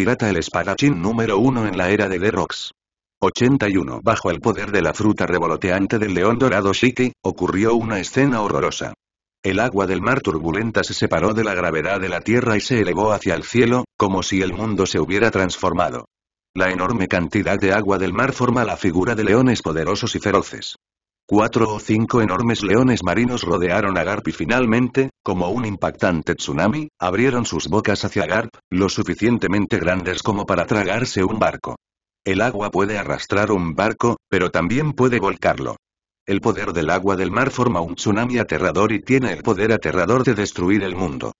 Pirata el espadachín número 1 en la era de The Rocks. 81 Bajo el poder de la fruta revoloteante del león dorado Shiki, ocurrió una escena horrorosa. El agua del mar turbulenta se separó de la gravedad de la tierra y se elevó hacia el cielo, como si el mundo se hubiera transformado. La enorme cantidad de agua del mar forma la figura de leones poderosos y feroces. Cuatro o cinco enormes leones marinos rodearon a Garp y finalmente, como un impactante tsunami, abrieron sus bocas hacia Garp, lo suficientemente grandes como para tragarse un barco. El agua puede arrastrar un barco, pero también puede volcarlo. El poder del agua del mar forma un tsunami aterrador y tiene el poder aterrador de destruir el mundo.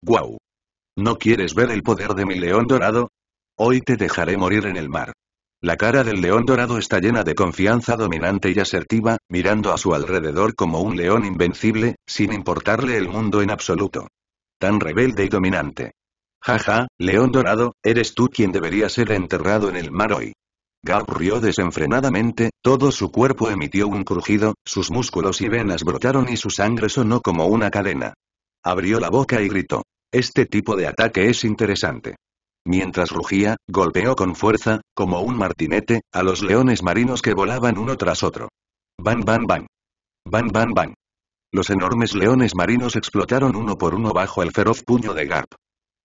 ¡Guau! ¿No quieres ver el poder de mi león dorado? Hoy te dejaré morir en el mar. La cara del león dorado está llena de confianza dominante y asertiva, mirando a su alrededor como un león invencible, sin importarle el mundo en absoluto. Tan rebelde y dominante. Jaja, león dorado, eres tú quien debería ser enterrado en el mar hoy. Gab rió desenfrenadamente, todo su cuerpo emitió un crujido, sus músculos y venas brotaron y su sangre sonó como una cadena. Abrió la boca y gritó. Este tipo de ataque es interesante. Mientras rugía, golpeó con fuerza, como un martinete, a los leones marinos que volaban uno tras otro. ¡Bang! ¡Bang! ¡Bang! ¡Bang! ¡Bang! bam! Los enormes leones marinos explotaron uno por uno bajo el feroz puño de Garp.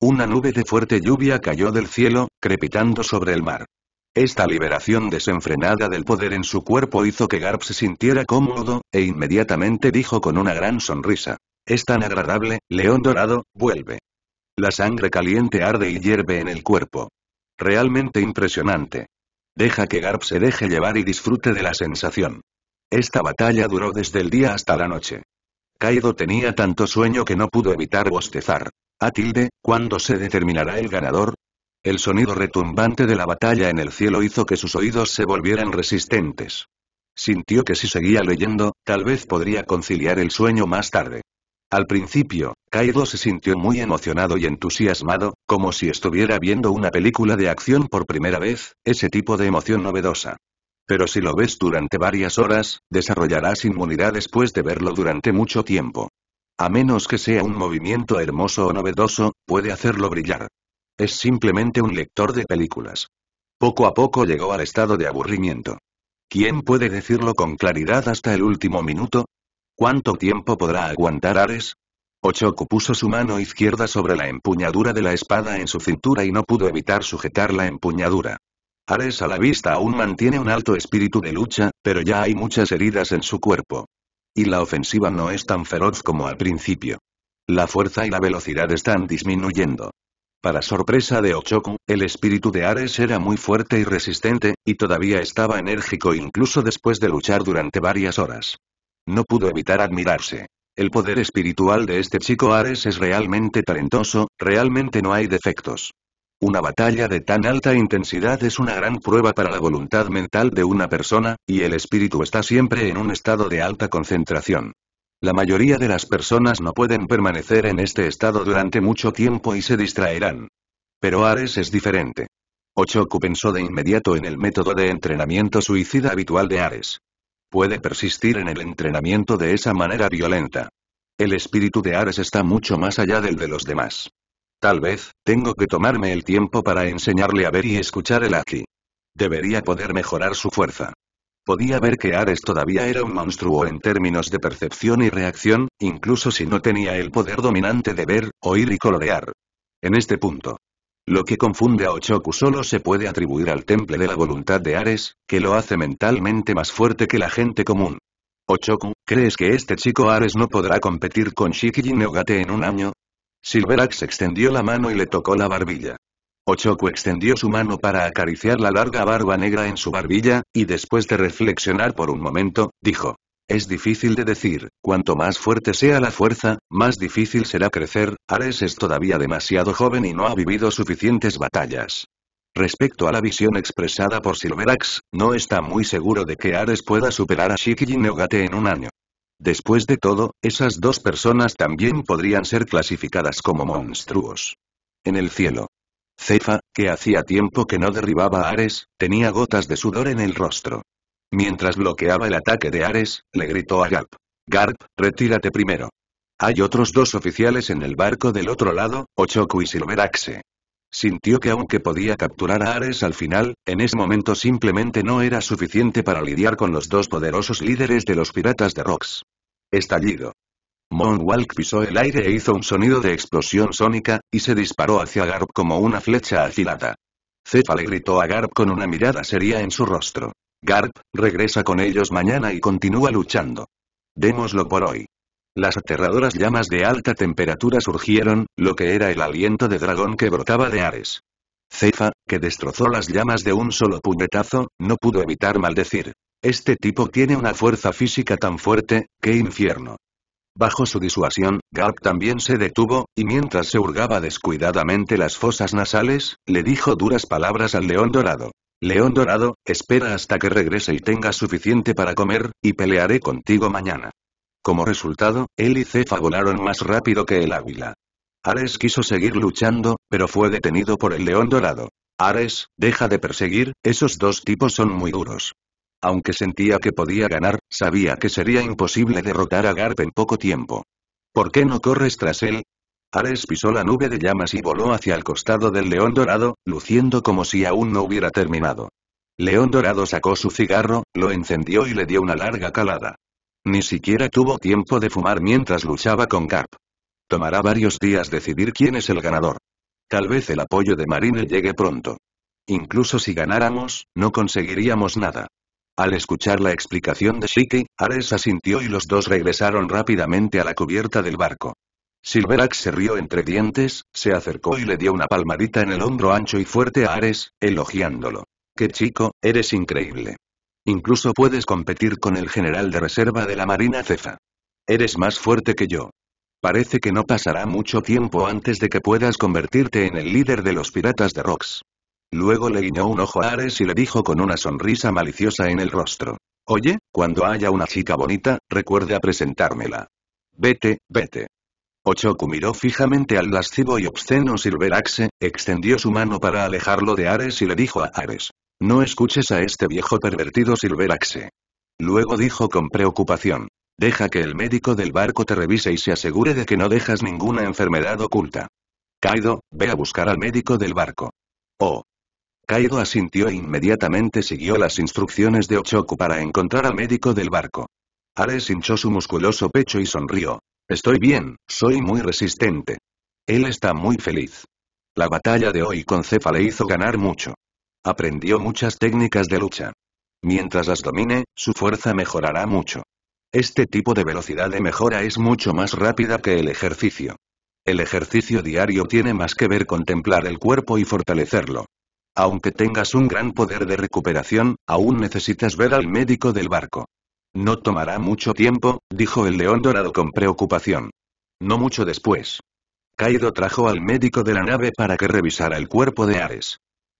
Una nube de fuerte lluvia cayó del cielo, crepitando sobre el mar. Esta liberación desenfrenada del poder en su cuerpo hizo que Garp se sintiera cómodo, e inmediatamente dijo con una gran sonrisa. Es tan agradable, León Dorado, vuelve. La sangre caliente arde y hierve en el cuerpo. Realmente impresionante. Deja que Garp se deje llevar y disfrute de la sensación. Esta batalla duró desde el día hasta la noche. Kaido tenía tanto sueño que no pudo evitar bostezar. A tilde, ¿cuándo se determinará el ganador? El sonido retumbante de la batalla en el cielo hizo que sus oídos se volvieran resistentes. Sintió que si seguía leyendo, tal vez podría conciliar el sueño más tarde. Al principio, Kaido se sintió muy emocionado y entusiasmado, como si estuviera viendo una película de acción por primera vez, ese tipo de emoción novedosa. Pero si lo ves durante varias horas, desarrollarás inmunidad después de verlo durante mucho tiempo. A menos que sea un movimiento hermoso o novedoso, puede hacerlo brillar. Es simplemente un lector de películas. Poco a poco llegó al estado de aburrimiento. ¿Quién puede decirlo con claridad hasta el último minuto? ¿Cuánto tiempo podrá aguantar Ares? Ochoku puso su mano izquierda sobre la empuñadura de la espada en su cintura y no pudo evitar sujetar la empuñadura. Ares a la vista aún mantiene un alto espíritu de lucha, pero ya hay muchas heridas en su cuerpo. Y la ofensiva no es tan feroz como al principio. La fuerza y la velocidad están disminuyendo. Para sorpresa de Ochoku, el espíritu de Ares era muy fuerte y resistente, y todavía estaba enérgico incluso después de luchar durante varias horas. No pudo evitar admirarse. El poder espiritual de este chico Ares es realmente talentoso, realmente no hay defectos. Una batalla de tan alta intensidad es una gran prueba para la voluntad mental de una persona, y el espíritu está siempre en un estado de alta concentración. La mayoría de las personas no pueden permanecer en este estado durante mucho tiempo y se distraerán. Pero Ares es diferente. Ochoku pensó de inmediato en el método de entrenamiento suicida habitual de Ares puede persistir en el entrenamiento de esa manera violenta. El espíritu de Ares está mucho más allá del de los demás. Tal vez, tengo que tomarme el tiempo para enseñarle a ver y escuchar el aquí. Debería poder mejorar su fuerza. Podía ver que Ares todavía era un monstruo en términos de percepción y reacción, incluso si no tenía el poder dominante de ver, oír y colorear. En este punto, lo que confunde a Ochoku solo se puede atribuir al temple de la voluntad de Ares, que lo hace mentalmente más fuerte que la gente común. Ochoku, ¿crees que este chico Ares no podrá competir con Shiki Neogate en un año? Silverax extendió la mano y le tocó la barbilla. Ochoku extendió su mano para acariciar la larga barba negra en su barbilla, y después de reflexionar por un momento, dijo. Es difícil de decir, cuanto más fuerte sea la fuerza, más difícil será crecer, Ares es todavía demasiado joven y no ha vivido suficientes batallas. Respecto a la visión expresada por Silverax, no está muy seguro de que Ares pueda superar a y Nogate en un año. Después de todo, esas dos personas también podrían ser clasificadas como monstruos. En el cielo. Cefa, que hacía tiempo que no derribaba a Ares, tenía gotas de sudor en el rostro. Mientras bloqueaba el ataque de Ares, le gritó a Garp. Garp, retírate primero. Hay otros dos oficiales en el barco del otro lado, Ochoku y Silveraxe. Sintió que aunque podía capturar a Ares al final, en ese momento simplemente no era suficiente para lidiar con los dos poderosos líderes de los piratas de Rox. Estallido. Monwalk pisó el aire e hizo un sonido de explosión sónica, y se disparó hacia Garp como una flecha afilada. Cefa le gritó a Garp con una mirada seria en su rostro. Garp, regresa con ellos mañana y continúa luchando. Démoslo por hoy. Las aterradoras llamas de alta temperatura surgieron, lo que era el aliento de dragón que brotaba de Ares. Cefa, que destrozó las llamas de un solo puñetazo, no pudo evitar maldecir. Este tipo tiene una fuerza física tan fuerte, ¡qué infierno! Bajo su disuasión, Garp también se detuvo, y mientras se hurgaba descuidadamente las fosas nasales, le dijo duras palabras al león dorado. León Dorado, espera hasta que regrese y tenga suficiente para comer, y pelearé contigo mañana. Como resultado, él y Cefa volaron más rápido que el águila. Ares quiso seguir luchando, pero fue detenido por el león dorado. Ares, deja de perseguir, esos dos tipos son muy duros. Aunque sentía que podía ganar, sabía que sería imposible derrotar a Garp en poco tiempo. ¿Por qué no corres tras él? Ares pisó la nube de llamas y voló hacia el costado del león dorado, luciendo como si aún no hubiera terminado. León dorado sacó su cigarro, lo encendió y le dio una larga calada. Ni siquiera tuvo tiempo de fumar mientras luchaba con Cap. Tomará varios días decidir quién es el ganador. Tal vez el apoyo de Marine llegue pronto. Incluso si ganáramos, no conseguiríamos nada. Al escuchar la explicación de Shiki, Ares asintió y los dos regresaron rápidamente a la cubierta del barco. Silverax se rió entre dientes, se acercó y le dio una palmadita en el hombro ancho y fuerte a Ares, elogiándolo. ¡Qué chico, eres increíble! Incluso puedes competir con el general de reserva de la Marina Cefa. Eres más fuerte que yo. Parece que no pasará mucho tiempo antes de que puedas convertirte en el líder de los piratas de Rox. Luego le guiñó un ojo a Ares y le dijo con una sonrisa maliciosa en el rostro. Oye, cuando haya una chica bonita, recuerda presentármela. Vete, vete. Ochoku miró fijamente al lascivo y obsceno Silveraxe, extendió su mano para alejarlo de Ares y le dijo a Ares. No escuches a este viejo pervertido Silveraxe. Luego dijo con preocupación. Deja que el médico del barco te revise y se asegure de que no dejas ninguna enfermedad oculta. Kaido, ve a buscar al médico del barco. Oh. Kaido asintió e inmediatamente siguió las instrucciones de Ochoku para encontrar al médico del barco. Ares hinchó su musculoso pecho y sonrió. Estoy bien, soy muy resistente. Él está muy feliz. La batalla de hoy con Cefa le hizo ganar mucho. Aprendió muchas técnicas de lucha. Mientras las domine, su fuerza mejorará mucho. Este tipo de velocidad de mejora es mucho más rápida que el ejercicio. El ejercicio diario tiene más que ver con el cuerpo y fortalecerlo. Aunque tengas un gran poder de recuperación, aún necesitas ver al médico del barco. No tomará mucho tiempo, dijo el león dorado con preocupación. No mucho después. Kaido trajo al médico de la nave para que revisara el cuerpo de Ares.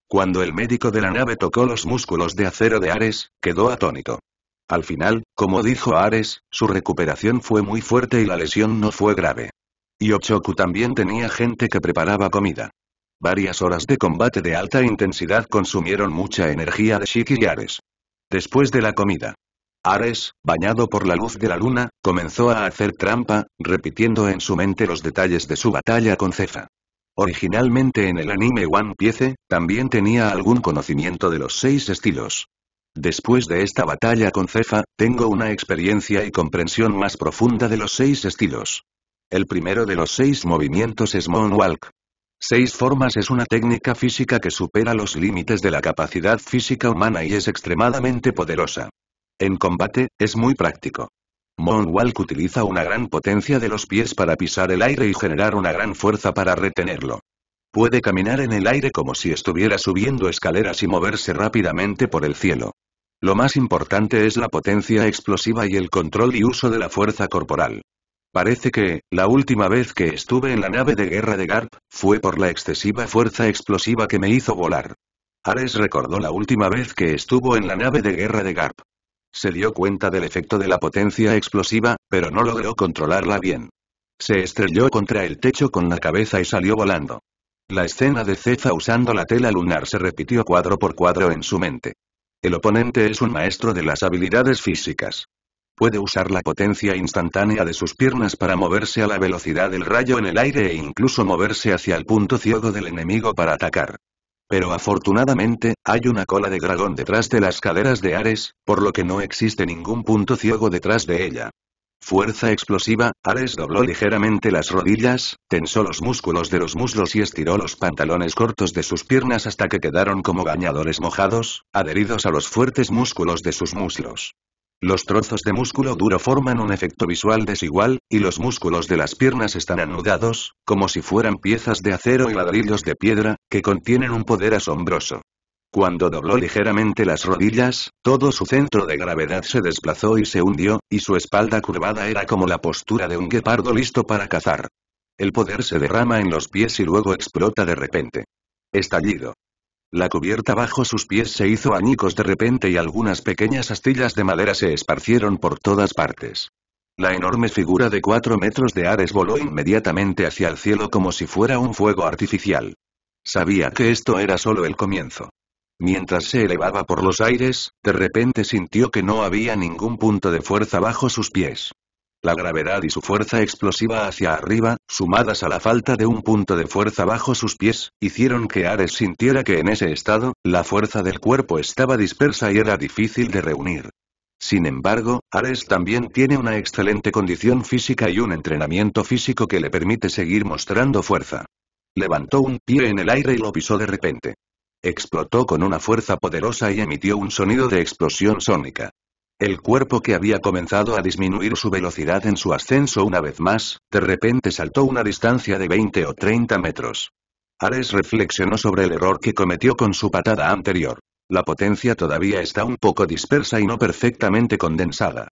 Cuando el médico de la nave tocó los músculos de acero de Ares, quedó atónito. Al final, como dijo Ares, su recuperación fue muy fuerte y la lesión no fue grave. Y Ochoku también tenía gente que preparaba comida. Varias horas de combate de alta intensidad consumieron mucha energía de Shiki y Ares. Después de la comida, Ares, bañado por la luz de la luna, comenzó a hacer trampa, repitiendo en su mente los detalles de su batalla con Cefa. Originalmente en el anime One Piece, también tenía algún conocimiento de los seis estilos. Después de esta batalla con Cefa, tengo una experiencia y comprensión más profunda de los seis estilos. El primero de los seis movimientos es Moonwalk. Seis formas es una técnica física que supera los límites de la capacidad física humana y es extremadamente poderosa. En combate, es muy práctico. Moonwalk utiliza una gran potencia de los pies para pisar el aire y generar una gran fuerza para retenerlo. Puede caminar en el aire como si estuviera subiendo escaleras y moverse rápidamente por el cielo. Lo más importante es la potencia explosiva y el control y uso de la fuerza corporal. Parece que, la última vez que estuve en la nave de guerra de Garp, fue por la excesiva fuerza explosiva que me hizo volar. Ares recordó la última vez que estuvo en la nave de guerra de Garp. Se dio cuenta del efecto de la potencia explosiva, pero no logró controlarla bien. Se estrelló contra el techo con la cabeza y salió volando. La escena de Cefa usando la tela lunar se repitió cuadro por cuadro en su mente. El oponente es un maestro de las habilidades físicas. Puede usar la potencia instantánea de sus piernas para moverse a la velocidad del rayo en el aire e incluso moverse hacia el punto ciego del enemigo para atacar. Pero afortunadamente, hay una cola de dragón detrás de las caderas de Ares, por lo que no existe ningún punto ciego detrás de ella. Fuerza explosiva, Ares dobló ligeramente las rodillas, tensó los músculos de los muslos y estiró los pantalones cortos de sus piernas hasta que quedaron como bañadores mojados, adheridos a los fuertes músculos de sus muslos. Los trozos de músculo duro forman un efecto visual desigual, y los músculos de las piernas están anudados, como si fueran piezas de acero y ladrillos de piedra, que contienen un poder asombroso. Cuando dobló ligeramente las rodillas, todo su centro de gravedad se desplazó y se hundió, y su espalda curvada era como la postura de un guepardo listo para cazar. El poder se derrama en los pies y luego explota de repente. Estallido. La cubierta bajo sus pies se hizo añicos de repente y algunas pequeñas astillas de madera se esparcieron por todas partes. La enorme figura de cuatro metros de Ares voló inmediatamente hacia el cielo como si fuera un fuego artificial. Sabía que esto era solo el comienzo. Mientras se elevaba por los aires, de repente sintió que no había ningún punto de fuerza bajo sus pies la gravedad y su fuerza explosiva hacia arriba, sumadas a la falta de un punto de fuerza bajo sus pies, hicieron que Ares sintiera que en ese estado, la fuerza del cuerpo estaba dispersa y era difícil de reunir. Sin embargo, Ares también tiene una excelente condición física y un entrenamiento físico que le permite seguir mostrando fuerza. Levantó un pie en el aire y lo pisó de repente. Explotó con una fuerza poderosa y emitió un sonido de explosión sónica. El cuerpo que había comenzado a disminuir su velocidad en su ascenso una vez más, de repente saltó una distancia de 20 o 30 metros. Ares reflexionó sobre el error que cometió con su patada anterior. La potencia todavía está un poco dispersa y no perfectamente condensada.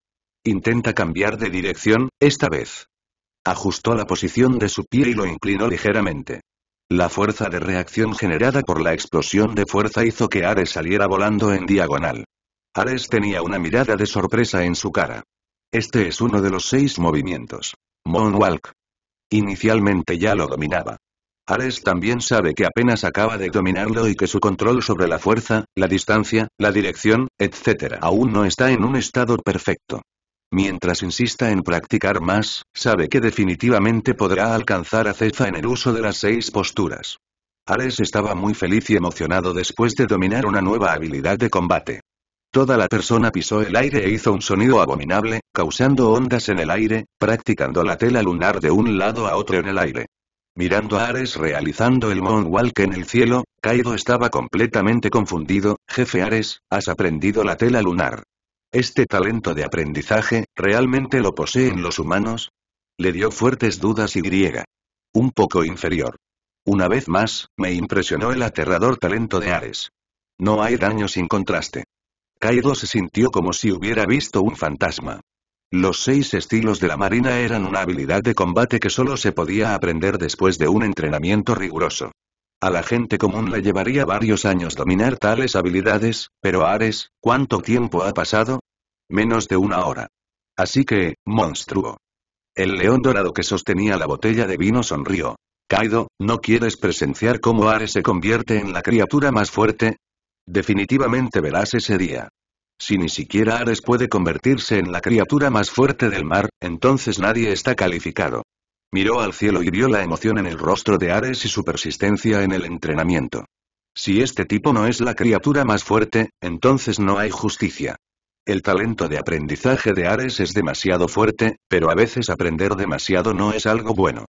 Intenta cambiar de dirección, esta vez. Ajustó la posición de su pie y lo inclinó ligeramente. La fuerza de reacción generada por la explosión de fuerza hizo que Ares saliera volando en diagonal. Ares tenía una mirada de sorpresa en su cara. Este es uno de los seis movimientos. Moonwalk. Inicialmente ya lo dominaba. Ares también sabe que apenas acaba de dominarlo y que su control sobre la fuerza, la distancia, la dirección, etc. aún no está en un estado perfecto. Mientras insista en practicar más, sabe que definitivamente podrá alcanzar a Cefa en el uso de las seis posturas. Ares estaba muy feliz y emocionado después de dominar una nueva habilidad de combate. Toda la persona pisó el aire e hizo un sonido abominable, causando ondas en el aire, practicando la tela lunar de un lado a otro en el aire. Mirando a Ares realizando el moonwalk en el cielo, Kaido estaba completamente confundido, jefe Ares, has aprendido la tela lunar. ¿Este talento de aprendizaje, realmente lo poseen los humanos? Le dio fuertes dudas y griega. Un poco inferior. Una vez más, me impresionó el aterrador talento de Ares. No hay daño sin contraste. Kaido se sintió como si hubiera visto un fantasma. Los seis estilos de la marina eran una habilidad de combate que solo se podía aprender después de un entrenamiento riguroso. A la gente común le llevaría varios años dominar tales habilidades, pero Ares, ¿cuánto tiempo ha pasado? Menos de una hora. Así que, monstruo. El león dorado que sostenía la botella de vino sonrió. Kaido, ¿no quieres presenciar cómo Ares se convierte en la criatura más fuerte? Definitivamente verás ese día. Si ni siquiera Ares puede convertirse en la criatura más fuerte del mar, entonces nadie está calificado. Miró al cielo y vio la emoción en el rostro de Ares y su persistencia en el entrenamiento. Si este tipo no es la criatura más fuerte, entonces no hay justicia. El talento de aprendizaje de Ares es demasiado fuerte, pero a veces aprender demasiado no es algo bueno.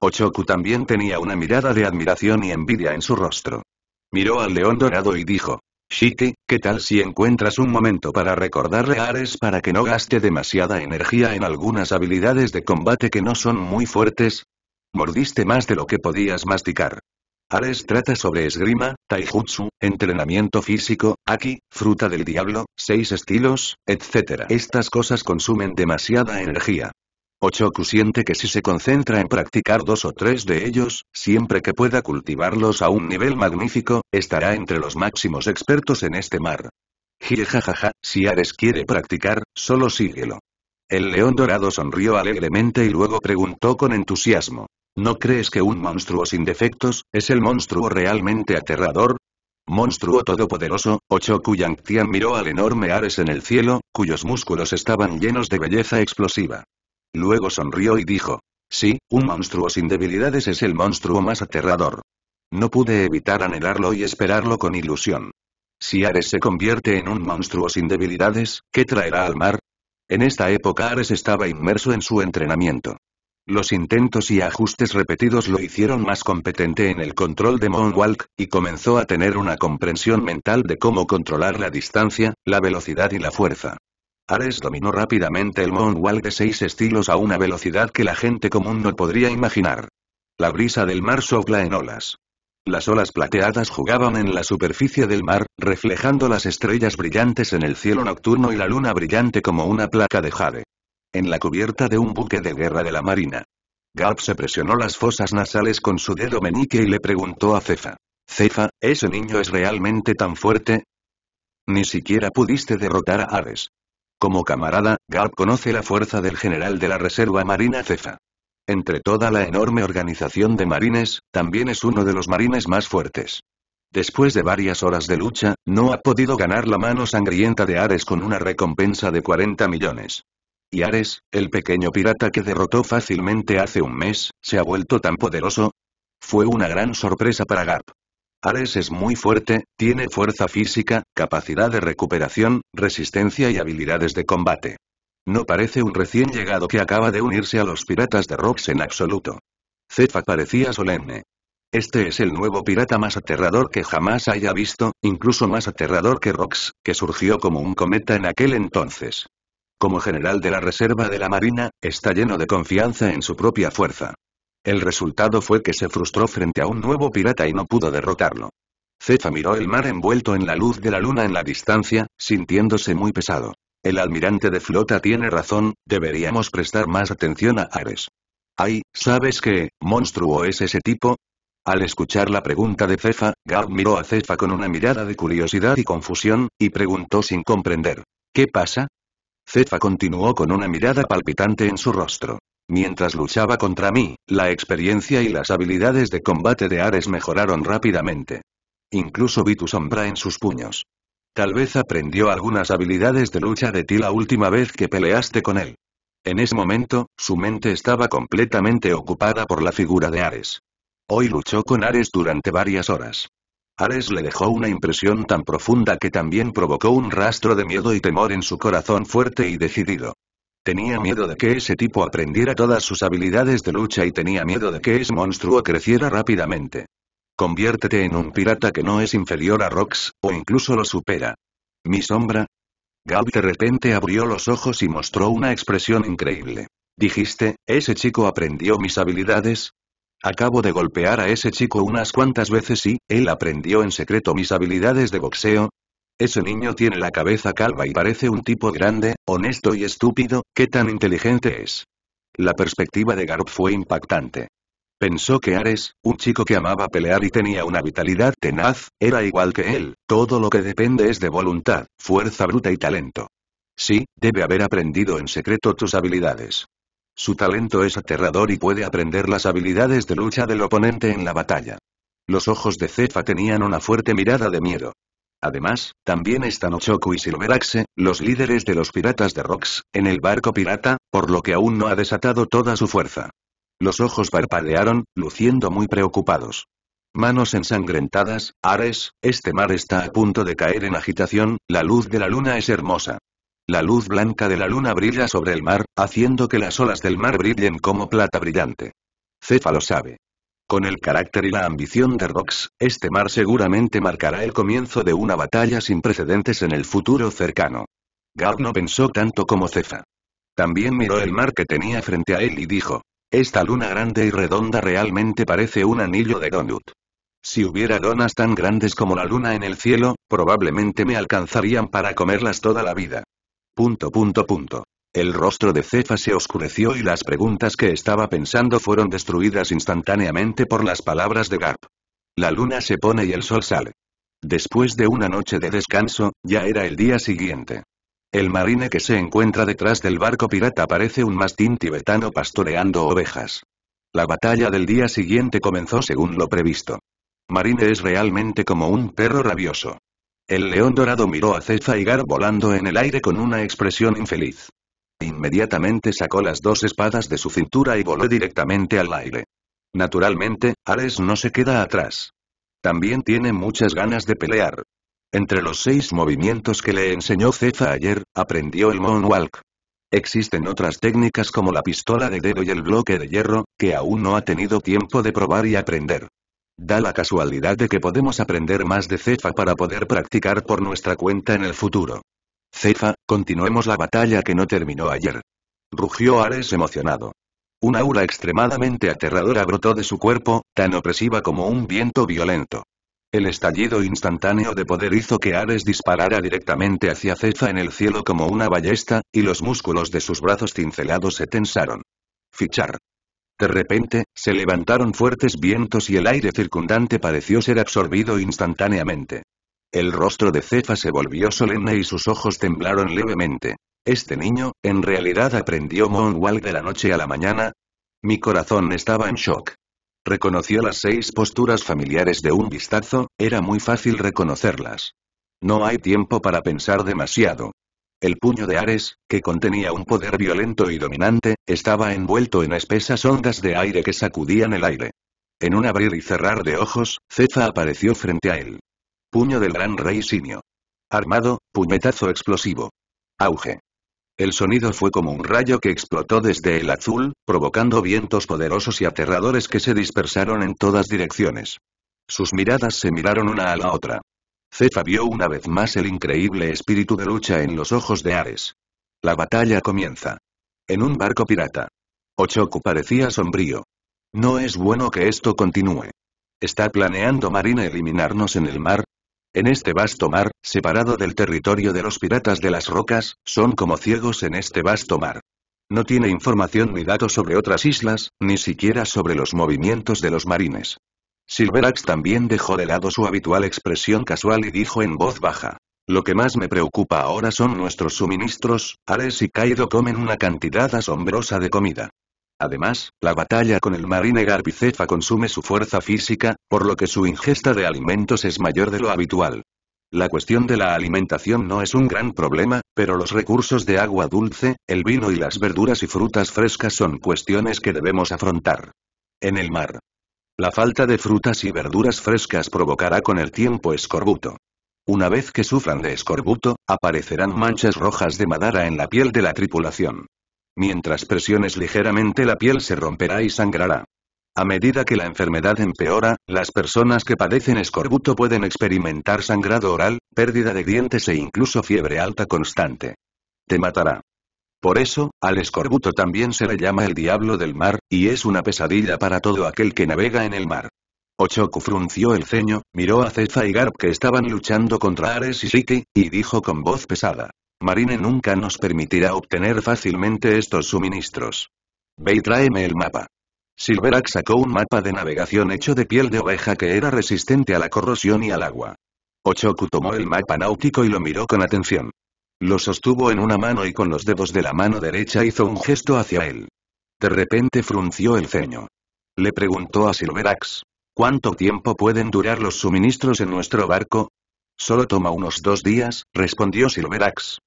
Ochoku también tenía una mirada de admiración y envidia en su rostro. Miró al león dorado y dijo. Shiki, ¿qué tal si encuentras un momento para recordarle a Ares para que no gaste demasiada energía en algunas habilidades de combate que no son muy fuertes? Mordiste más de lo que podías masticar. Ares trata sobre esgrima, taijutsu, entrenamiento físico, aki, fruta del diablo, seis estilos, etc. Estas cosas consumen demasiada energía. Ochoku siente que si se concentra en practicar dos o tres de ellos, siempre que pueda cultivarlos a un nivel magnífico, estará entre los máximos expertos en este mar. Jijajaja, si Ares quiere practicar, solo síguelo. El león dorado sonrió alegremente y luego preguntó con entusiasmo. ¿No crees que un monstruo sin defectos, es el monstruo realmente aterrador? Monstruo todopoderoso, Ochoku Yangtian miró al enorme Ares en el cielo, cuyos músculos estaban llenos de belleza explosiva. Luego sonrió y dijo. Sí, un monstruo sin debilidades es el monstruo más aterrador. No pude evitar anhelarlo y esperarlo con ilusión. Si Ares se convierte en un monstruo sin debilidades, ¿qué traerá al mar? En esta época Ares estaba inmerso en su entrenamiento. Los intentos y ajustes repetidos lo hicieron más competente en el control de Moonwalk, y comenzó a tener una comprensión mental de cómo controlar la distancia, la velocidad y la fuerza. Ares dominó rápidamente el Moonwalk de seis estilos a una velocidad que la gente común no podría imaginar. La brisa del mar sopla en olas. Las olas plateadas jugaban en la superficie del mar, reflejando las estrellas brillantes en el cielo nocturno y la luna brillante como una placa de jade. En la cubierta de un buque de guerra de la Marina. gap se presionó las fosas nasales con su dedo meñique y le preguntó a Cefa. Cefa, ¿ese niño es realmente tan fuerte? Ni siquiera pudiste derrotar a Ares. Como camarada, Garp conoce la fuerza del general de la Reserva Marina Cefa. Entre toda la enorme organización de marines, también es uno de los marines más fuertes. Después de varias horas de lucha, no ha podido ganar la mano sangrienta de Ares con una recompensa de 40 millones. Y Ares, el pequeño pirata que derrotó fácilmente hace un mes, se ha vuelto tan poderoso. Fue una gran sorpresa para Garp. Ares es muy fuerte, tiene fuerza física, capacidad de recuperación, resistencia y habilidades de combate. No parece un recién llegado que acaba de unirse a los piratas de Rox en absoluto. Cefa parecía solemne. Este es el nuevo pirata más aterrador que jamás haya visto, incluso más aterrador que Rox, que surgió como un cometa en aquel entonces. Como general de la Reserva de la Marina, está lleno de confianza en su propia fuerza. El resultado fue que se frustró frente a un nuevo pirata y no pudo derrotarlo. Cefa miró el mar envuelto en la luz de la luna en la distancia, sintiéndose muy pesado. El almirante de flota tiene razón, deberíamos prestar más atención a Ares. Ay, ¿sabes qué, monstruo es ese tipo? Al escuchar la pregunta de Cefa, Gab miró a Cefa con una mirada de curiosidad y confusión, y preguntó sin comprender. ¿Qué pasa? Cefa continuó con una mirada palpitante en su rostro. Mientras luchaba contra mí, la experiencia y las habilidades de combate de Ares mejoraron rápidamente. Incluso vi tu sombra en sus puños. Tal vez aprendió algunas habilidades de lucha de ti la última vez que peleaste con él. En ese momento, su mente estaba completamente ocupada por la figura de Ares. Hoy luchó con Ares durante varias horas. Ares le dejó una impresión tan profunda que también provocó un rastro de miedo y temor en su corazón fuerte y decidido. Tenía miedo de que ese tipo aprendiera todas sus habilidades de lucha y tenía miedo de que ese monstruo creciera rápidamente. Conviértete en un pirata que no es inferior a Rox, o incluso lo supera. ¿Mi sombra? Gab de repente abrió los ojos y mostró una expresión increíble. Dijiste, ese chico aprendió mis habilidades, Acabo de golpear a ese chico unas cuantas veces y, él aprendió en secreto mis habilidades de boxeo, ese niño tiene la cabeza calva y parece un tipo grande, honesto y estúpido, ¿qué tan inteligente es? La perspectiva de Garop fue impactante. Pensó que Ares, un chico que amaba pelear y tenía una vitalidad tenaz, era igual que él, todo lo que depende es de voluntad, fuerza bruta y talento. Sí, debe haber aprendido en secreto tus habilidades. Su talento es aterrador y puede aprender las habilidades de lucha del oponente en la batalla. Los ojos de Cefa tenían una fuerte mirada de miedo. Además, también están Ochoku y Silveraxe, los líderes de los piratas de Rox, en el barco pirata, por lo que aún no ha desatado toda su fuerza. Los ojos parpadearon, luciendo muy preocupados. Manos ensangrentadas, Ares, este mar está a punto de caer en agitación, la luz de la luna es hermosa. La luz blanca de la luna brilla sobre el mar, haciendo que las olas del mar brillen como plata brillante. Céfalo sabe. Con el carácter y la ambición de Rox, este mar seguramente marcará el comienzo de una batalla sin precedentes en el futuro cercano. Gab no pensó tanto como Cefa. También miró el mar que tenía frente a él y dijo, esta luna grande y redonda realmente parece un anillo de donut. Si hubiera donas tan grandes como la luna en el cielo, probablemente me alcanzarían para comerlas toda la vida. Punto punto punto. El rostro de Cefa se oscureció y las preguntas que estaba pensando fueron destruidas instantáneamente por las palabras de Garp. La luna se pone y el sol sale. Después de una noche de descanso, ya era el día siguiente. El marine que se encuentra detrás del barco pirata parece un mastín tibetano pastoreando ovejas. La batalla del día siguiente comenzó según lo previsto. Marine es realmente como un perro rabioso. El león dorado miró a Cefa y Gar volando en el aire con una expresión infeliz. Inmediatamente sacó las dos espadas de su cintura y voló directamente al aire. Naturalmente, Ares no se queda atrás. También tiene muchas ganas de pelear. Entre los seis movimientos que le enseñó Cefa ayer, aprendió el Moonwalk. Existen otras técnicas como la pistola de dedo y el bloque de hierro, que aún no ha tenido tiempo de probar y aprender. Da la casualidad de que podemos aprender más de Cefa para poder practicar por nuestra cuenta en el futuro. Cefa, continuemos la batalla que no terminó ayer. Rugió Ares emocionado. Un aura extremadamente aterradora brotó de su cuerpo, tan opresiva como un viento violento. El estallido instantáneo de poder hizo que Ares disparara directamente hacia Cefa en el cielo como una ballesta, y los músculos de sus brazos cincelados se tensaron. Fichar. De repente, se levantaron fuertes vientos y el aire circundante pareció ser absorbido instantáneamente. El rostro de Cefa se volvió solemne y sus ojos temblaron levemente. Este niño, en realidad aprendió Moonwalk de la noche a la mañana. Mi corazón estaba en shock. Reconoció las seis posturas familiares de un vistazo, era muy fácil reconocerlas. No hay tiempo para pensar demasiado. El puño de Ares, que contenía un poder violento y dominante, estaba envuelto en espesas ondas de aire que sacudían el aire. En un abrir y cerrar de ojos, Cefa apareció frente a él. Puño del gran rey simio. Armado, puñetazo explosivo. Auge. El sonido fue como un rayo que explotó desde el azul, provocando vientos poderosos y aterradores que se dispersaron en todas direcciones. Sus miradas se miraron una a la otra. Cefa vio una vez más el increíble espíritu de lucha en los ojos de Ares. La batalla comienza. En un barco pirata. Ochoku parecía sombrío. No es bueno que esto continúe. ¿Está planeando Marina eliminarnos en el mar? En este vasto mar, separado del territorio de los piratas de las rocas, son como ciegos en este vasto mar. No tiene información ni datos sobre otras islas, ni siquiera sobre los movimientos de los marines. Silverax también dejó de lado su habitual expresión casual y dijo en voz baja. Lo que más me preocupa ahora son nuestros suministros, Ares y Kaido comen una cantidad asombrosa de comida. Además, la batalla con el marine Garbicefa consume su fuerza física, por lo que su ingesta de alimentos es mayor de lo habitual. La cuestión de la alimentación no es un gran problema, pero los recursos de agua dulce, el vino y las verduras y frutas frescas son cuestiones que debemos afrontar. En el mar. La falta de frutas y verduras frescas provocará con el tiempo escorbuto. Una vez que sufran de escorbuto, aparecerán manchas rojas de madara en la piel de la tripulación. Mientras presiones ligeramente la piel se romperá y sangrará. A medida que la enfermedad empeora, las personas que padecen escorbuto pueden experimentar sangrado oral, pérdida de dientes e incluso fiebre alta constante. Te matará. Por eso, al escorbuto también se le llama el diablo del mar, y es una pesadilla para todo aquel que navega en el mar. Ochoku frunció el ceño, miró a Cefa y Garp que estaban luchando contra Ares y Shiki, y dijo con voz pesada. Marine nunca nos permitirá obtener fácilmente estos suministros. Ve y tráeme el mapa. Silverax sacó un mapa de navegación hecho de piel de oveja que era resistente a la corrosión y al agua. Ochoku tomó el mapa náutico y lo miró con atención. Lo sostuvo en una mano y con los dedos de la mano derecha hizo un gesto hacia él. De repente frunció el ceño. Le preguntó a Silverax. ¿Cuánto tiempo pueden durar los suministros en nuestro barco? Solo toma unos dos días, respondió Silverax.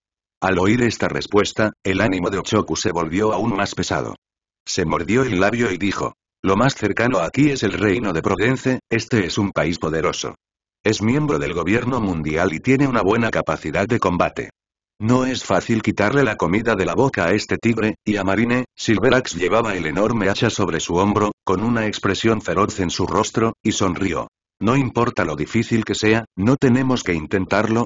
Al oír esta respuesta, el ánimo de Ochoku se volvió aún más pesado. Se mordió el labio y dijo, lo más cercano aquí es el reino de Provence, este es un país poderoso. Es miembro del gobierno mundial y tiene una buena capacidad de combate. No es fácil quitarle la comida de la boca a este tigre, y a Marine, Silverax llevaba el enorme hacha sobre su hombro, con una expresión feroz en su rostro, y sonrió. No importa lo difícil que sea, no tenemos que intentarlo,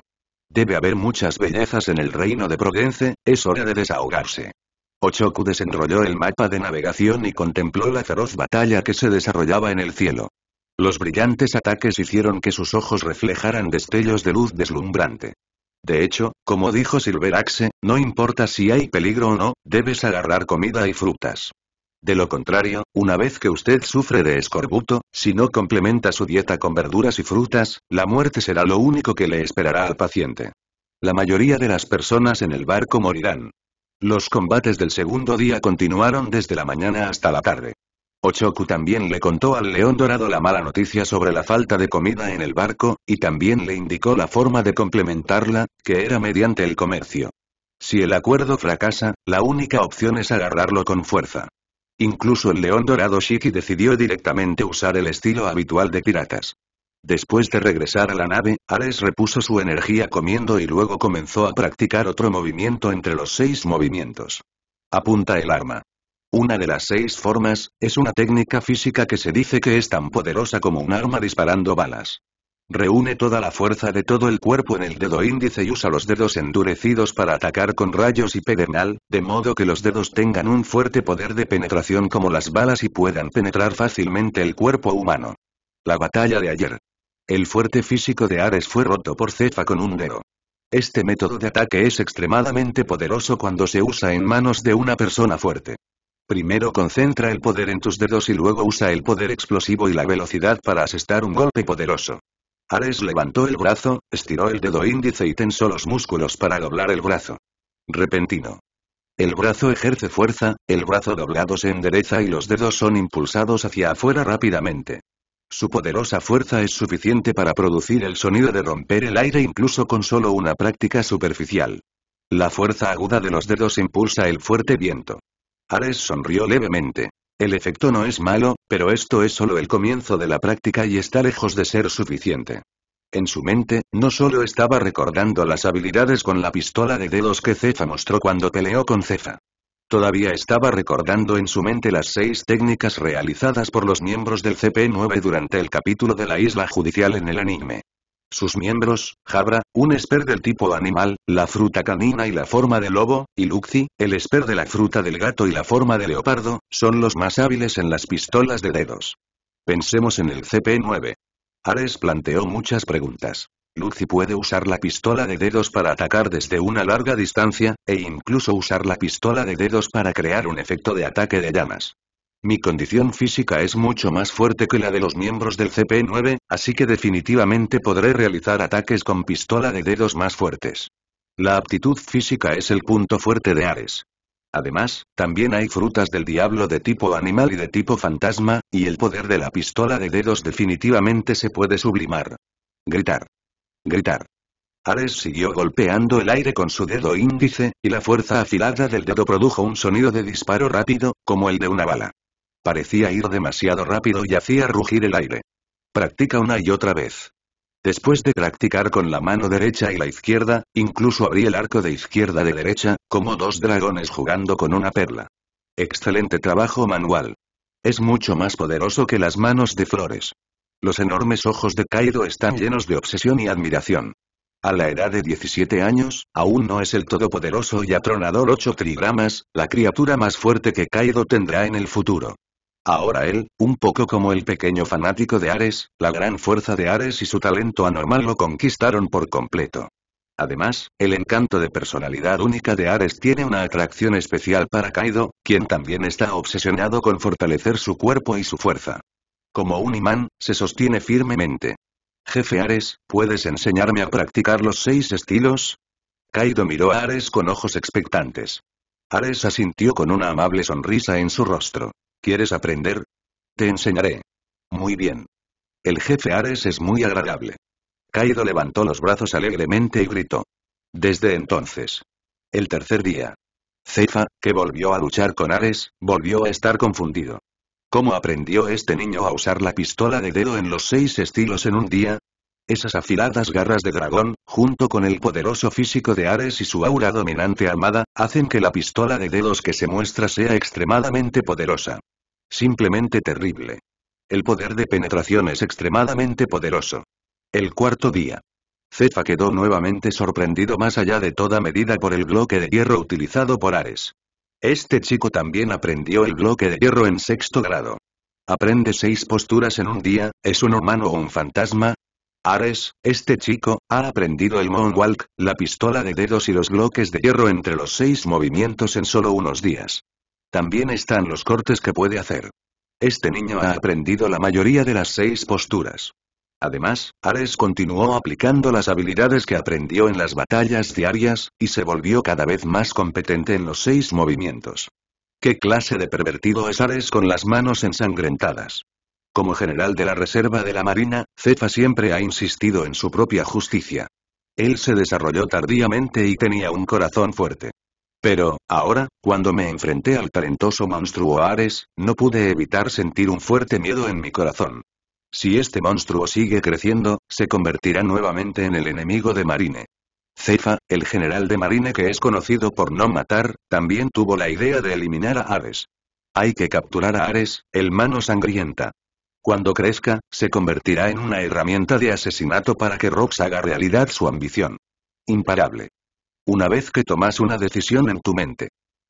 Debe haber muchas bellezas en el reino de Progence, es hora de desahogarse. Ochoku desenrolló el mapa de navegación y contempló la feroz batalla que se desarrollaba en el cielo. Los brillantes ataques hicieron que sus ojos reflejaran destellos de luz deslumbrante. De hecho, como dijo Silveraxe, no importa si hay peligro o no, debes agarrar comida y frutas. De lo contrario, una vez que usted sufre de escorbuto, si no complementa su dieta con verduras y frutas, la muerte será lo único que le esperará al paciente. La mayoría de las personas en el barco morirán. Los combates del segundo día continuaron desde la mañana hasta la tarde. Ochoku también le contó al león dorado la mala noticia sobre la falta de comida en el barco, y también le indicó la forma de complementarla, que era mediante el comercio. Si el acuerdo fracasa, la única opción es agarrarlo con fuerza. Incluso el león dorado Shiki decidió directamente usar el estilo habitual de piratas. Después de regresar a la nave, Ares repuso su energía comiendo y luego comenzó a practicar otro movimiento entre los seis movimientos. Apunta el arma. Una de las seis formas, es una técnica física que se dice que es tan poderosa como un arma disparando balas. Reúne toda la fuerza de todo el cuerpo en el dedo índice y usa los dedos endurecidos para atacar con rayos y pedernal, de modo que los dedos tengan un fuerte poder de penetración como las balas y puedan penetrar fácilmente el cuerpo humano. La batalla de ayer. El fuerte físico de Ares fue roto por Cefa con un dedo. Este método de ataque es extremadamente poderoso cuando se usa en manos de una persona fuerte. Primero concentra el poder en tus dedos y luego usa el poder explosivo y la velocidad para asestar un golpe poderoso. Ares levantó el brazo, estiró el dedo índice y tensó los músculos para doblar el brazo. Repentino. El brazo ejerce fuerza, el brazo doblado se endereza y los dedos son impulsados hacia afuera rápidamente. Su poderosa fuerza es suficiente para producir el sonido de romper el aire incluso con solo una práctica superficial. La fuerza aguda de los dedos impulsa el fuerte viento. Ares sonrió levemente. El efecto no es malo, pero esto es solo el comienzo de la práctica y está lejos de ser suficiente. En su mente, no solo estaba recordando las habilidades con la pistola de dedos que Cefa mostró cuando peleó con Cefa. Todavía estaba recordando en su mente las seis técnicas realizadas por los miembros del CP9 durante el capítulo de la isla judicial en el anime sus miembros, Jabra, un esper del tipo animal, la fruta canina y la forma de lobo, y Luxi, el esper de la fruta del gato y la forma de leopardo, son los más hábiles en las pistolas de dedos. Pensemos en el CP-9. Ares planteó muchas preguntas. Luxi puede usar la pistola de dedos para atacar desde una larga distancia, e incluso usar la pistola de dedos para crear un efecto de ataque de llamas. Mi condición física es mucho más fuerte que la de los miembros del CP9, así que definitivamente podré realizar ataques con pistola de dedos más fuertes. La aptitud física es el punto fuerte de Ares. Además, también hay frutas del diablo de tipo animal y de tipo fantasma, y el poder de la pistola de dedos definitivamente se puede sublimar. Gritar. Gritar. Ares siguió golpeando el aire con su dedo índice, y la fuerza afilada del dedo produjo un sonido de disparo rápido, como el de una bala. Parecía ir demasiado rápido y hacía rugir el aire. Practica una y otra vez. Después de practicar con la mano derecha y la izquierda, incluso abrí el arco de izquierda de derecha, como dos dragones jugando con una perla. Excelente trabajo manual. Es mucho más poderoso que las manos de flores. Los enormes ojos de Kaido están llenos de obsesión y admiración. A la edad de 17 años, aún no es el todopoderoso y atronador 8 trigramas, la criatura más fuerte que Kaido tendrá en el futuro. Ahora él, un poco como el pequeño fanático de Ares, la gran fuerza de Ares y su talento anormal lo conquistaron por completo. Además, el encanto de personalidad única de Ares tiene una atracción especial para Kaido, quien también está obsesionado con fortalecer su cuerpo y su fuerza. Como un imán, se sostiene firmemente. Jefe Ares, ¿puedes enseñarme a practicar los seis estilos? Kaido miró a Ares con ojos expectantes. Ares asintió con una amable sonrisa en su rostro. ¿Quieres aprender? Te enseñaré. Muy bien. El jefe Ares es muy agradable. Kaido levantó los brazos alegremente y gritó. Desde entonces. El tercer día. cefa que volvió a luchar con Ares, volvió a estar confundido. ¿Cómo aprendió este niño a usar la pistola de dedo en los seis estilos en un día? Esas afiladas garras de dragón, junto con el poderoso físico de Ares y su aura dominante armada, hacen que la pistola de dedos que se muestra sea extremadamente poderosa. Simplemente terrible. El poder de penetración es extremadamente poderoso. El cuarto día. Cefa quedó nuevamente sorprendido más allá de toda medida por el bloque de hierro utilizado por Ares. Este chico también aprendió el bloque de hierro en sexto grado. Aprende seis posturas en un día, es un humano o un fantasma, Ares, este chico, ha aprendido el moonwalk, la pistola de dedos y los bloques de hierro entre los seis movimientos en solo unos días. También están los cortes que puede hacer. Este niño ha aprendido la mayoría de las seis posturas. Además, Ares continuó aplicando las habilidades que aprendió en las batallas diarias, y se volvió cada vez más competente en los seis movimientos. ¿Qué clase de pervertido es Ares con las manos ensangrentadas? Como general de la Reserva de la Marina, Cefa siempre ha insistido en su propia justicia. Él se desarrolló tardíamente y tenía un corazón fuerte. Pero, ahora, cuando me enfrenté al talentoso monstruo Ares, no pude evitar sentir un fuerte miedo en mi corazón. Si este monstruo sigue creciendo, se convertirá nuevamente en el enemigo de Marine. Cefa, el general de Marine que es conocido por no matar, también tuvo la idea de eliminar a Ares. Hay que capturar a Ares, el mano sangrienta. Cuando crezca, se convertirá en una herramienta de asesinato para que Rox haga realidad su ambición. Imparable. Una vez que tomas una decisión en tu mente.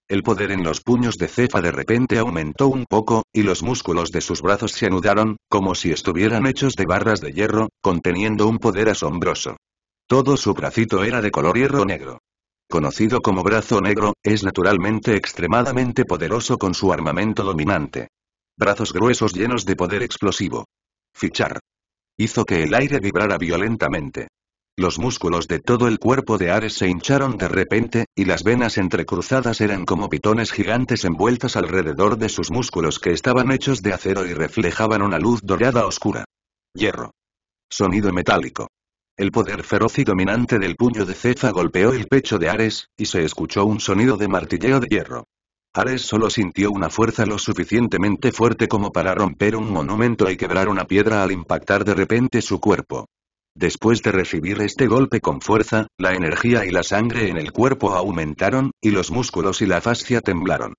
El poder en los puños de Cefa de repente aumentó un poco, y los músculos de sus brazos se anudaron, como si estuvieran hechos de barras de hierro, conteniendo un poder asombroso. Todo su bracito era de color hierro negro. Conocido como brazo negro, es naturalmente extremadamente poderoso con su armamento dominante. Brazos gruesos llenos de poder explosivo. Fichar. Hizo que el aire vibrara violentamente. Los músculos de todo el cuerpo de Ares se hincharon de repente, y las venas entrecruzadas eran como pitones gigantes envueltas alrededor de sus músculos que estaban hechos de acero y reflejaban una luz dorada oscura. Hierro. Sonido metálico. El poder feroz y dominante del puño de Cefa golpeó el pecho de Ares, y se escuchó un sonido de martilleo de hierro. Ares solo sintió una fuerza lo suficientemente fuerte como para romper un monumento y quebrar una piedra al impactar de repente su cuerpo. Después de recibir este golpe con fuerza, la energía y la sangre en el cuerpo aumentaron, y los músculos y la fascia temblaron.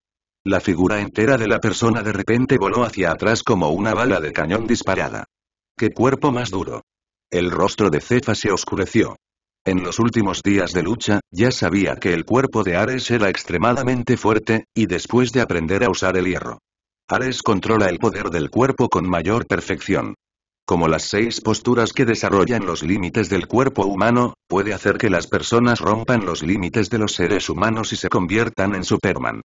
La figura entera de la persona de repente voló hacia atrás como una bala de cañón disparada. ¡Qué cuerpo más duro! El rostro de Cefa se oscureció. En los últimos días de lucha, ya sabía que el cuerpo de Ares era extremadamente fuerte, y después de aprender a usar el hierro. Ares controla el poder del cuerpo con mayor perfección. Como las seis posturas que desarrollan los límites del cuerpo humano, puede hacer que las personas rompan los límites de los seres humanos y se conviertan en Superman.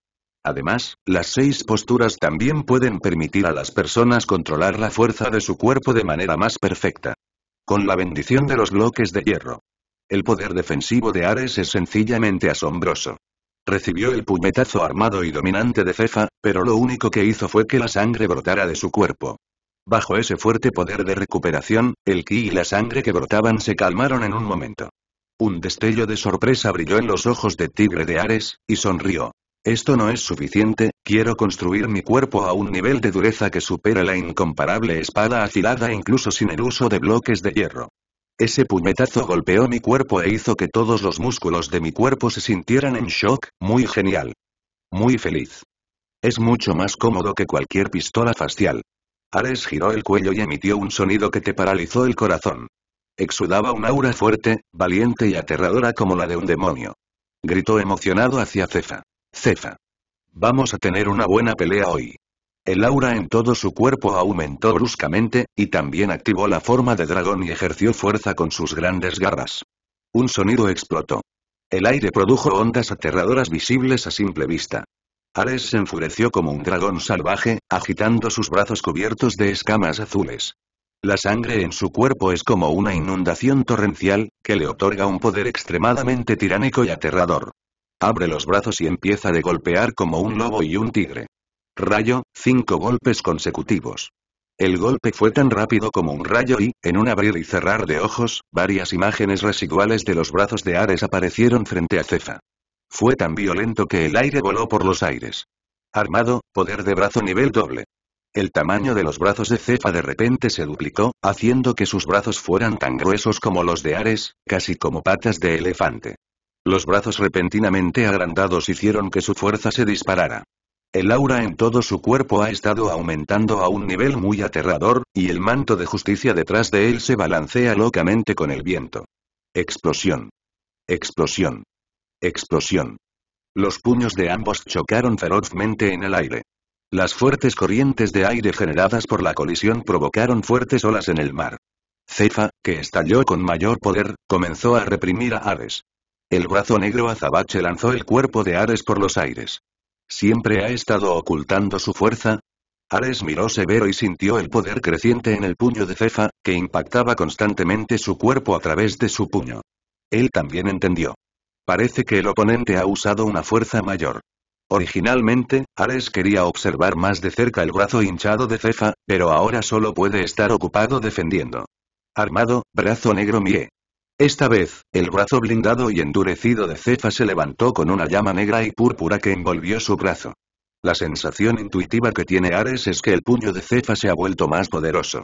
Además, las seis posturas también pueden permitir a las personas controlar la fuerza de su cuerpo de manera más perfecta. Con la bendición de los bloques de hierro. El poder defensivo de Ares es sencillamente asombroso. Recibió el puñetazo armado y dominante de Cefa, pero lo único que hizo fue que la sangre brotara de su cuerpo. Bajo ese fuerte poder de recuperación, el ki y la sangre que brotaban se calmaron en un momento. Un destello de sorpresa brilló en los ojos de Tigre de Ares, y sonrió. Esto no es suficiente, quiero construir mi cuerpo a un nivel de dureza que supera la incomparable espada afilada incluso sin el uso de bloques de hierro. Ese puñetazo golpeó mi cuerpo e hizo que todos los músculos de mi cuerpo se sintieran en shock, muy genial. Muy feliz. Es mucho más cómodo que cualquier pistola facial. Ares giró el cuello y emitió un sonido que te paralizó el corazón. Exudaba un aura fuerte, valiente y aterradora como la de un demonio. Gritó emocionado hacia Cefa. Cefa. Vamos a tener una buena pelea hoy. El aura en todo su cuerpo aumentó bruscamente, y también activó la forma de dragón y ejerció fuerza con sus grandes garras. Un sonido explotó. El aire produjo ondas aterradoras visibles a simple vista. Ares se enfureció como un dragón salvaje, agitando sus brazos cubiertos de escamas azules. La sangre en su cuerpo es como una inundación torrencial, que le otorga un poder extremadamente tiránico y aterrador. Abre los brazos y empieza a golpear como un lobo y un tigre. Rayo, cinco golpes consecutivos. El golpe fue tan rápido como un rayo y, en un abrir y cerrar de ojos, varias imágenes residuales de los brazos de Ares aparecieron frente a Cefa. Fue tan violento que el aire voló por los aires. Armado, poder de brazo nivel doble. El tamaño de los brazos de Cefa de repente se duplicó, haciendo que sus brazos fueran tan gruesos como los de Ares, casi como patas de elefante. Los brazos repentinamente agrandados hicieron que su fuerza se disparara. El aura en todo su cuerpo ha estado aumentando a un nivel muy aterrador, y el manto de justicia detrás de él se balancea locamente con el viento. Explosión. Explosión. Explosión. Los puños de ambos chocaron ferozmente en el aire. Las fuertes corrientes de aire generadas por la colisión provocaron fuertes olas en el mar. Cefa, que estalló con mayor poder, comenzó a reprimir a Ares. El brazo negro azabache lanzó el cuerpo de Ares por los aires. ¿Siempre ha estado ocultando su fuerza? Ares miró severo y sintió el poder creciente en el puño de Cefa, que impactaba constantemente su cuerpo a través de su puño. Él también entendió. Parece que el oponente ha usado una fuerza mayor. Originalmente, Ares quería observar más de cerca el brazo hinchado de Cefa, pero ahora solo puede estar ocupado defendiendo. Armado, brazo negro Mie. Esta vez, el brazo blindado y endurecido de Cefa se levantó con una llama negra y púrpura que envolvió su brazo. La sensación intuitiva que tiene Ares es que el puño de Cefa se ha vuelto más poderoso.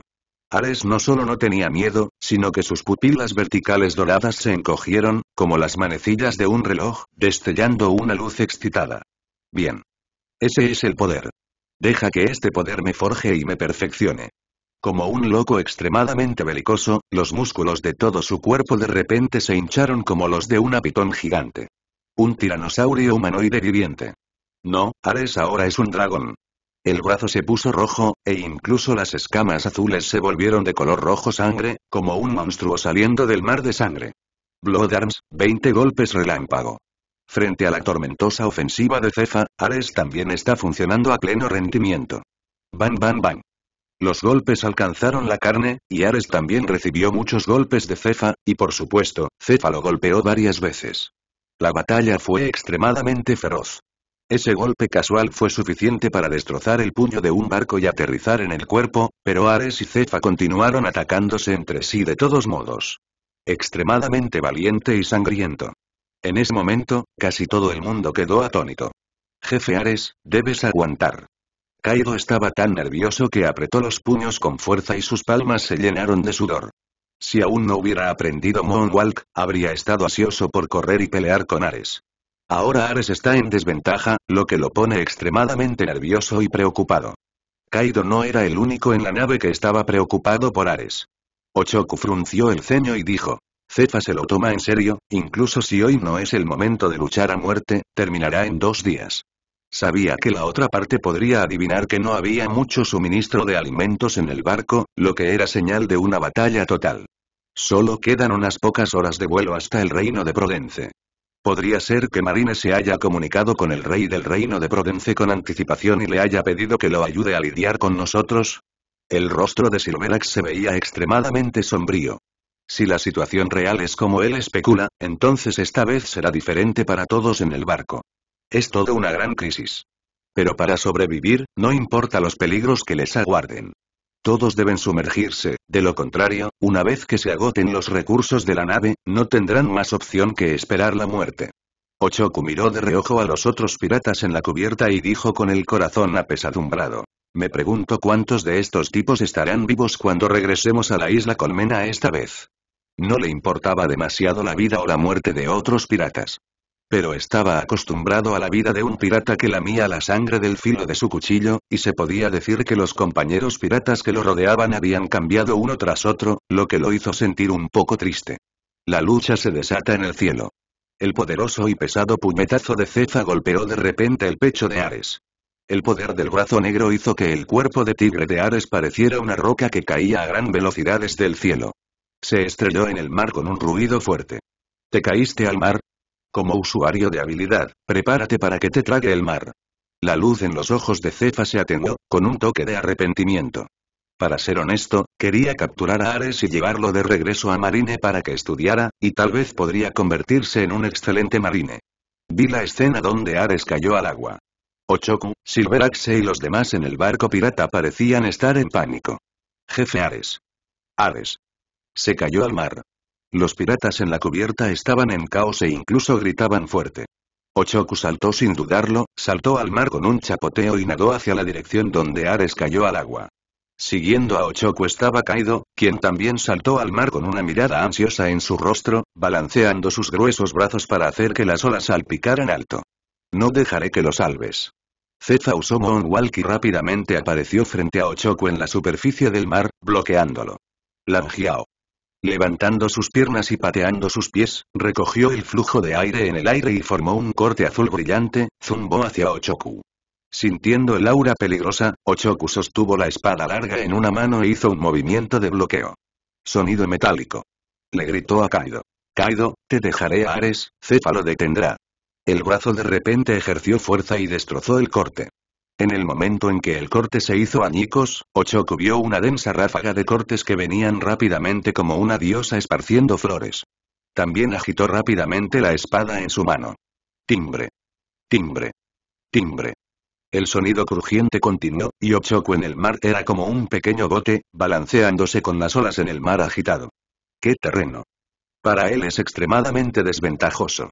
Ares no solo no tenía miedo, sino que sus pupilas verticales doradas se encogieron, como las manecillas de un reloj, destellando una luz excitada. Bien. Ese es el poder. Deja que este poder me forje y me perfeccione. Como un loco extremadamente belicoso, los músculos de todo su cuerpo de repente se hincharon como los de una pitón gigante. Un tiranosaurio humanoide viviente. No, Ares ahora es un dragón. El brazo se puso rojo, e incluso las escamas azules se volvieron de color rojo sangre, como un monstruo saliendo del mar de sangre. Blood Arms, 20 golpes relámpago. Frente a la tormentosa ofensiva de Cefa, Ares también está funcionando a pleno rendimiento. Bam bam bam. Los golpes alcanzaron la carne, y Ares también recibió muchos golpes de Cefa, y por supuesto, Cefa lo golpeó varias veces. La batalla fue extremadamente feroz. Ese golpe casual fue suficiente para destrozar el puño de un barco y aterrizar en el cuerpo, pero Ares y Cefa continuaron atacándose entre sí de todos modos. Extremadamente valiente y sangriento. En ese momento, casi todo el mundo quedó atónito. Jefe Ares, debes aguantar. Kaido estaba tan nervioso que apretó los puños con fuerza y sus palmas se llenaron de sudor. Si aún no hubiera aprendido Moonwalk, habría estado ansioso por correr y pelear con Ares. Ahora Ares está en desventaja, lo que lo pone extremadamente nervioso y preocupado. Kaido no era el único en la nave que estaba preocupado por Ares. Ochoku frunció el ceño y dijo. Cefa se lo toma en serio, incluso si hoy no es el momento de luchar a muerte, terminará en dos días. Sabía que la otra parte podría adivinar que no había mucho suministro de alimentos en el barco, lo que era señal de una batalla total. Solo quedan unas pocas horas de vuelo hasta el reino de Prodence. Podría ser que Marines se haya comunicado con el rey del reino de Prodence con anticipación y le haya pedido que lo ayude a lidiar con nosotros. El rostro de Silverax se veía extremadamente sombrío. Si la situación real es como él especula, entonces esta vez será diferente para todos en el barco. Es todo una gran crisis. Pero para sobrevivir, no importa los peligros que les aguarden. Todos deben sumergirse, de lo contrario, una vez que se agoten los recursos de la nave, no tendrán más opción que esperar la muerte. Ochoku miró de reojo a los otros piratas en la cubierta y dijo con el corazón apesadumbrado. Me pregunto cuántos de estos tipos estarán vivos cuando regresemos a la isla Colmena esta vez. No le importaba demasiado la vida o la muerte de otros piratas. Pero estaba acostumbrado a la vida de un pirata que lamía la sangre del filo de su cuchillo, y se podía decir que los compañeros piratas que lo rodeaban habían cambiado uno tras otro, lo que lo hizo sentir un poco triste. La lucha se desata en el cielo. El poderoso y pesado puñetazo de Cefa golpeó de repente el pecho de Ares. El poder del brazo negro hizo que el cuerpo de tigre de Ares pareciera una roca que caía a gran velocidad desde el cielo. Se estrelló en el mar con un ruido fuerte. Te caíste al mar, como usuario de habilidad, prepárate para que te trague el mar. La luz en los ojos de Cefa se atendió, con un toque de arrepentimiento. Para ser honesto, quería capturar a Ares y llevarlo de regreso a Marine para que estudiara, y tal vez podría convertirse en un excelente Marine. Vi la escena donde Ares cayó al agua. Ochoku, Axe y los demás en el barco pirata parecían estar en pánico. Jefe Ares. Ares. Se cayó al mar. Los piratas en la cubierta estaban en caos e incluso gritaban fuerte. Ochoku saltó sin dudarlo, saltó al mar con un chapoteo y nadó hacia la dirección donde Ares cayó al agua. Siguiendo a Ochoku estaba Caído, quien también saltó al mar con una mirada ansiosa en su rostro, balanceando sus gruesos brazos para hacer que las olas salpicaran alto. No dejaré que lo salves. Zeta usó Moonwalk y rápidamente apareció frente a Ochoku en la superficie del mar, bloqueándolo. Langiao. Levantando sus piernas y pateando sus pies, recogió el flujo de aire en el aire y formó un corte azul brillante, zumbó hacia Ochoku. Sintiendo el aura peligrosa, Ochoku sostuvo la espada larga en una mano e hizo un movimiento de bloqueo. Sonido metálico. Le gritó a Kaido. Kaido, te dejaré a Ares, Céfalo detendrá. El brazo de repente ejerció fuerza y destrozó el corte. En el momento en que el corte se hizo añicos, Ochoku vio una densa ráfaga de cortes que venían rápidamente como una diosa esparciendo flores. También agitó rápidamente la espada en su mano. Timbre. Timbre. Timbre. El sonido crujiente continuó, y Ochoku en el mar era como un pequeño bote, balanceándose con las olas en el mar agitado. ¡Qué terreno! Para él es extremadamente desventajoso.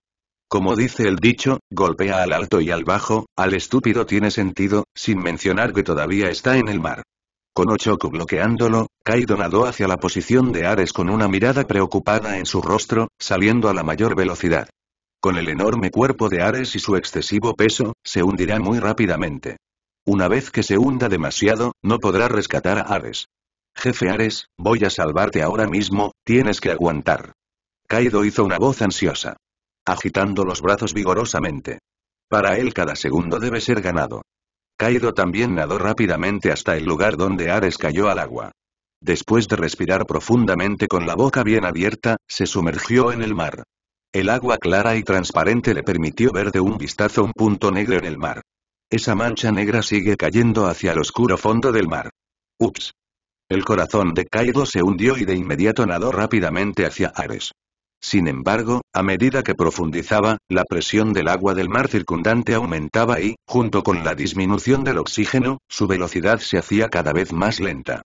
Como dice el dicho, golpea al alto y al bajo, al estúpido tiene sentido, sin mencionar que todavía está en el mar. Con Ochoco bloqueándolo, Kaido nadó hacia la posición de Ares con una mirada preocupada en su rostro, saliendo a la mayor velocidad. Con el enorme cuerpo de Ares y su excesivo peso, se hundirá muy rápidamente. Una vez que se hunda demasiado, no podrá rescatar a Ares. Jefe Ares, voy a salvarte ahora mismo, tienes que aguantar. Kaido hizo una voz ansiosa agitando los brazos vigorosamente. Para él cada segundo debe ser ganado. Kaido también nadó rápidamente hasta el lugar donde Ares cayó al agua. Después de respirar profundamente con la boca bien abierta, se sumergió en el mar. El agua clara y transparente le permitió ver de un vistazo un punto negro en el mar. Esa mancha negra sigue cayendo hacia el oscuro fondo del mar. Ups. El corazón de Kaido se hundió y de inmediato nadó rápidamente hacia Ares. Sin embargo, a medida que profundizaba, la presión del agua del mar circundante aumentaba y, junto con la disminución del oxígeno, su velocidad se hacía cada vez más lenta.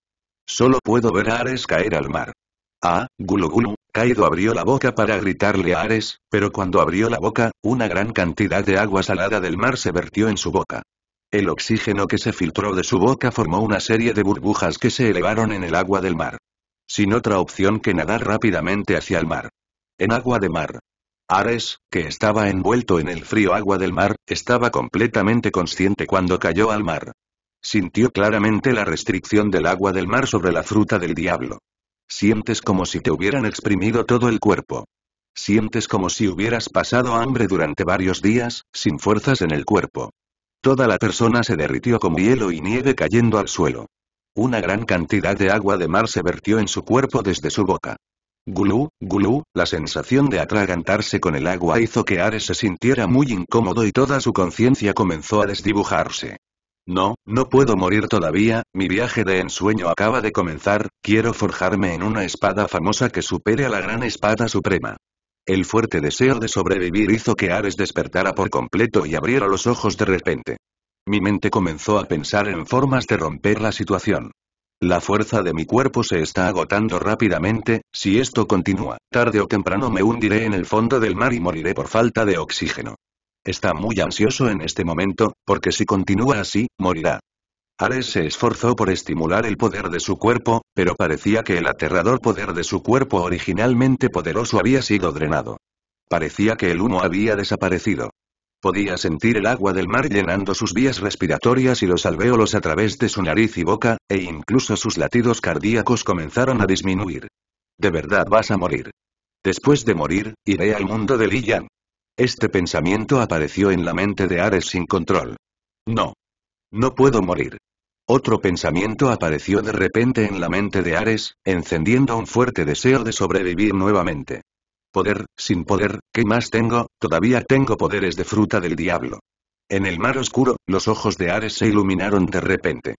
Solo puedo ver a Ares caer al mar. Ah, Gulugulu, Kaido abrió la boca para gritarle a Ares, pero cuando abrió la boca, una gran cantidad de agua salada del mar se vertió en su boca. El oxígeno que se filtró de su boca formó una serie de burbujas que se elevaron en el agua del mar. Sin otra opción que nadar rápidamente hacia el mar en agua de mar. Ares, que estaba envuelto en el frío agua del mar, estaba completamente consciente cuando cayó al mar. Sintió claramente la restricción del agua del mar sobre la fruta del diablo. Sientes como si te hubieran exprimido todo el cuerpo. Sientes como si hubieras pasado hambre durante varios días, sin fuerzas en el cuerpo. Toda la persona se derritió como hielo y nieve cayendo al suelo. Una gran cantidad de agua de mar se vertió en su cuerpo desde su boca. Gulú, gulú, la sensación de atragantarse con el agua hizo que Ares se sintiera muy incómodo y toda su conciencia comenzó a desdibujarse. No, no puedo morir todavía, mi viaje de ensueño acaba de comenzar, quiero forjarme en una espada famosa que supere a la gran espada suprema. El fuerte deseo de sobrevivir hizo que Ares despertara por completo y abriera los ojos de repente. Mi mente comenzó a pensar en formas de romper la situación. La fuerza de mi cuerpo se está agotando rápidamente, si esto continúa, tarde o temprano me hundiré en el fondo del mar y moriré por falta de oxígeno. Está muy ansioso en este momento, porque si continúa así, morirá. Ares se esforzó por estimular el poder de su cuerpo, pero parecía que el aterrador poder de su cuerpo originalmente poderoso había sido drenado. Parecía que el humo había desaparecido. Podía sentir el agua del mar llenando sus vías respiratorias y los alvéolos a través de su nariz y boca, e incluso sus latidos cardíacos comenzaron a disminuir. De verdad vas a morir. Después de morir, iré al mundo de Li Este pensamiento apareció en la mente de Ares sin control. No. No puedo morir. Otro pensamiento apareció de repente en la mente de Ares, encendiendo un fuerte deseo de sobrevivir nuevamente. Poder, sin poder, ¿qué más tengo? Todavía tengo poderes de fruta del diablo. En el mar oscuro, los ojos de Ares se iluminaron de repente.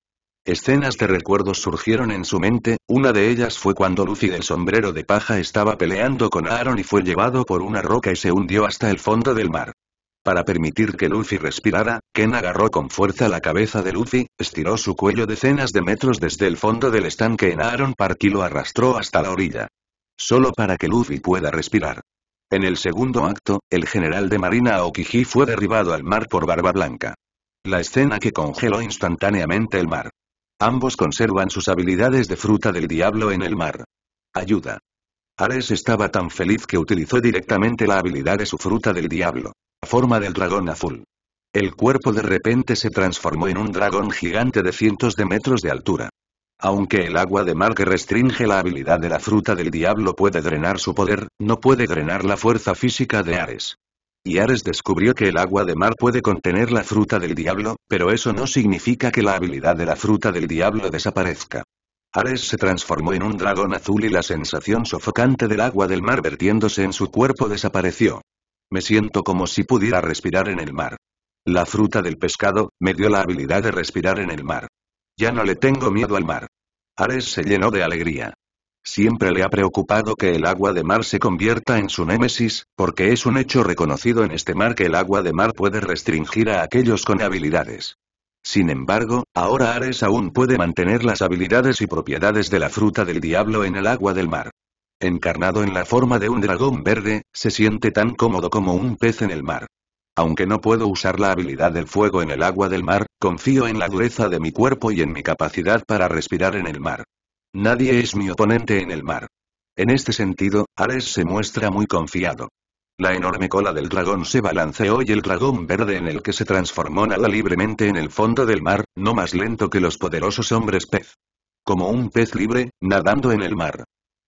Escenas de recuerdos surgieron en su mente, una de ellas fue cuando lucy del sombrero de paja estaba peleando con Aaron y fue llevado por una roca y se hundió hasta el fondo del mar. Para permitir que Luffy respirara, Ken agarró con fuerza la cabeza de Luffy, estiró su cuello decenas de metros desde el fondo del estanque en Aaron Park y lo arrastró hasta la orilla. Solo para que Luffy pueda respirar. En el segundo acto, el general de marina Aokiji fue derribado al mar por Barba Blanca. La escena que congeló instantáneamente el mar. Ambos conservan sus habilidades de fruta del diablo en el mar. Ayuda. Ares estaba tan feliz que utilizó directamente la habilidad de su fruta del diablo. Forma del dragón azul. El cuerpo de repente se transformó en un dragón gigante de cientos de metros de altura. Aunque el agua de mar que restringe la habilidad de la fruta del diablo puede drenar su poder, no puede drenar la fuerza física de Ares. Y Ares descubrió que el agua de mar puede contener la fruta del diablo, pero eso no significa que la habilidad de la fruta del diablo desaparezca. Ares se transformó en un dragón azul y la sensación sofocante del agua del mar vertiéndose en su cuerpo desapareció. Me siento como si pudiera respirar en el mar. La fruta del pescado, me dio la habilidad de respirar en el mar. Ya no le tengo miedo al mar. Ares se llenó de alegría. Siempre le ha preocupado que el agua de mar se convierta en su némesis, porque es un hecho reconocido en este mar que el agua de mar puede restringir a aquellos con habilidades. Sin embargo, ahora Ares aún puede mantener las habilidades y propiedades de la fruta del diablo en el agua del mar. Encarnado en la forma de un dragón verde, se siente tan cómodo como un pez en el mar. Aunque no puedo usar la habilidad del fuego en el agua del mar, confío en la dureza de mi cuerpo y en mi capacidad para respirar en el mar. Nadie es mi oponente en el mar. En este sentido, Ares se muestra muy confiado. La enorme cola del dragón se balanceó y el dragón verde en el que se transformó nada libremente en el fondo del mar, no más lento que los poderosos hombres pez. Como un pez libre, nadando en el mar.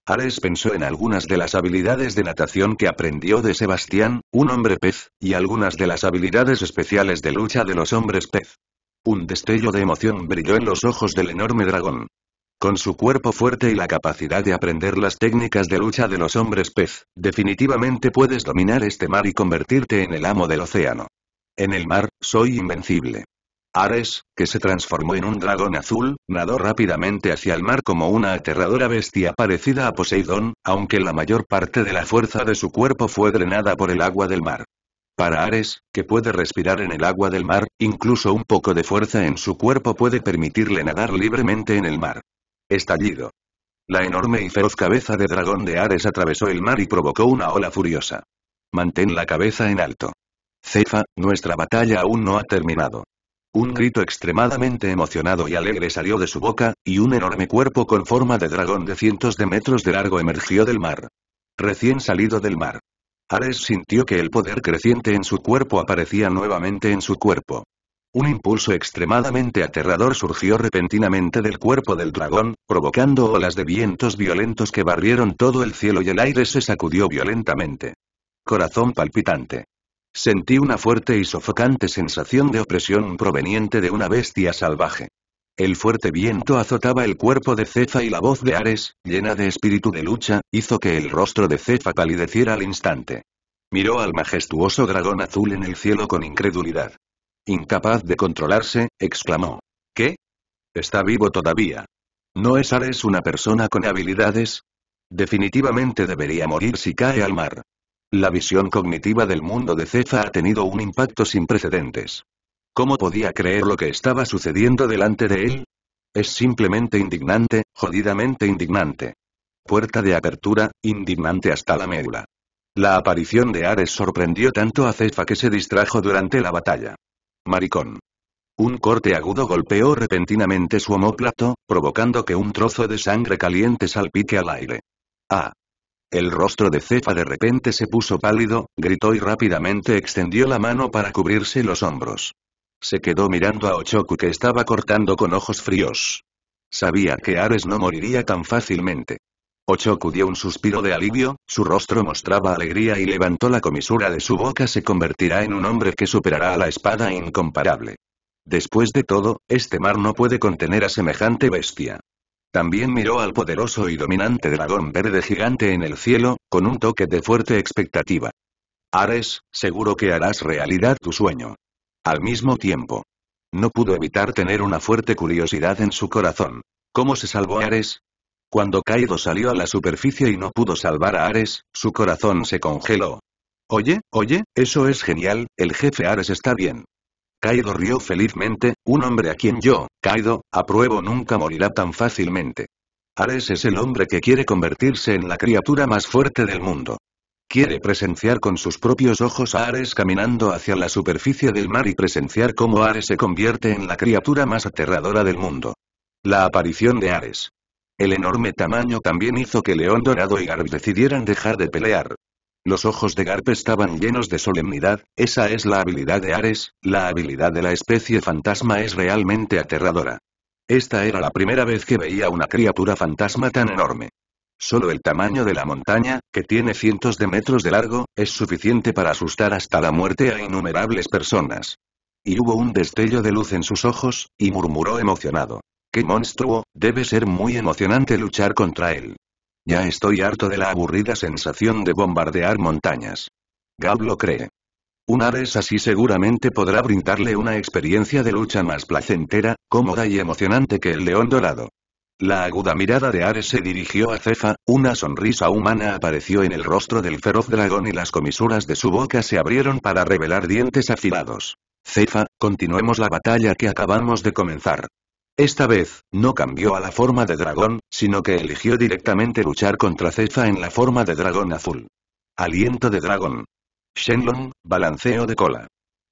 Ares pensó en algunas de las habilidades de natación que aprendió de Sebastián, un hombre pez, y algunas de las habilidades especiales de lucha de los hombres pez. Un destello de emoción brilló en los ojos del enorme dragón. Con su cuerpo fuerte y la capacidad de aprender las técnicas de lucha de los hombres pez, definitivamente puedes dominar este mar y convertirte en el amo del océano. En el mar, soy invencible. Ares, que se transformó en un dragón azul, nadó rápidamente hacia el mar como una aterradora bestia parecida a Poseidón, aunque la mayor parte de la fuerza de su cuerpo fue drenada por el agua del mar. Para Ares, que puede respirar en el agua del mar, incluso un poco de fuerza en su cuerpo puede permitirle nadar libremente en el mar. Estallido. La enorme y feroz cabeza de dragón de Ares atravesó el mar y provocó una ola furiosa. Mantén la cabeza en alto. Cefa, nuestra batalla aún no ha terminado. Un grito extremadamente emocionado y alegre salió de su boca, y un enorme cuerpo con forma de dragón de cientos de metros de largo emergió del mar. Recién salido del mar. Ares sintió que el poder creciente en su cuerpo aparecía nuevamente en su cuerpo. Un impulso extremadamente aterrador surgió repentinamente del cuerpo del dragón, provocando olas de vientos violentos que barrieron todo el cielo y el aire se sacudió violentamente. Corazón palpitante. Sentí una fuerte y sofocante sensación de opresión proveniente de una bestia salvaje. El fuerte viento azotaba el cuerpo de Cefa y la voz de Ares, llena de espíritu de lucha, hizo que el rostro de Cefa palideciera al instante. Miró al majestuoso dragón azul en el cielo con incredulidad. Incapaz de controlarse, exclamó. ¿Qué? Está vivo todavía. ¿No es Ares una persona con habilidades? Definitivamente debería morir si cae al mar. La visión cognitiva del mundo de Cefa ha tenido un impacto sin precedentes. ¿Cómo podía creer lo que estaba sucediendo delante de él? Es simplemente indignante, jodidamente indignante. Puerta de apertura, indignante hasta la médula. La aparición de Ares sorprendió tanto a Cefa que se distrajo durante la batalla. Maricón. Un corte agudo golpeó repentinamente su homóplato, provocando que un trozo de sangre caliente salpique al aire. Ah. El rostro de Cefa de repente se puso pálido, gritó y rápidamente extendió la mano para cubrirse los hombros. Se quedó mirando a Ochoku que estaba cortando con ojos fríos. Sabía que Ares no moriría tan fácilmente. Ochoku dio un suspiro de alivio, su rostro mostraba alegría y levantó la comisura de su boca se convertirá en un hombre que superará a la espada incomparable. Después de todo, este mar no puede contener a semejante bestia. También miró al poderoso y dominante dragón verde gigante en el cielo, con un toque de fuerte expectativa. Ares, seguro que harás realidad tu sueño. Al mismo tiempo. No pudo evitar tener una fuerte curiosidad en su corazón. ¿Cómo se salvó Ares? Cuando Kaido salió a la superficie y no pudo salvar a Ares, su corazón se congeló. Oye, oye, eso es genial, el jefe Ares está bien. Kaido rió felizmente, un hombre a quien yo, Kaido, apruebo nunca morirá tan fácilmente. Ares es el hombre que quiere convertirse en la criatura más fuerte del mundo. Quiere presenciar con sus propios ojos a Ares caminando hacia la superficie del mar y presenciar cómo Ares se convierte en la criatura más aterradora del mundo. La aparición de Ares. El enorme tamaño también hizo que León Dorado y Garb decidieran dejar de pelear. Los ojos de Garp estaban llenos de solemnidad, esa es la habilidad de Ares, la habilidad de la especie fantasma es realmente aterradora. Esta era la primera vez que veía una criatura fantasma tan enorme. Solo el tamaño de la montaña, que tiene cientos de metros de largo, es suficiente para asustar hasta la muerte a innumerables personas. Y hubo un destello de luz en sus ojos, y murmuró emocionado. ¡Qué monstruo! Debe ser muy emocionante luchar contra él. Ya estoy harto de la aburrida sensación de bombardear montañas. Gab lo cree. Un vez así seguramente podrá brindarle una experiencia de lucha más placentera, cómoda y emocionante que el león dorado. La aguda mirada de Ares se dirigió a Cefa, una sonrisa humana apareció en el rostro del feroz dragón y las comisuras de su boca se abrieron para revelar dientes afilados. Cefa, continuemos la batalla que acabamos de comenzar. Esta vez, no cambió a la forma de dragón, sino que eligió directamente luchar contra Cefa en la forma de dragón azul. Aliento de dragón. Shenlong, balanceo de cola.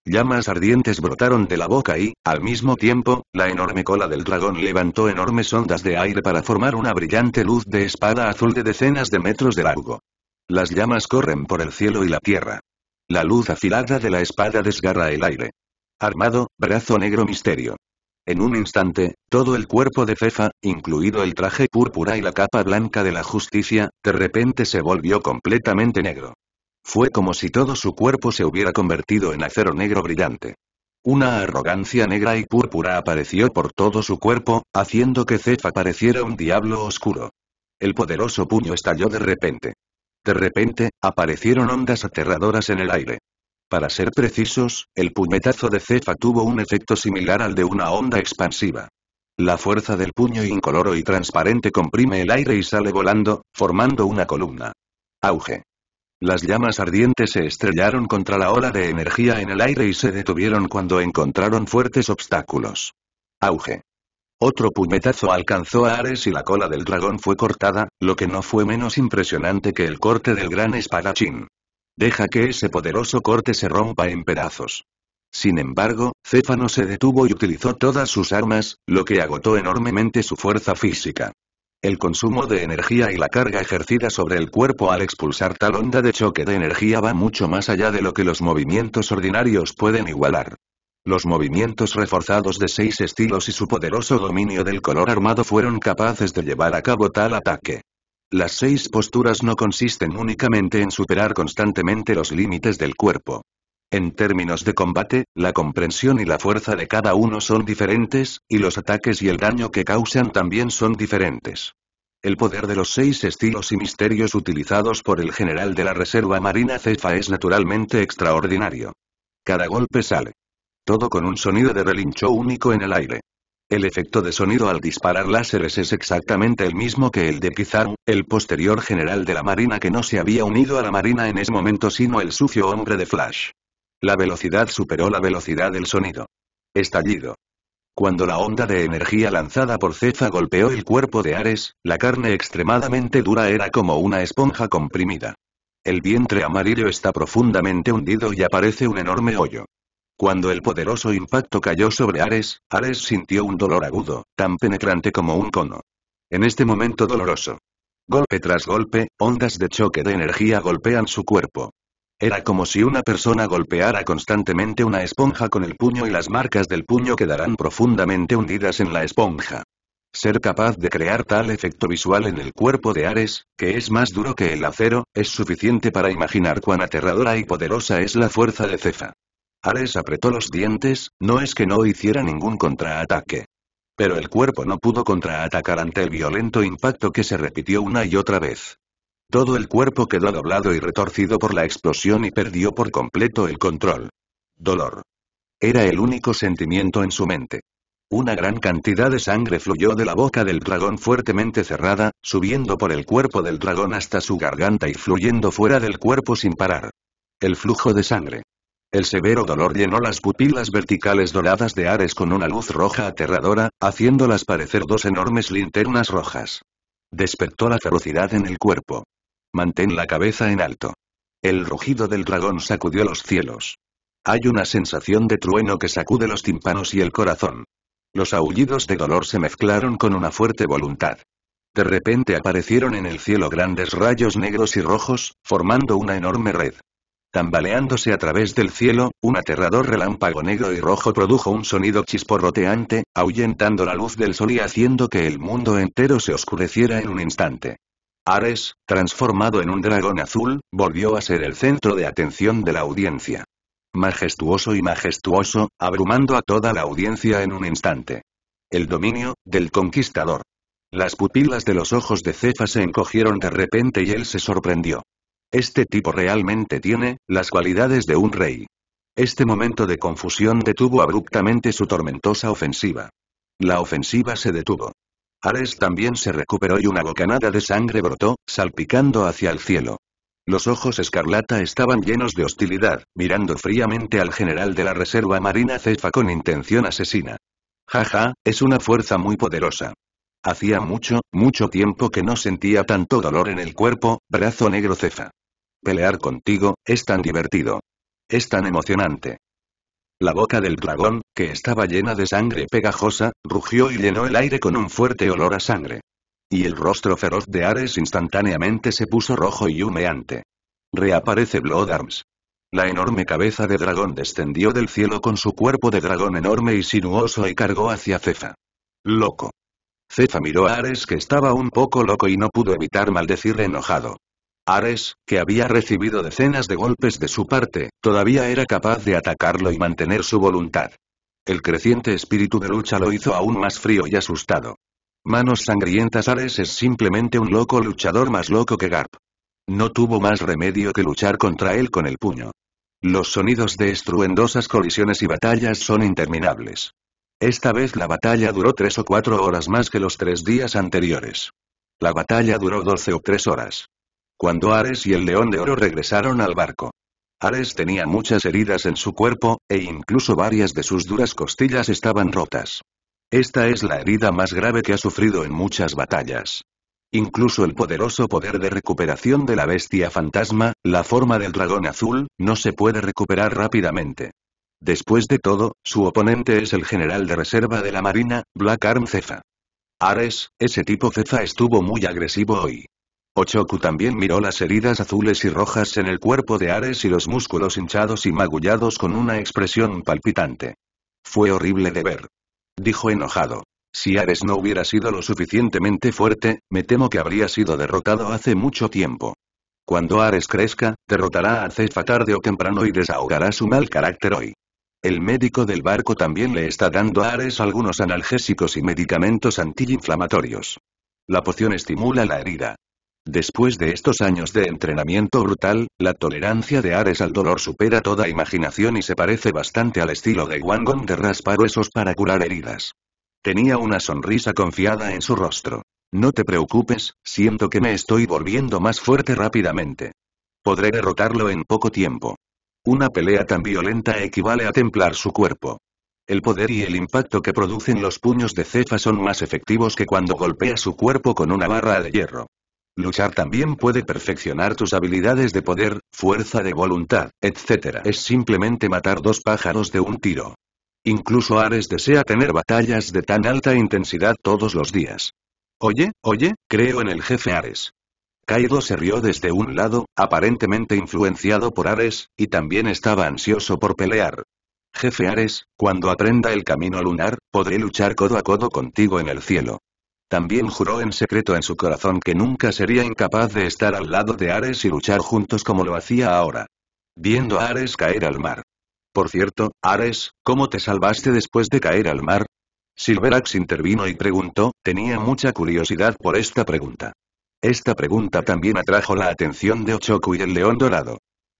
Llamas ardientes brotaron de la boca y, al mismo tiempo, la enorme cola del dragón levantó enormes ondas de aire para formar una brillante luz de espada azul de decenas de metros de largo. Las llamas corren por el cielo y la tierra. La luz afilada de la espada desgarra el aire. Armado, brazo negro misterio. En un instante, todo el cuerpo de Fefa, incluido el traje púrpura y la capa blanca de la justicia, de repente se volvió completamente negro. Fue como si todo su cuerpo se hubiera convertido en acero negro brillante. Una arrogancia negra y púrpura apareció por todo su cuerpo, haciendo que Cefa pareciera un diablo oscuro. El poderoso puño estalló de repente. De repente, aparecieron ondas aterradoras en el aire. Para ser precisos, el puñetazo de Cefa tuvo un efecto similar al de una onda expansiva. La fuerza del puño incoloro y transparente comprime el aire y sale volando, formando una columna. Auge. Las llamas ardientes se estrellaron contra la ola de energía en el aire y se detuvieron cuando encontraron fuertes obstáculos. Auge. Otro puñetazo alcanzó a Ares y la cola del dragón fue cortada, lo que no fue menos impresionante que el corte del gran espadachín. Deja que ese poderoso corte se rompa en pedazos. Sin embargo, Céfano se detuvo y utilizó todas sus armas, lo que agotó enormemente su fuerza física. El consumo de energía y la carga ejercida sobre el cuerpo al expulsar tal onda de choque de energía va mucho más allá de lo que los movimientos ordinarios pueden igualar. Los movimientos reforzados de seis estilos y su poderoso dominio del color armado fueron capaces de llevar a cabo tal ataque. Las seis posturas no consisten únicamente en superar constantemente los límites del cuerpo. En términos de combate, la comprensión y la fuerza de cada uno son diferentes, y los ataques y el daño que causan también son diferentes. El poder de los seis estilos y misterios utilizados por el general de la Reserva Marina Cefa es naturalmente extraordinario. Cada golpe sale. Todo con un sonido de relincho único en el aire. El efecto de sonido al disparar láseres es exactamente el mismo que el de Pizarro, el posterior general de la marina que no se había unido a la marina en ese momento sino el sucio hombre de Flash. La velocidad superó la velocidad del sonido. Estallido. Cuando la onda de energía lanzada por Cefa golpeó el cuerpo de Ares, la carne extremadamente dura era como una esponja comprimida. El vientre amarillo está profundamente hundido y aparece un enorme hoyo. Cuando el poderoso impacto cayó sobre Ares, Ares sintió un dolor agudo, tan penetrante como un cono. En este momento doloroso. Golpe tras golpe, ondas de choque de energía golpean su cuerpo. Era como si una persona golpeara constantemente una esponja con el puño y las marcas del puño quedarán profundamente hundidas en la esponja. Ser capaz de crear tal efecto visual en el cuerpo de Ares, que es más duro que el acero, es suficiente para imaginar cuán aterradora y poderosa es la fuerza de Cefa. Ares apretó los dientes, no es que no hiciera ningún contraataque. Pero el cuerpo no pudo contraatacar ante el violento impacto que se repitió una y otra vez. Todo el cuerpo quedó doblado y retorcido por la explosión y perdió por completo el control. Dolor. Era el único sentimiento en su mente. Una gran cantidad de sangre fluyó de la boca del dragón fuertemente cerrada, subiendo por el cuerpo del dragón hasta su garganta y fluyendo fuera del cuerpo sin parar. El flujo de sangre el severo dolor llenó las pupilas verticales doradas de Ares con una luz roja aterradora, haciéndolas parecer dos enormes linternas rojas. Despertó la ferocidad en el cuerpo. Mantén la cabeza en alto. El rugido del dragón sacudió los cielos. Hay una sensación de trueno que sacude los tímpanos y el corazón. Los aullidos de dolor se mezclaron con una fuerte voluntad. De repente aparecieron en el cielo grandes rayos negros y rojos, formando una enorme red. Tambaleándose a través del cielo, un aterrador relámpago negro y rojo produjo un sonido chisporroteante, ahuyentando la luz del sol y haciendo que el mundo entero se oscureciera en un instante. Ares, transformado en un dragón azul, volvió a ser el centro de atención de la audiencia. Majestuoso y majestuoso, abrumando a toda la audiencia en un instante. El dominio, del conquistador. Las pupilas de los ojos de Cefa se encogieron de repente y él se sorprendió. Este tipo realmente tiene, las cualidades de un rey. Este momento de confusión detuvo abruptamente su tormentosa ofensiva. La ofensiva se detuvo. Ares también se recuperó y una bocanada de sangre brotó, salpicando hacia el cielo. Los ojos escarlata estaban llenos de hostilidad, mirando fríamente al general de la reserva marina Cefa con intención asesina. Jaja, es una fuerza muy poderosa. Hacía mucho, mucho tiempo que no sentía tanto dolor en el cuerpo, brazo negro cefa. Pelear contigo, es tan divertido. Es tan emocionante. La boca del dragón, que estaba llena de sangre pegajosa, rugió y llenó el aire con un fuerte olor a sangre. Y el rostro feroz de Ares instantáneamente se puso rojo y humeante. Reaparece Blood Arms. La enorme cabeza de dragón descendió del cielo con su cuerpo de dragón enorme y sinuoso y cargó hacia Cefa. Loco. Cefa miró a Ares que estaba un poco loco y no pudo evitar maldecir enojado. Ares, que había recibido decenas de golpes de su parte, todavía era capaz de atacarlo y mantener su voluntad. El creciente espíritu de lucha lo hizo aún más frío y asustado. Manos sangrientas Ares es simplemente un loco luchador más loco que Garp. No tuvo más remedio que luchar contra él con el puño. Los sonidos de estruendosas colisiones y batallas son interminables. Esta vez la batalla duró tres o cuatro horas más que los tres días anteriores. La batalla duró doce o tres horas. Cuando Ares y el León de Oro regresaron al barco. Ares tenía muchas heridas en su cuerpo, e incluso varias de sus duras costillas estaban rotas. Esta es la herida más grave que ha sufrido en muchas batallas. Incluso el poderoso poder de recuperación de la bestia fantasma, la forma del dragón azul, no se puede recuperar rápidamente. Después de todo, su oponente es el general de reserva de la Marina, Black Arm Cefa. Ares, ese tipo Cefa estuvo muy agresivo hoy. Ochoku también miró las heridas azules y rojas en el cuerpo de Ares y los músculos hinchados y magullados con una expresión palpitante. Fue horrible de ver. Dijo enojado. Si Ares no hubiera sido lo suficientemente fuerte, me temo que habría sido derrotado hace mucho tiempo. Cuando Ares crezca, derrotará a Cefa tarde o temprano y desahogará su mal carácter hoy. El médico del barco también le está dando a Ares algunos analgésicos y medicamentos antiinflamatorios. La poción estimula la herida. Después de estos años de entrenamiento brutal, la tolerancia de Ares al dolor supera toda imaginación y se parece bastante al estilo de Wangon de raspar huesos para curar heridas. Tenía una sonrisa confiada en su rostro. No te preocupes, siento que me estoy volviendo más fuerte rápidamente. Podré derrotarlo en poco tiempo. Una pelea tan violenta equivale a templar su cuerpo. El poder y el impacto que producen los puños de Cefa son más efectivos que cuando golpea su cuerpo con una barra de hierro. Luchar también puede perfeccionar tus habilidades de poder, fuerza de voluntad, etc. Es simplemente matar dos pájaros de un tiro. Incluso Ares desea tener batallas de tan alta intensidad todos los días. Oye, oye, creo en el jefe Ares. Kaido se rió desde un lado, aparentemente influenciado por Ares, y también estaba ansioso por pelear. Jefe Ares, cuando aprenda el camino lunar, podré luchar codo a codo contigo en el cielo. También juró en secreto en su corazón que nunca sería incapaz de estar al lado de Ares y luchar juntos como lo hacía ahora. Viendo a Ares caer al mar. Por cierto, Ares, ¿cómo te salvaste después de caer al mar? Silverax intervino y preguntó, tenía mucha curiosidad por esta pregunta. Esta pregunta también atrajo la atención de Ochoku y el León Dorado.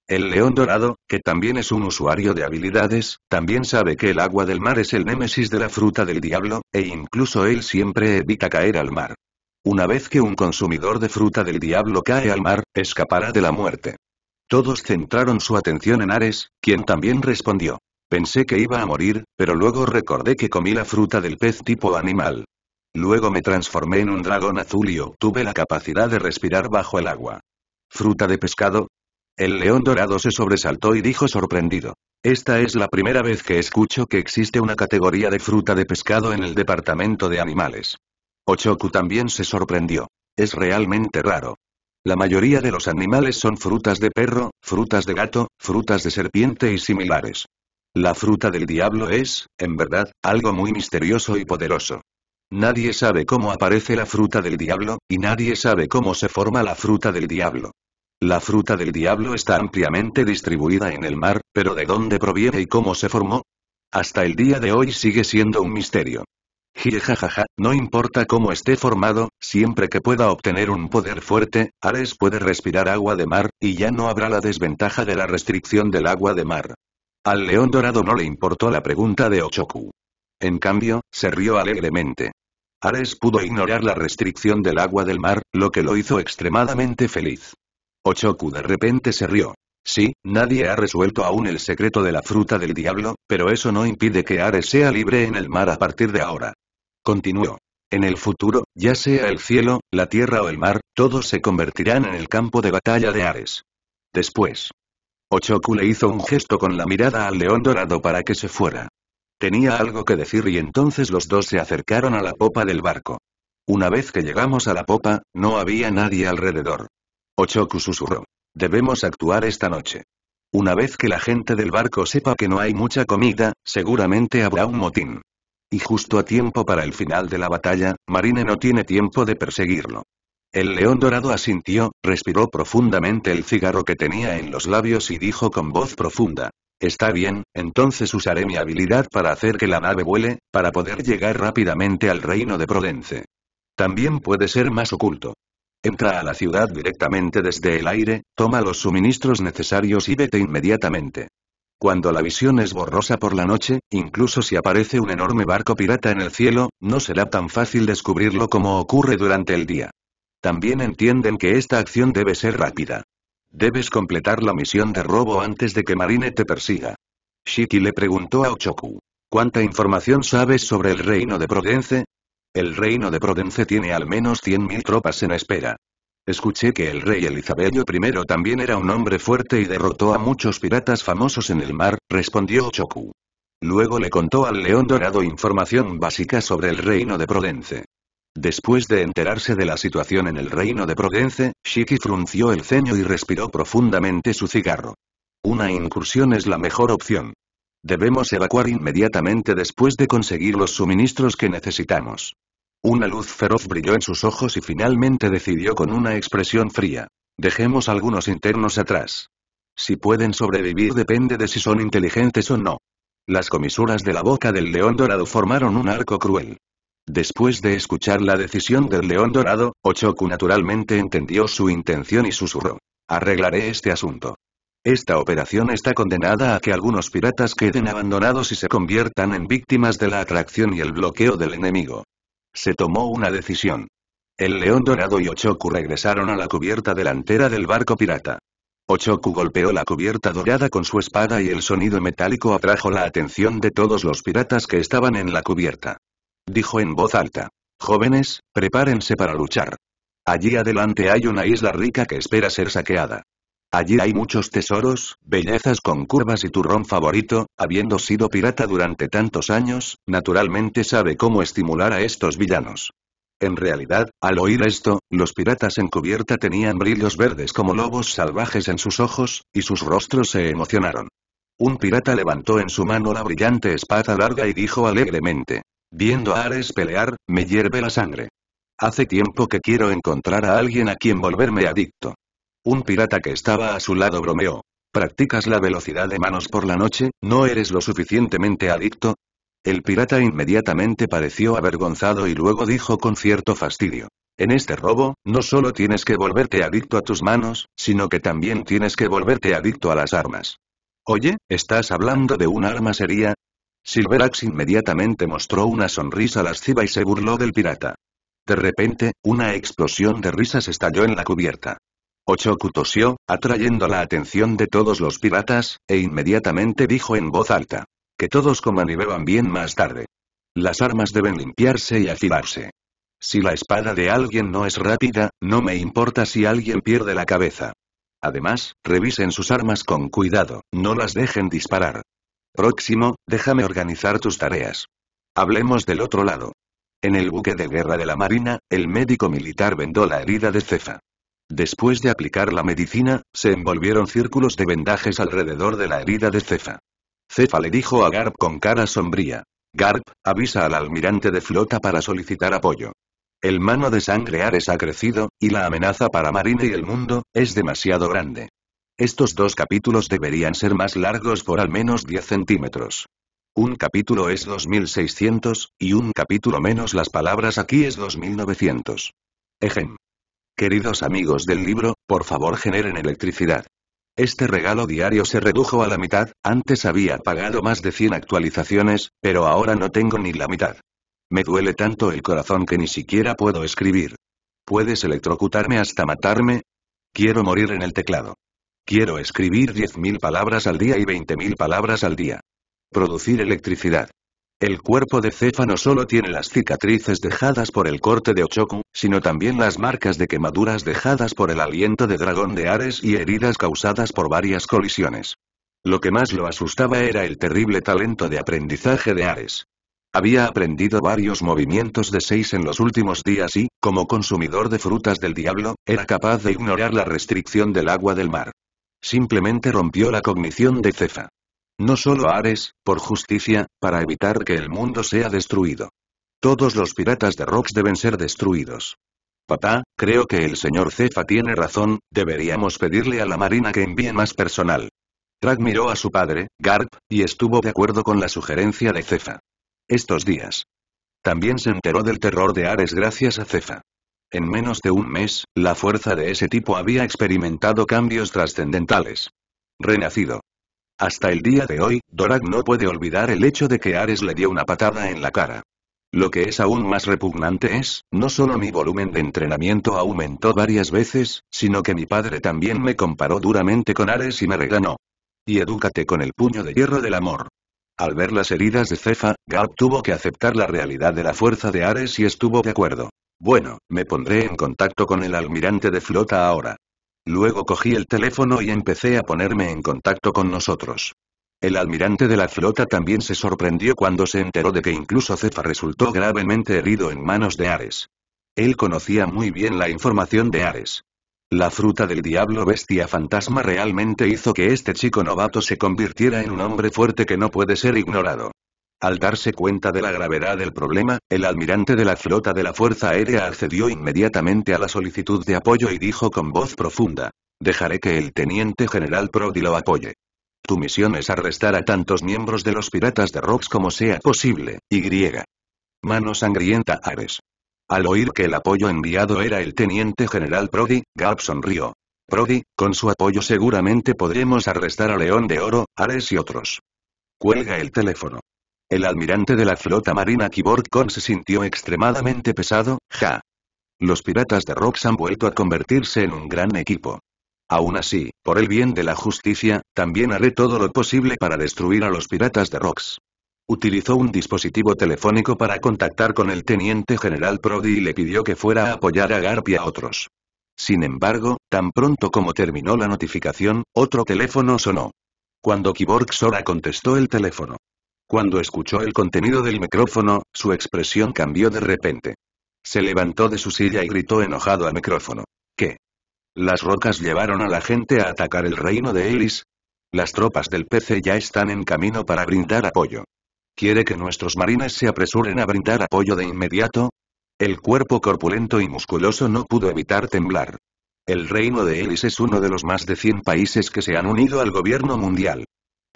El León Dorado, que también es un usuario de habilidades, también sabe que el agua del mar es el némesis de la fruta del diablo, e incluso él siempre evita caer al mar. Una vez que un consumidor de fruta del diablo cae al mar, escapará de la muerte. Todos centraron su atención en Ares, quien también respondió. Pensé que iba a morir, pero luego recordé que comí la fruta del pez tipo animal. Luego me transformé en un dragón azul y obtuve la capacidad de respirar bajo el agua. ¿Fruta de pescado? El león dorado se sobresaltó y dijo sorprendido. Esta es la primera vez que escucho que existe una categoría de fruta de pescado en el departamento de animales. Ochoku también se sorprendió. Es realmente raro. La mayoría de los animales son frutas de perro, frutas de gato, frutas de serpiente y similares. La fruta del diablo es, en verdad, algo muy misterioso y poderoso. Nadie sabe cómo aparece la fruta del diablo, y nadie sabe cómo se forma la fruta del diablo. La fruta del diablo está ampliamente distribuida en el mar, pero ¿de dónde proviene y cómo se formó? Hasta el día de hoy sigue siendo un misterio. Jijajaja, no importa cómo esté formado, siempre que pueda obtener un poder fuerte, Ares puede respirar agua de mar, y ya no habrá la desventaja de la restricción del agua de mar. Al león dorado no le importó la pregunta de Ochoku. En cambio, se rió alegremente. Ares pudo ignorar la restricción del agua del mar, lo que lo hizo extremadamente feliz. Ochoku de repente se rió. Sí, nadie ha resuelto aún el secreto de la fruta del diablo, pero eso no impide que Ares sea libre en el mar a partir de ahora. Continuó. En el futuro, ya sea el cielo, la tierra o el mar, todos se convertirán en el campo de batalla de Ares. Después. Ochoku le hizo un gesto con la mirada al león dorado para que se fuera. Tenía algo que decir y entonces los dos se acercaron a la popa del barco. Una vez que llegamos a la popa, no había nadie alrededor. Ochoku susurró. Debemos actuar esta noche. Una vez que la gente del barco sepa que no hay mucha comida, seguramente habrá un motín. Y justo a tiempo para el final de la batalla, Marine no tiene tiempo de perseguirlo. El león dorado asintió, respiró profundamente el cigarro que tenía en los labios y dijo con voz profunda, Está bien, entonces usaré mi habilidad para hacer que la nave vuele, para poder llegar rápidamente al reino de Prudence. También puede ser más oculto. Entra a la ciudad directamente desde el aire, toma los suministros necesarios y vete inmediatamente. Cuando la visión es borrosa por la noche, incluso si aparece un enorme barco pirata en el cielo, no será tan fácil descubrirlo como ocurre durante el día. También entienden que esta acción debe ser rápida. Debes completar la misión de robo antes de que Marine te persiga. Shiki le preguntó a Ochoku. ¿Cuánta información sabes sobre el reino de Prodence? El reino de Prodence tiene al menos 100.000 tropas en espera. Escuché que el rey Elizabeth I también era un hombre fuerte y derrotó a muchos piratas famosos en el mar, respondió Ochoku. Luego le contó al león dorado información básica sobre el reino de Prodence. Después de enterarse de la situación en el reino de Provence, Shiki frunció el ceño y respiró profundamente su cigarro. Una incursión es la mejor opción. Debemos evacuar inmediatamente después de conseguir los suministros que necesitamos. Una luz feroz brilló en sus ojos y finalmente decidió con una expresión fría. Dejemos algunos internos atrás. Si pueden sobrevivir depende de si son inteligentes o no. Las comisuras de la boca del león dorado formaron un arco cruel. Después de escuchar la decisión del león dorado, Ochoku naturalmente entendió su intención y susurró. Arreglaré este asunto. Esta operación está condenada a que algunos piratas queden abandonados y se conviertan en víctimas de la atracción y el bloqueo del enemigo. Se tomó una decisión. El león dorado y Ochoku regresaron a la cubierta delantera del barco pirata. Ochoku golpeó la cubierta dorada con su espada y el sonido metálico atrajo la atención de todos los piratas que estaban en la cubierta dijo en voz alta. Jóvenes, prepárense para luchar. Allí adelante hay una isla rica que espera ser saqueada. Allí hay muchos tesoros, bellezas con curvas y turrón favorito, habiendo sido pirata durante tantos años, naturalmente sabe cómo estimular a estos villanos. En realidad, al oír esto, los piratas en cubierta tenían brillos verdes como lobos salvajes en sus ojos, y sus rostros se emocionaron. Un pirata levantó en su mano la brillante espada larga y dijo alegremente, Viendo a Ares pelear, me hierve la sangre. Hace tiempo que quiero encontrar a alguien a quien volverme adicto. Un pirata que estaba a su lado bromeó. ¿Practicas la velocidad de manos por la noche? ¿No eres lo suficientemente adicto? El pirata inmediatamente pareció avergonzado y luego dijo con cierto fastidio. En este robo, no solo tienes que volverte adicto a tus manos, sino que también tienes que volverte adicto a las armas. Oye, ¿estás hablando de un arma seria? Silverax inmediatamente mostró una sonrisa lasciva y se burló del pirata. De repente, una explosión de risas estalló en la cubierta. Ochoku tosió, atrayendo la atención de todos los piratas, e inmediatamente dijo en voz alta. Que todos coman y beban bien más tarde. Las armas deben limpiarse y afilarse. Si la espada de alguien no es rápida, no me importa si alguien pierde la cabeza. Además, revisen sus armas con cuidado, no las dejen disparar. Próximo, déjame organizar tus tareas. Hablemos del otro lado. En el buque de guerra de la Marina, el médico militar vendó la herida de Cefa. Después de aplicar la medicina, se envolvieron círculos de vendajes alrededor de la herida de Cefa. Cefa le dijo a Garp con cara sombría. Garp, avisa al almirante de flota para solicitar apoyo. El mano de sangre Ares ha crecido, y la amenaza para Marina y el mundo, es demasiado grande. Estos dos capítulos deberían ser más largos por al menos 10 centímetros. Un capítulo es 2600, y un capítulo menos las palabras aquí es 2900. Ejem. Queridos amigos del libro, por favor generen electricidad. Este regalo diario se redujo a la mitad, antes había pagado más de 100 actualizaciones, pero ahora no tengo ni la mitad. Me duele tanto el corazón que ni siquiera puedo escribir. ¿Puedes electrocutarme hasta matarme? Quiero morir en el teclado. Quiero escribir 10.000 palabras al día y 20.000 palabras al día. Producir electricidad. El cuerpo de Cefa no solo tiene las cicatrices dejadas por el corte de Ochoku, sino también las marcas de quemaduras dejadas por el aliento de dragón de Ares y heridas causadas por varias colisiones. Lo que más lo asustaba era el terrible talento de aprendizaje de Ares. Había aprendido varios movimientos de seis en los últimos días y, como consumidor de frutas del diablo, era capaz de ignorar la restricción del agua del mar. Simplemente rompió la cognición de Cefa. No solo Ares, por justicia, para evitar que el mundo sea destruido. Todos los piratas de rocks deben ser destruidos. Papá, creo que el señor Cefa tiene razón, deberíamos pedirle a la marina que envíe más personal. Drag miró a su padre, Garp, y estuvo de acuerdo con la sugerencia de Cefa. Estos días. También se enteró del terror de Ares gracias a Cefa. En menos de un mes, la fuerza de ese tipo había experimentado cambios trascendentales. Renacido. Hasta el día de hoy, Dorak no puede olvidar el hecho de que Ares le dio una patada en la cara. Lo que es aún más repugnante es, no solo mi volumen de entrenamiento aumentó varias veces, sino que mi padre también me comparó duramente con Ares y me reganó. Y edúcate con el puño de hierro del amor. Al ver las heridas de Cefa, Gab tuvo que aceptar la realidad de la fuerza de Ares y estuvo de acuerdo. Bueno, me pondré en contacto con el almirante de flota ahora. Luego cogí el teléfono y empecé a ponerme en contacto con nosotros. El almirante de la flota también se sorprendió cuando se enteró de que incluso Cefa resultó gravemente herido en manos de Ares. Él conocía muy bien la información de Ares. La fruta del diablo bestia fantasma realmente hizo que este chico novato se convirtiera en un hombre fuerte que no puede ser ignorado. Al darse cuenta de la gravedad del problema, el almirante de la flota de la Fuerza Aérea accedió inmediatamente a la solicitud de apoyo y dijo con voz profunda. Dejaré que el teniente general Prodi lo apoye. Tu misión es arrestar a tantos miembros de los piratas de Rocks como sea posible, Y. Mano sangrienta Ares. Al oír que el apoyo enviado era el teniente general Prodi, Gab sonrió. Prodi, con su apoyo seguramente podremos arrestar a León de Oro, Ares y otros. Cuelga el teléfono. El almirante de la flota marina Con se sintió extremadamente pesado, ja. Los piratas de Rox han vuelto a convertirse en un gran equipo. Aún así, por el bien de la justicia, también haré todo lo posible para destruir a los piratas de Rox. Utilizó un dispositivo telefónico para contactar con el teniente general Prodi y le pidió que fuera a apoyar a Garp y a otros. Sin embargo, tan pronto como terminó la notificación, otro teléfono sonó. Cuando Kiborg Sora contestó el teléfono, cuando escuchó el contenido del micrófono, su expresión cambió de repente. Se levantó de su silla y gritó enojado al micrófono. ¿Qué? ¿Las rocas llevaron a la gente a atacar el reino de Elis? Las tropas del PC ya están en camino para brindar apoyo. ¿Quiere que nuestros marines se apresuren a brindar apoyo de inmediato? El cuerpo corpulento y musculoso no pudo evitar temblar. El reino de Elis es uno de los más de 100 países que se han unido al gobierno mundial.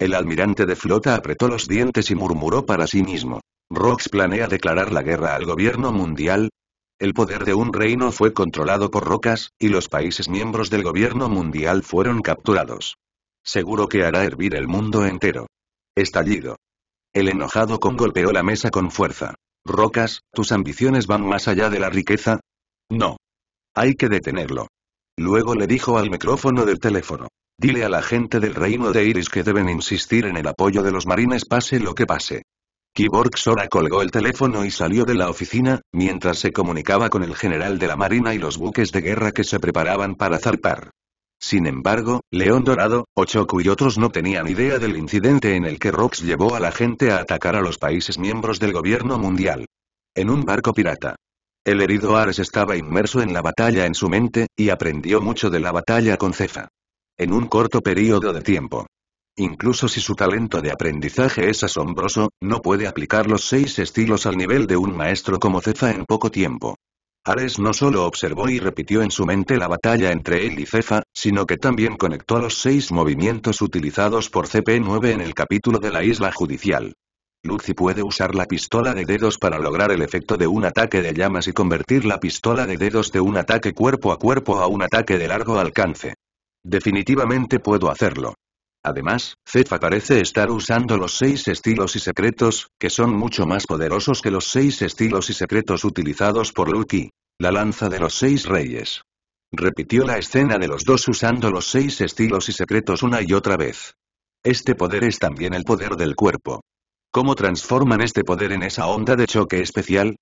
El almirante de flota apretó los dientes y murmuró para sí mismo. Rox planea declarar la guerra al gobierno mundial. El poder de un reino fue controlado por Rocas, y los países miembros del gobierno mundial fueron capturados. Seguro que hará hervir el mundo entero. Estallido. El enojado con golpeó la mesa con fuerza. Rocas, ¿tus ambiciones van más allá de la riqueza? No. Hay que detenerlo. Luego le dijo al micrófono del teléfono. Dile a la gente del reino de Iris que deben insistir en el apoyo de los marines pase lo que pase. Kiborg Sora colgó el teléfono y salió de la oficina, mientras se comunicaba con el general de la marina y los buques de guerra que se preparaban para zarpar. Sin embargo, León Dorado, Ochoku y otros no tenían idea del incidente en el que Rox llevó a la gente a atacar a los países miembros del gobierno mundial. En un barco pirata. El herido Ares estaba inmerso en la batalla en su mente, y aprendió mucho de la batalla con Cefa. En un corto periodo de tiempo. Incluso si su talento de aprendizaje es asombroso, no puede aplicar los seis estilos al nivel de un maestro como Cefa en poco tiempo. Ares no solo observó y repitió en su mente la batalla entre él y Cefa, sino que también conectó los seis movimientos utilizados por CP9 en el capítulo de la isla judicial. Lucy puede usar la pistola de dedos para lograr el efecto de un ataque de llamas y convertir la pistola de dedos de un ataque cuerpo a cuerpo a un ataque de largo alcance. Definitivamente puedo hacerlo. Además, Cefa parece estar usando los seis estilos y secretos, que son mucho más poderosos que los seis estilos y secretos utilizados por Lucky. La lanza de los seis reyes. Repitió la escena de los dos usando los seis estilos y secretos una y otra vez. Este poder es también el poder del cuerpo. ¿Cómo transforman este poder en esa onda de choque especial?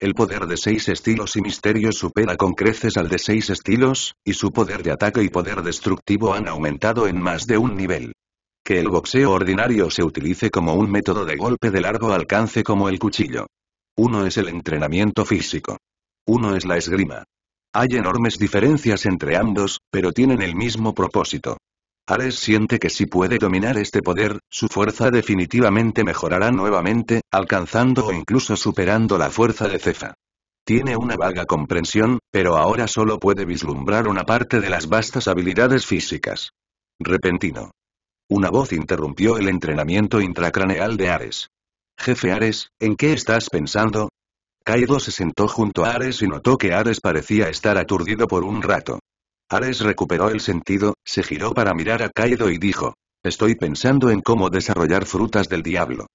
El poder de seis estilos y misterios supera con creces al de seis estilos, y su poder de ataque y poder destructivo han aumentado en más de un nivel. Que el boxeo ordinario se utilice como un método de golpe de largo alcance como el cuchillo. Uno es el entrenamiento físico. Uno es la esgrima. Hay enormes diferencias entre ambos, pero tienen el mismo propósito. Ares siente que si puede dominar este poder, su fuerza definitivamente mejorará nuevamente, alcanzando o incluso superando la fuerza de Cefa. Tiene una vaga comprensión, pero ahora solo puede vislumbrar una parte de las vastas habilidades físicas. Repentino. Una voz interrumpió el entrenamiento intracraneal de Ares. Jefe Ares, ¿en qué estás pensando? Kaido se sentó junto a Ares y notó que Ares parecía estar aturdido por un rato. Ares recuperó el sentido, se giró para mirar a Kaido y dijo. Estoy pensando en cómo desarrollar frutas del diablo.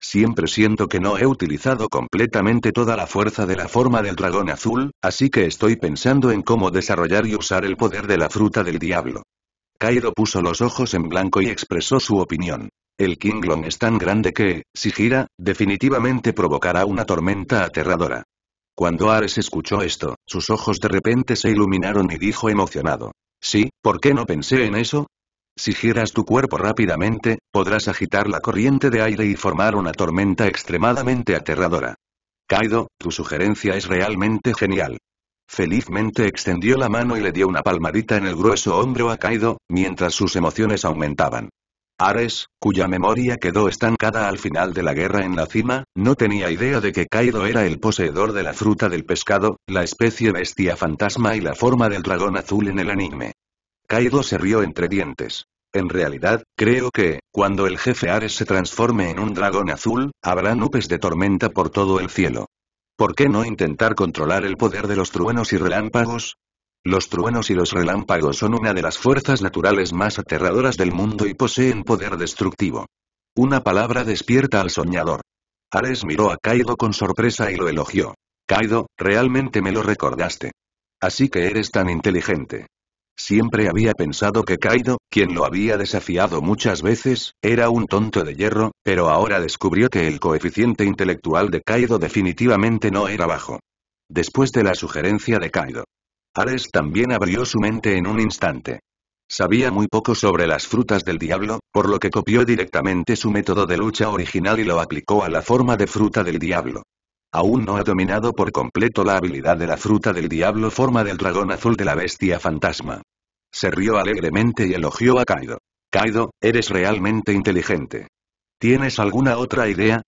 Siempre siento que no he utilizado completamente toda la fuerza de la forma del dragón azul, así que estoy pensando en cómo desarrollar y usar el poder de la fruta del diablo. Kaido puso los ojos en blanco y expresó su opinión. El Kinglong es tan grande que, si gira, definitivamente provocará una tormenta aterradora. Cuando Ares escuchó esto, sus ojos de repente se iluminaron y dijo emocionado. Sí, ¿por qué no pensé en eso? Si giras tu cuerpo rápidamente, podrás agitar la corriente de aire y formar una tormenta extremadamente aterradora. Kaido, tu sugerencia es realmente genial. Felizmente extendió la mano y le dio una palmadita en el grueso hombro a Kaido, mientras sus emociones aumentaban. Ares, cuya memoria quedó estancada al final de la guerra en la cima, no tenía idea de que Kaido era el poseedor de la fruta del pescado, la especie bestia fantasma y la forma del dragón azul en el anime. Kaido se rió entre dientes. En realidad, creo que, cuando el jefe Ares se transforme en un dragón azul, habrá nubes de tormenta por todo el cielo. ¿Por qué no intentar controlar el poder de los truenos y relámpagos? Los truenos y los relámpagos son una de las fuerzas naturales más aterradoras del mundo y poseen poder destructivo. Una palabra despierta al soñador. Ares miró a Kaido con sorpresa y lo elogió. Kaido, realmente me lo recordaste. Así que eres tan inteligente. Siempre había pensado que Kaido, quien lo había desafiado muchas veces, era un tonto de hierro, pero ahora descubrió que el coeficiente intelectual de Kaido definitivamente no era bajo. Después de la sugerencia de Kaido, Ares también abrió su mente en un instante. Sabía muy poco sobre las frutas del diablo, por lo que copió directamente su método de lucha original y lo aplicó a la forma de fruta del diablo. Aún no ha dominado por completo la habilidad de la fruta del diablo forma del dragón azul de la bestia fantasma. Se rió alegremente y elogió a Kaido. Kaido, eres realmente inteligente. ¿Tienes alguna otra idea?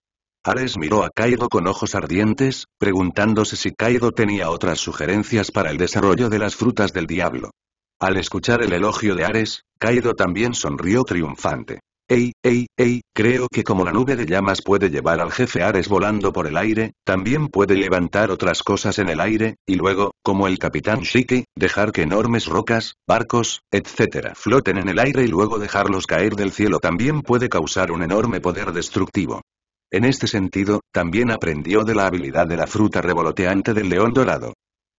Ares miró a Kaido con ojos ardientes, preguntándose si Kaido tenía otras sugerencias para el desarrollo de las frutas del diablo. Al escuchar el elogio de Ares, Kaido también sonrió triunfante. Ey, ey, ey, creo que como la nube de llamas puede llevar al jefe Ares volando por el aire, también puede levantar otras cosas en el aire, y luego, como el capitán Shiki, dejar que enormes rocas, barcos, etc. floten en el aire y luego dejarlos caer del cielo también puede causar un enorme poder destructivo. En este sentido, también aprendió de la habilidad de la fruta revoloteante del león dorado.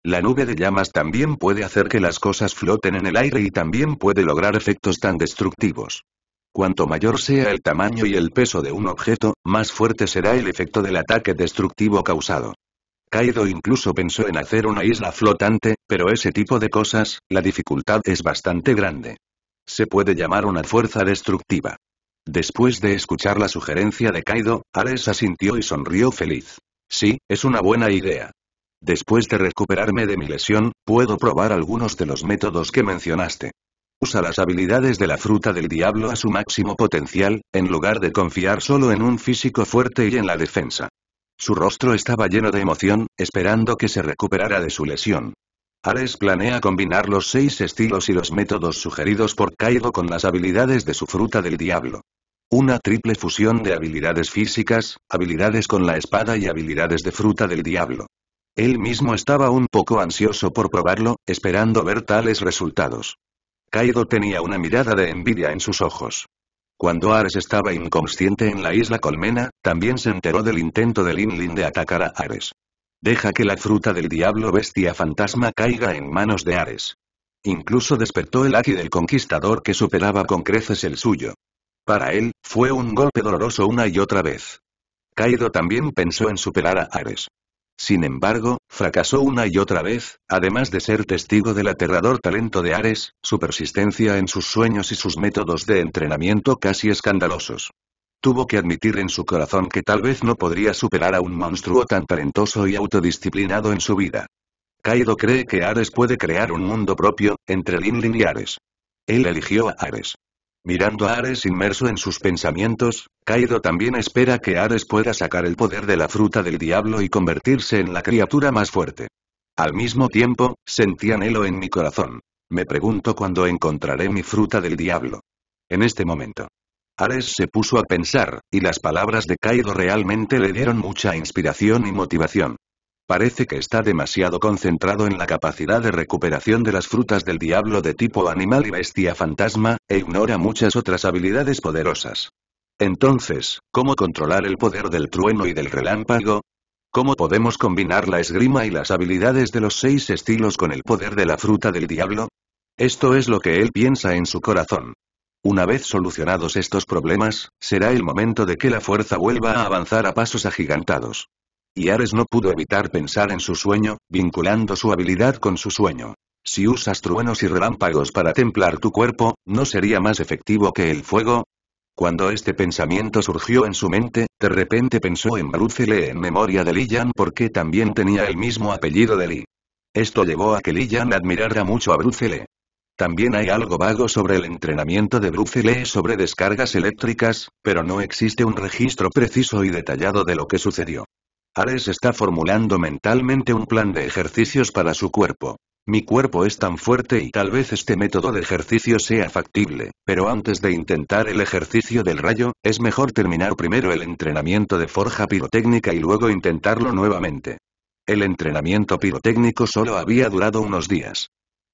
La nube de llamas también puede hacer que las cosas floten en el aire y también puede lograr efectos tan destructivos. Cuanto mayor sea el tamaño y el peso de un objeto, más fuerte será el efecto del ataque destructivo causado. Kaido incluso pensó en hacer una isla flotante, pero ese tipo de cosas, la dificultad es bastante grande. Se puede llamar una fuerza destructiva. Después de escuchar la sugerencia de Kaido, Ares asintió y sonrió feliz. Sí, es una buena idea. Después de recuperarme de mi lesión, puedo probar algunos de los métodos que mencionaste. Usa las habilidades de la fruta del diablo a su máximo potencial, en lugar de confiar solo en un físico fuerte y en la defensa. Su rostro estaba lleno de emoción, esperando que se recuperara de su lesión. Ares planea combinar los seis estilos y los métodos sugeridos por Kaido con las habilidades de su fruta del diablo. Una triple fusión de habilidades físicas, habilidades con la espada y habilidades de fruta del diablo. Él mismo estaba un poco ansioso por probarlo, esperando ver tales resultados. Kaido tenía una mirada de envidia en sus ojos. Cuando Ares estaba inconsciente en la isla Colmena, también se enteró del intento de Lin Lin de atacar a Ares. Deja que la fruta del diablo bestia fantasma caiga en manos de Ares. Incluso despertó el aquí del conquistador que superaba con creces el suyo. Para él, fue un golpe doloroso una y otra vez. Kaido también pensó en superar a Ares. Sin embargo, fracasó una y otra vez, además de ser testigo del aterrador talento de Ares, su persistencia en sus sueños y sus métodos de entrenamiento casi escandalosos tuvo que admitir en su corazón que tal vez no podría superar a un monstruo tan talentoso y autodisciplinado en su vida. Kaido cree que Ares puede crear un mundo propio, entre Lin y Ares. Él eligió a Ares. Mirando a Ares inmerso en sus pensamientos, Kaido también espera que Ares pueda sacar el poder de la fruta del diablo y convertirse en la criatura más fuerte. Al mismo tiempo, sentí anhelo en mi corazón. Me pregunto cuándo encontraré mi fruta del diablo. En este momento. Ares se puso a pensar, y las palabras de Kaido realmente le dieron mucha inspiración y motivación. Parece que está demasiado concentrado en la capacidad de recuperación de las frutas del diablo de tipo animal y bestia fantasma, e ignora muchas otras habilidades poderosas. Entonces, ¿cómo controlar el poder del trueno y del relámpago? ¿Cómo podemos combinar la esgrima y las habilidades de los seis estilos con el poder de la fruta del diablo? Esto es lo que él piensa en su corazón. Una vez solucionados estos problemas, será el momento de que la fuerza vuelva a avanzar a pasos agigantados. Y Ares no pudo evitar pensar en su sueño, vinculando su habilidad con su sueño. Si usas truenos y relámpagos para templar tu cuerpo, ¿no sería más efectivo que el fuego? Cuando este pensamiento surgió en su mente, de repente pensó en Lee en memoria de Li Yan porque también tenía el mismo apellido de Li. Esto llevó a que Li Yan admirara mucho a Lee. También hay algo vago sobre el entrenamiento de Bruce Lee sobre descargas eléctricas, pero no existe un registro preciso y detallado de lo que sucedió. Ares está formulando mentalmente un plan de ejercicios para su cuerpo. Mi cuerpo es tan fuerte y tal vez este método de ejercicio sea factible, pero antes de intentar el ejercicio del rayo, es mejor terminar primero el entrenamiento de forja pirotécnica y luego intentarlo nuevamente. El entrenamiento pirotécnico solo había durado unos días.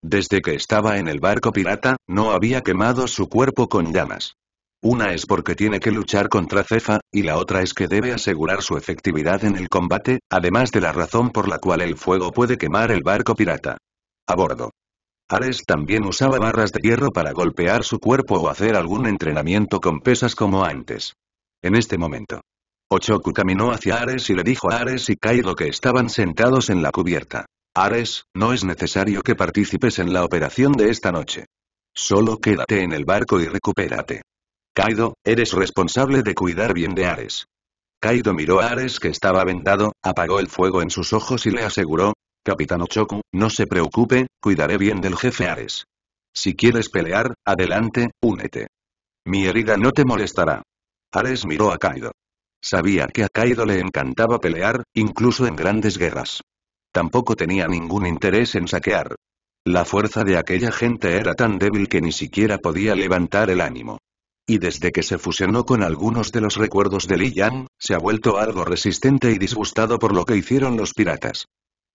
Desde que estaba en el barco pirata, no había quemado su cuerpo con llamas. Una es porque tiene que luchar contra Cefa, y la otra es que debe asegurar su efectividad en el combate, además de la razón por la cual el fuego puede quemar el barco pirata. A bordo. Ares también usaba barras de hierro para golpear su cuerpo o hacer algún entrenamiento con pesas como antes. En este momento. Ochoku caminó hacia Ares y le dijo a Ares y Kaido que estaban sentados en la cubierta. Ares, no es necesario que participes en la operación de esta noche. Solo quédate en el barco y recupérate. Kaido, eres responsable de cuidar bien de Ares. Kaido miró a Ares que estaba vendado, apagó el fuego en sus ojos y le aseguró, Capitán Ochoku, no se preocupe, cuidaré bien del jefe Ares. Si quieres pelear, adelante, únete. Mi herida no te molestará. Ares miró a Kaido. Sabía que a Kaido le encantaba pelear, incluso en grandes guerras. Tampoco tenía ningún interés en saquear. La fuerza de aquella gente era tan débil que ni siquiera podía levantar el ánimo. Y desde que se fusionó con algunos de los recuerdos de Li se ha vuelto algo resistente y disgustado por lo que hicieron los piratas.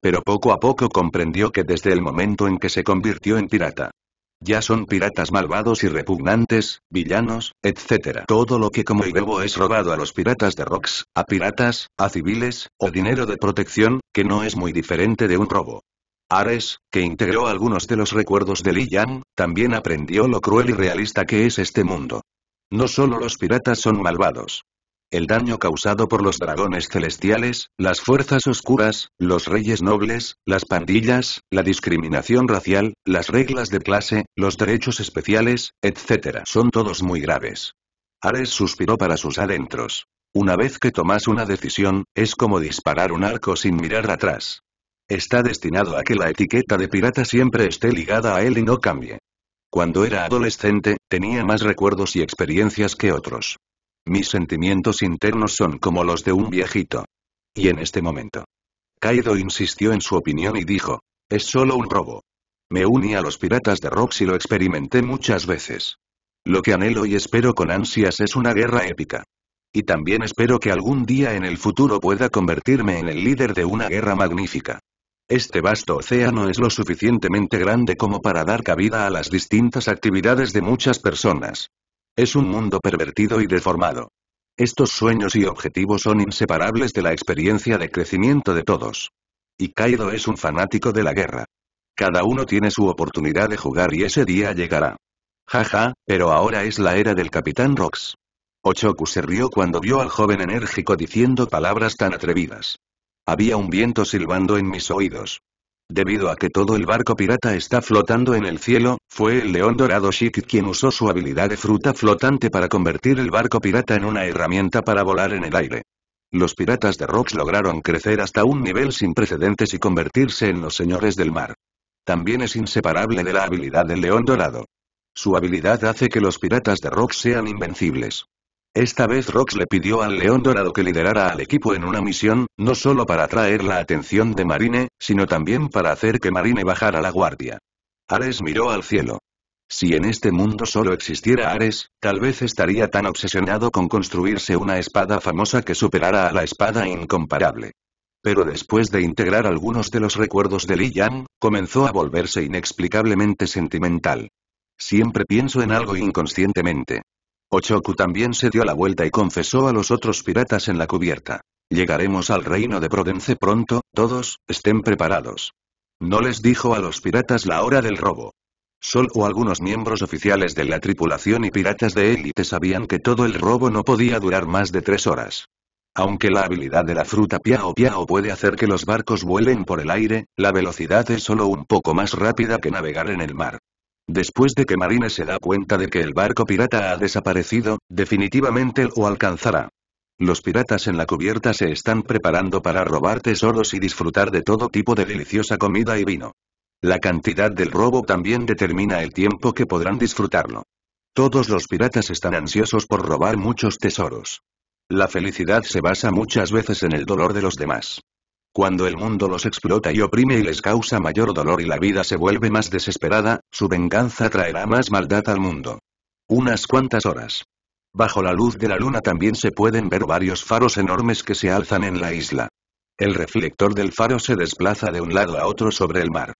Pero poco a poco comprendió que desde el momento en que se convirtió en pirata, ya son piratas malvados y repugnantes, villanos, etc. Todo lo que como y bebo es robado a los piratas de rocks, a piratas, a civiles, o dinero de protección, que no es muy diferente de un robo. Ares, que integró algunos de los recuerdos de Li también aprendió lo cruel y realista que es este mundo. No solo los piratas son malvados el daño causado por los dragones celestiales, las fuerzas oscuras, los reyes nobles, las pandillas, la discriminación racial, las reglas de clase, los derechos especiales, etc. Son todos muy graves. Ares suspiró para sus adentros. Una vez que tomas una decisión, es como disparar un arco sin mirar atrás. Está destinado a que la etiqueta de pirata siempre esté ligada a él y no cambie. Cuando era adolescente, tenía más recuerdos y experiencias que otros. Mis sentimientos internos son como los de un viejito. Y en este momento. Kaido insistió en su opinión y dijo, es solo un robo. Me uní a los piratas de Rocks y lo experimenté muchas veces. Lo que anhelo y espero con ansias es una guerra épica. Y también espero que algún día en el futuro pueda convertirme en el líder de una guerra magnífica. Este vasto océano es lo suficientemente grande como para dar cabida a las distintas actividades de muchas personas. Es un mundo pervertido y deformado. Estos sueños y objetivos son inseparables de la experiencia de crecimiento de todos. Y Kaido es un fanático de la guerra. Cada uno tiene su oportunidad de jugar y ese día llegará. Jaja, pero ahora es la era del Capitán Rox. Ochoku se rió cuando vio al joven enérgico diciendo palabras tan atrevidas. Había un viento silbando en mis oídos. Debido a que todo el barco pirata está flotando en el cielo, fue el león dorado Shik quien usó su habilidad de fruta flotante para convertir el barco pirata en una herramienta para volar en el aire. Los piratas de Rocks lograron crecer hasta un nivel sin precedentes y convertirse en los señores del mar. También es inseparable de la habilidad del león dorado. Su habilidad hace que los piratas de Rocks sean invencibles. Esta vez Rox le pidió al León Dorado que liderara al equipo en una misión, no solo para atraer la atención de Marine, sino también para hacer que Marine bajara la guardia. Ares miró al cielo. Si en este mundo solo existiera Ares, tal vez estaría tan obsesionado con construirse una espada famosa que superara a la espada incomparable. Pero después de integrar algunos de los recuerdos de Li Yang, comenzó a volverse inexplicablemente sentimental. Siempre pienso en algo inconscientemente. Ochoku también se dio la vuelta y confesó a los otros piratas en la cubierta. Llegaremos al reino de Prodence pronto, todos, estén preparados. No les dijo a los piratas la hora del robo. Solo algunos miembros oficiales de la tripulación y piratas de élite sabían que todo el robo no podía durar más de tres horas. Aunque la habilidad de la fruta Piao Piao puede hacer que los barcos vuelen por el aire, la velocidad es solo un poco más rápida que navegar en el mar. Después de que Marine se da cuenta de que el barco pirata ha desaparecido, definitivamente lo alcanzará. Los piratas en la cubierta se están preparando para robar tesoros y disfrutar de todo tipo de deliciosa comida y vino. La cantidad del robo también determina el tiempo que podrán disfrutarlo. Todos los piratas están ansiosos por robar muchos tesoros. La felicidad se basa muchas veces en el dolor de los demás. Cuando el mundo los explota y oprime y les causa mayor dolor y la vida se vuelve más desesperada, su venganza traerá más maldad al mundo. Unas cuantas horas. Bajo la luz de la luna también se pueden ver varios faros enormes que se alzan en la isla. El reflector del faro se desplaza de un lado a otro sobre el mar.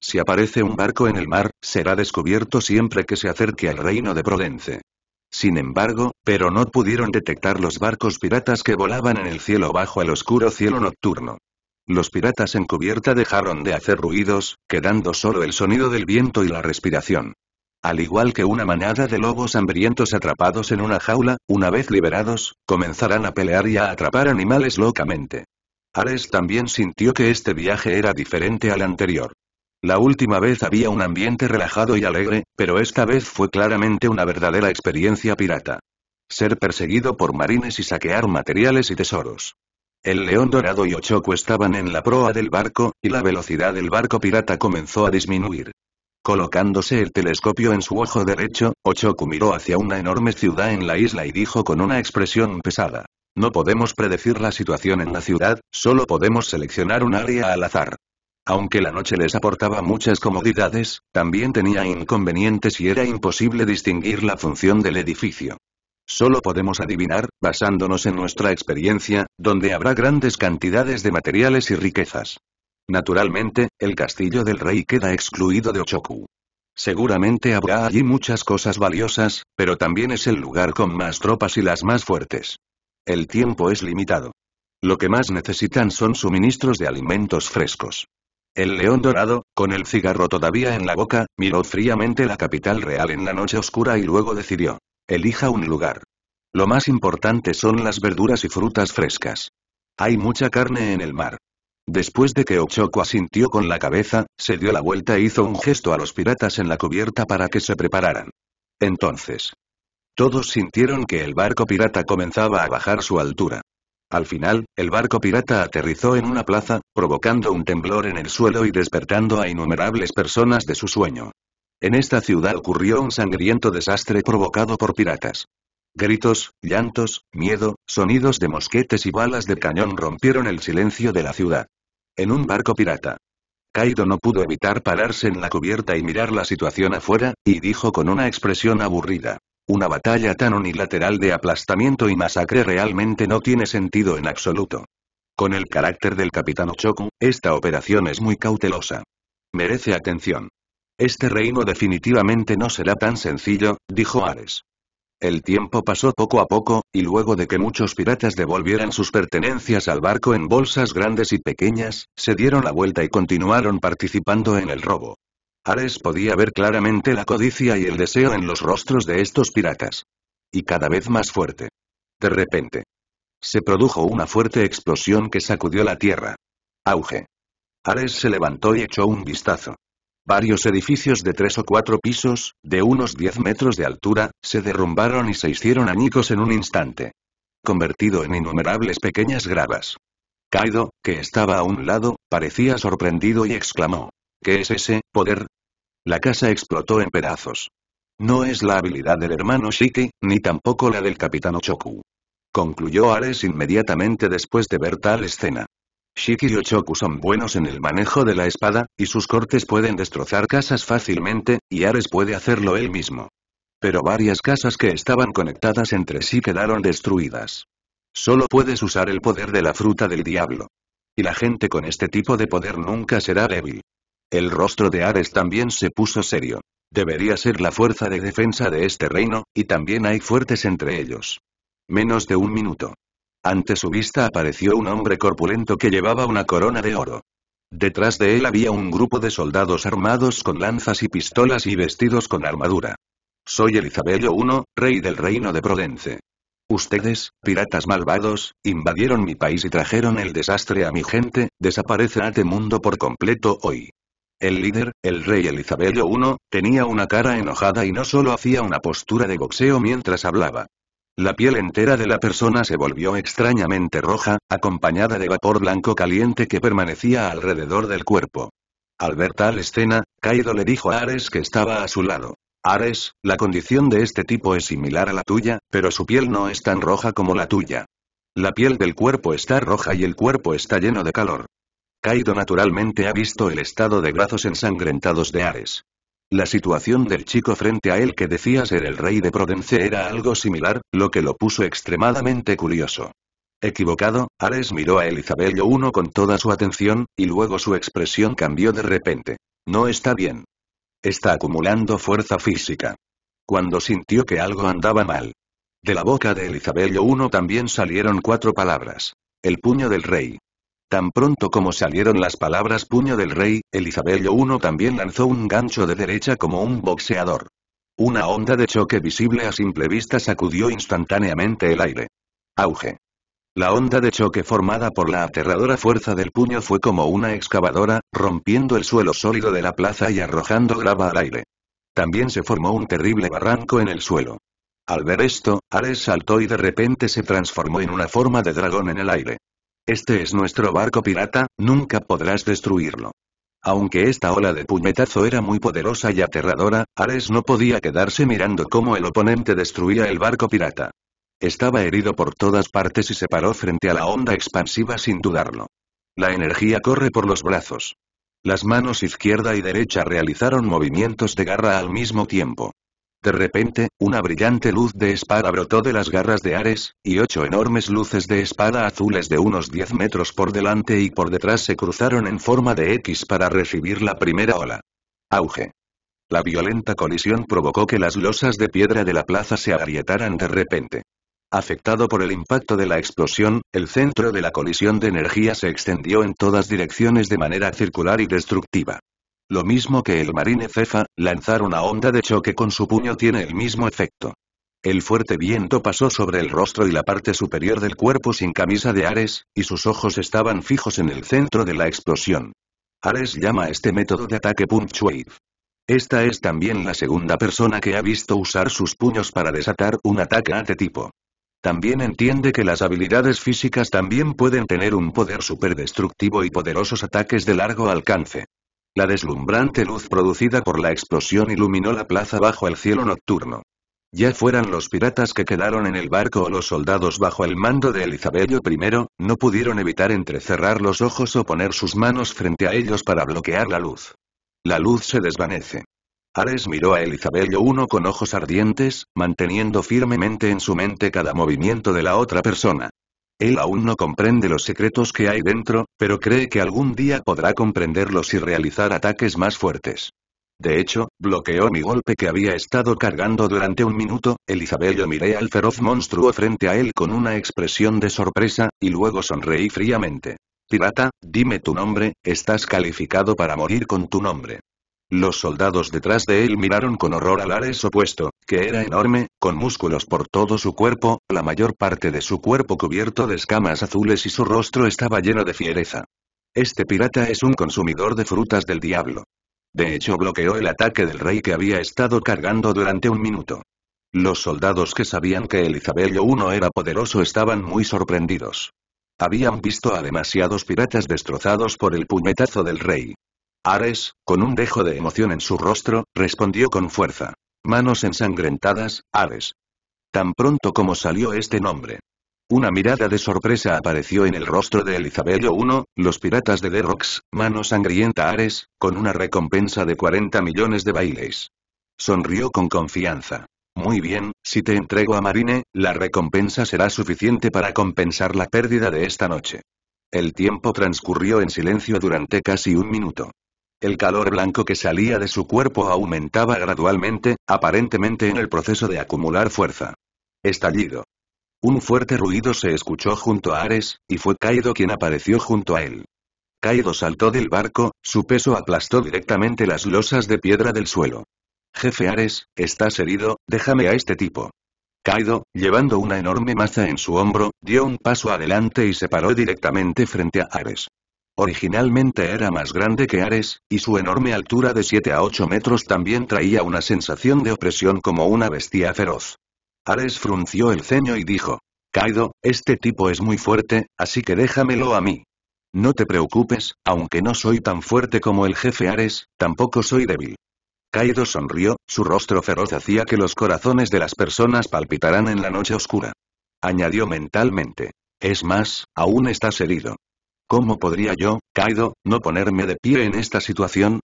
Si aparece un barco en el mar, será descubierto siempre que se acerque al reino de Prodence. Sin embargo, pero no pudieron detectar los barcos piratas que volaban en el cielo bajo el oscuro cielo nocturno. Los piratas en cubierta dejaron de hacer ruidos, quedando solo el sonido del viento y la respiración. Al igual que una manada de lobos hambrientos atrapados en una jaula, una vez liberados, comenzarán a pelear y a atrapar animales locamente. Ares también sintió que este viaje era diferente al anterior. La última vez había un ambiente relajado y alegre, pero esta vez fue claramente una verdadera experiencia pirata. Ser perseguido por marines y saquear materiales y tesoros. El león dorado y Ochoku estaban en la proa del barco, y la velocidad del barco pirata comenzó a disminuir. Colocándose el telescopio en su ojo derecho, Ochoku miró hacia una enorme ciudad en la isla y dijo con una expresión pesada. No podemos predecir la situación en la ciudad, solo podemos seleccionar un área al azar. Aunque la noche les aportaba muchas comodidades, también tenía inconvenientes y era imposible distinguir la función del edificio. Solo podemos adivinar, basándonos en nuestra experiencia, donde habrá grandes cantidades de materiales y riquezas. Naturalmente, el castillo del rey queda excluido de Ochoku. Seguramente habrá allí muchas cosas valiosas, pero también es el lugar con más tropas y las más fuertes. El tiempo es limitado. Lo que más necesitan son suministros de alimentos frescos. El león dorado, con el cigarro todavía en la boca, miró fríamente la capital real en la noche oscura y luego decidió. Elija un lugar. Lo más importante son las verduras y frutas frescas. Hay mucha carne en el mar. Después de que Ochoco asintió con la cabeza, se dio la vuelta e hizo un gesto a los piratas en la cubierta para que se prepararan. Entonces. Todos sintieron que el barco pirata comenzaba a bajar su altura. Al final, el barco pirata aterrizó en una plaza, provocando un temblor en el suelo y despertando a innumerables personas de su sueño. En esta ciudad ocurrió un sangriento desastre provocado por piratas. Gritos, llantos, miedo, sonidos de mosquetes y balas de cañón rompieron el silencio de la ciudad. En un barco pirata. Kaido no pudo evitar pararse en la cubierta y mirar la situación afuera, y dijo con una expresión aburrida. Una batalla tan unilateral de aplastamiento y masacre realmente no tiene sentido en absoluto. Con el carácter del capitán Ochoku, esta operación es muy cautelosa. Merece atención. Este reino definitivamente no será tan sencillo, dijo Ares. El tiempo pasó poco a poco, y luego de que muchos piratas devolvieran sus pertenencias al barco en bolsas grandes y pequeñas, se dieron la vuelta y continuaron participando en el robo. Ares podía ver claramente la codicia y el deseo en los rostros de estos piratas. Y cada vez más fuerte. De repente. Se produjo una fuerte explosión que sacudió la tierra. Auge. Ares se levantó y echó un vistazo. Varios edificios de tres o cuatro pisos, de unos diez metros de altura, se derrumbaron y se hicieron añicos en un instante. Convertido en innumerables pequeñas gravas. Kaido, que estaba a un lado, parecía sorprendido y exclamó. ¿Qué es ese, poder? La casa explotó en pedazos. No es la habilidad del hermano Shiki, ni tampoco la del capitán Ochoku. Concluyó Ares inmediatamente después de ver tal escena. Shiki y Ochoku son buenos en el manejo de la espada, y sus cortes pueden destrozar casas fácilmente, y Ares puede hacerlo él mismo. Pero varias casas que estaban conectadas entre sí quedaron destruidas. Solo puedes usar el poder de la fruta del diablo. Y la gente con este tipo de poder nunca será débil. El rostro de Ares también se puso serio. Debería ser la fuerza de defensa de este reino, y también hay fuertes entre ellos. Menos de un minuto. Ante su vista apareció un hombre corpulento que llevaba una corona de oro. Detrás de él había un grupo de soldados armados con lanzas y pistolas y vestidos con armadura. Soy Elizabello I, rey del reino de Prodence. Ustedes, piratas malvados, invadieron mi país y trajeron el desastre a mi gente, desaparece de este mundo por completo hoy. El líder, el rey Elizabello I, tenía una cara enojada y no solo hacía una postura de boxeo mientras hablaba. La piel entera de la persona se volvió extrañamente roja, acompañada de vapor blanco caliente que permanecía alrededor del cuerpo. Al ver tal escena, Kaido le dijo a Ares que estaba a su lado. Ares, la condición de este tipo es similar a la tuya, pero su piel no es tan roja como la tuya. La piel del cuerpo está roja y el cuerpo está lleno de calor. Kaido naturalmente ha visto el estado de brazos ensangrentados de Ares. La situación del chico frente a él que decía ser el rey de Prodence era algo similar, lo que lo puso extremadamente curioso. Equivocado, Ares miró a Elizabeth I con toda su atención, y luego su expresión cambió de repente. No está bien. Está acumulando fuerza física. Cuando sintió que algo andaba mal. De la boca de Elizabeth I también salieron cuatro palabras. El puño del rey. Tan pronto como salieron las palabras puño del rey, Elizabeth I también lanzó un gancho de derecha como un boxeador. Una onda de choque visible a simple vista sacudió instantáneamente el aire. Auge. La onda de choque formada por la aterradora fuerza del puño fue como una excavadora, rompiendo el suelo sólido de la plaza y arrojando grava al aire. También se formó un terrible barranco en el suelo. Al ver esto, Ares saltó y de repente se transformó en una forma de dragón en el aire. Este es nuestro barco pirata, nunca podrás destruirlo. Aunque esta ola de puñetazo era muy poderosa y aterradora, Ares no podía quedarse mirando cómo el oponente destruía el barco pirata. Estaba herido por todas partes y se paró frente a la onda expansiva sin dudarlo. La energía corre por los brazos. Las manos izquierda y derecha realizaron movimientos de garra al mismo tiempo. De repente, una brillante luz de espada brotó de las garras de Ares, y ocho enormes luces de espada azules de unos 10 metros por delante y por detrás se cruzaron en forma de X para recibir la primera ola. Auge. La violenta colisión provocó que las losas de piedra de la plaza se agrietaran de repente. Afectado por el impacto de la explosión, el centro de la colisión de energía se extendió en todas direcciones de manera circular y destructiva. Lo mismo que el marine cefa, lanzar una onda de choque con su puño tiene el mismo efecto. El fuerte viento pasó sobre el rostro y la parte superior del cuerpo sin camisa de Ares, y sus ojos estaban fijos en el centro de la explosión. Ares llama a este método de ataque Punch Wave. Esta es también la segunda persona que ha visto usar sus puños para desatar un ataque a este tipo. También entiende que las habilidades físicas también pueden tener un poder superdestructivo y poderosos ataques de largo alcance. La deslumbrante luz producida por la explosión iluminó la plaza bajo el cielo nocturno. Ya fueran los piratas que quedaron en el barco o los soldados bajo el mando de Elizabeth I, no pudieron evitar entrecerrar los ojos o poner sus manos frente a ellos para bloquear la luz. La luz se desvanece. Ares miró a Elizabeth I con ojos ardientes, manteniendo firmemente en su mente cada movimiento de la otra persona. Él aún no comprende los secretos que hay dentro, pero cree que algún día podrá comprenderlos y realizar ataques más fuertes. De hecho, bloqueó mi golpe que había estado cargando durante un minuto, yo miré al feroz monstruo frente a él con una expresión de sorpresa, y luego sonreí fríamente. Pirata, dime tu nombre, estás calificado para morir con tu nombre. Los soldados detrás de él miraron con horror al Ares opuesto, que era enorme, con músculos por todo su cuerpo, la mayor parte de su cuerpo cubierto de escamas azules y su rostro estaba lleno de fiereza. Este pirata es un consumidor de frutas del diablo. De hecho bloqueó el ataque del rey que había estado cargando durante un minuto. Los soldados que sabían que Elizabeth I era poderoso estaban muy sorprendidos. Habían visto a demasiados piratas destrozados por el puñetazo del rey. Ares, con un dejo de emoción en su rostro, respondió con fuerza. Manos ensangrentadas, Ares. Tan pronto como salió este nombre. Una mirada de sorpresa apareció en el rostro de Elizabeth I, los piratas de Derox, mano sangrienta Ares, con una recompensa de 40 millones de bailes. Sonrió con confianza. Muy bien, si te entrego a Marine, la recompensa será suficiente para compensar la pérdida de esta noche. El tiempo transcurrió en silencio durante casi un minuto. El calor blanco que salía de su cuerpo aumentaba gradualmente, aparentemente en el proceso de acumular fuerza. Estallido. Un fuerte ruido se escuchó junto a Ares, y fue Kaido quien apareció junto a él. Kaido saltó del barco, su peso aplastó directamente las losas de piedra del suelo. Jefe Ares, estás herido, déjame a este tipo. Kaido, llevando una enorme maza en su hombro, dio un paso adelante y se paró directamente frente a Ares. Originalmente era más grande que Ares, y su enorme altura de 7 a 8 metros también traía una sensación de opresión como una bestia feroz. Ares frunció el ceño y dijo, Kaido, este tipo es muy fuerte, así que déjamelo a mí. No te preocupes, aunque no soy tan fuerte como el jefe Ares, tampoco soy débil. Kaido sonrió, su rostro feroz hacía que los corazones de las personas palpitaran en la noche oscura. Añadió mentalmente. Es más, aún estás herido. ¿Cómo podría yo, Kaido, no ponerme de pie en esta situación?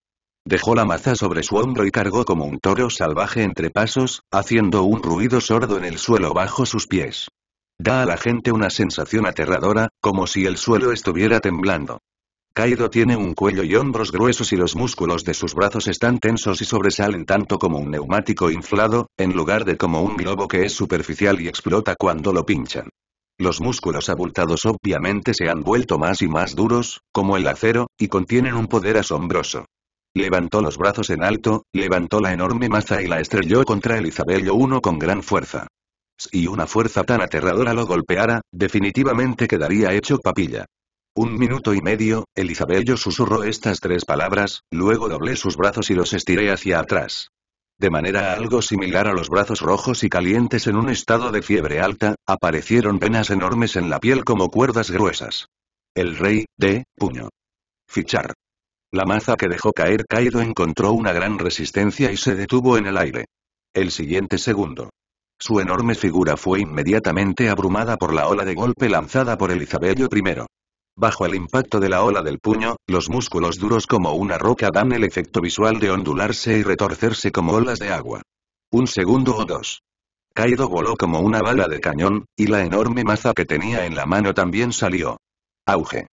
Dejó la maza sobre su hombro y cargó como un toro salvaje entre pasos, haciendo un ruido sordo en el suelo bajo sus pies. Da a la gente una sensación aterradora, como si el suelo estuviera temblando. Kaido tiene un cuello y hombros gruesos y los músculos de sus brazos están tensos y sobresalen tanto como un neumático inflado, en lugar de como un globo que es superficial y explota cuando lo pinchan. Los músculos abultados obviamente se han vuelto más y más duros, como el acero, y contienen un poder asombroso. Levantó los brazos en alto, levantó la enorme maza y la estrelló contra el I con gran fuerza. Si una fuerza tan aterradora lo golpeara, definitivamente quedaría hecho papilla. Un minuto y medio, Elizabello susurró estas tres palabras, luego doblé sus brazos y los estiré hacia atrás de manera algo similar a los brazos rojos y calientes en un estado de fiebre alta, aparecieron penas enormes en la piel como cuerdas gruesas. El rey, de, puño. Fichar. La maza que dejó caer caído encontró una gran resistencia y se detuvo en el aire. El siguiente segundo. Su enorme figura fue inmediatamente abrumada por la ola de golpe lanzada por Elizabeth I. Bajo el impacto de la ola del puño, los músculos duros como una roca dan el efecto visual de ondularse y retorcerse como olas de agua. Un segundo o dos. Kaido voló como una bala de cañón, y la enorme maza que tenía en la mano también salió. Auge.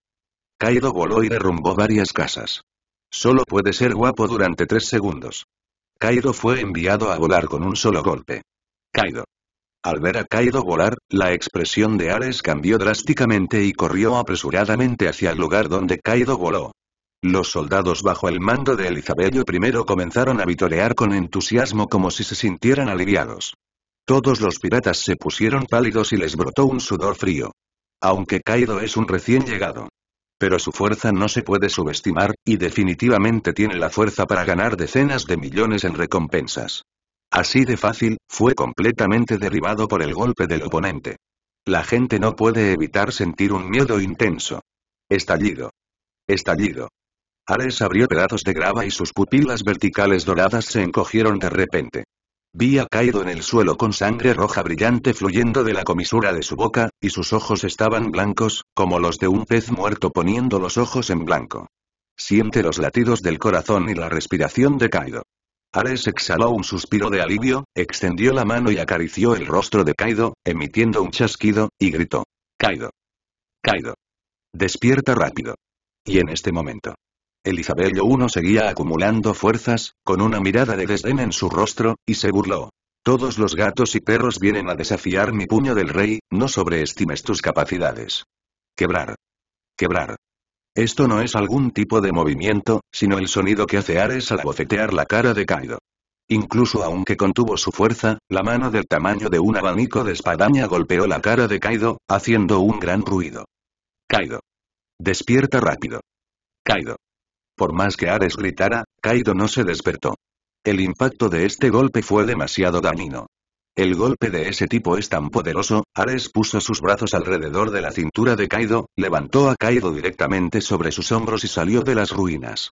Kaido voló y derrumbó varias casas. Solo puede ser guapo durante tres segundos. Kaido fue enviado a volar con un solo golpe. Kaido. Al ver a Kaido volar, la expresión de Ares cambió drásticamente y corrió apresuradamente hacia el lugar donde Kaido voló. Los soldados bajo el mando de Elizabeth I comenzaron a vitorear con entusiasmo como si se sintieran aliviados. Todos los piratas se pusieron pálidos y les brotó un sudor frío. Aunque Kaido es un recién llegado. Pero su fuerza no se puede subestimar, y definitivamente tiene la fuerza para ganar decenas de millones en recompensas. Así de fácil, fue completamente derribado por el golpe del oponente. La gente no puede evitar sentir un miedo intenso. Estallido. Estallido. Ares abrió pedazos de grava y sus pupilas verticales doradas se encogieron de repente. a caído en el suelo con sangre roja brillante fluyendo de la comisura de su boca, y sus ojos estaban blancos, como los de un pez muerto poniendo los ojos en blanco. Siente los latidos del corazón y la respiración de Kaido. Ares exhaló un suspiro de alivio, extendió la mano y acarició el rostro de Kaido, emitiendo un chasquido, y gritó. Kaido. Kaido. Despierta rápido. Y en este momento. Elizabeth I seguía acumulando fuerzas, con una mirada de desdén en su rostro, y se burló. Todos los gatos y perros vienen a desafiar mi puño del rey, no sobreestimes tus capacidades. Quebrar. Quebrar. Esto no es algún tipo de movimiento, sino el sonido que hace Ares al abofetear la cara de Kaido. Incluso aunque contuvo su fuerza, la mano del tamaño de un abanico de espadaña golpeó la cara de Kaido, haciendo un gran ruido. Kaido. Despierta rápido. Kaido. Por más que Ares gritara, Kaido no se despertó. El impacto de este golpe fue demasiado dañino. El golpe de ese tipo es tan poderoso, Ares puso sus brazos alrededor de la cintura de Kaido, levantó a Kaido directamente sobre sus hombros y salió de las ruinas.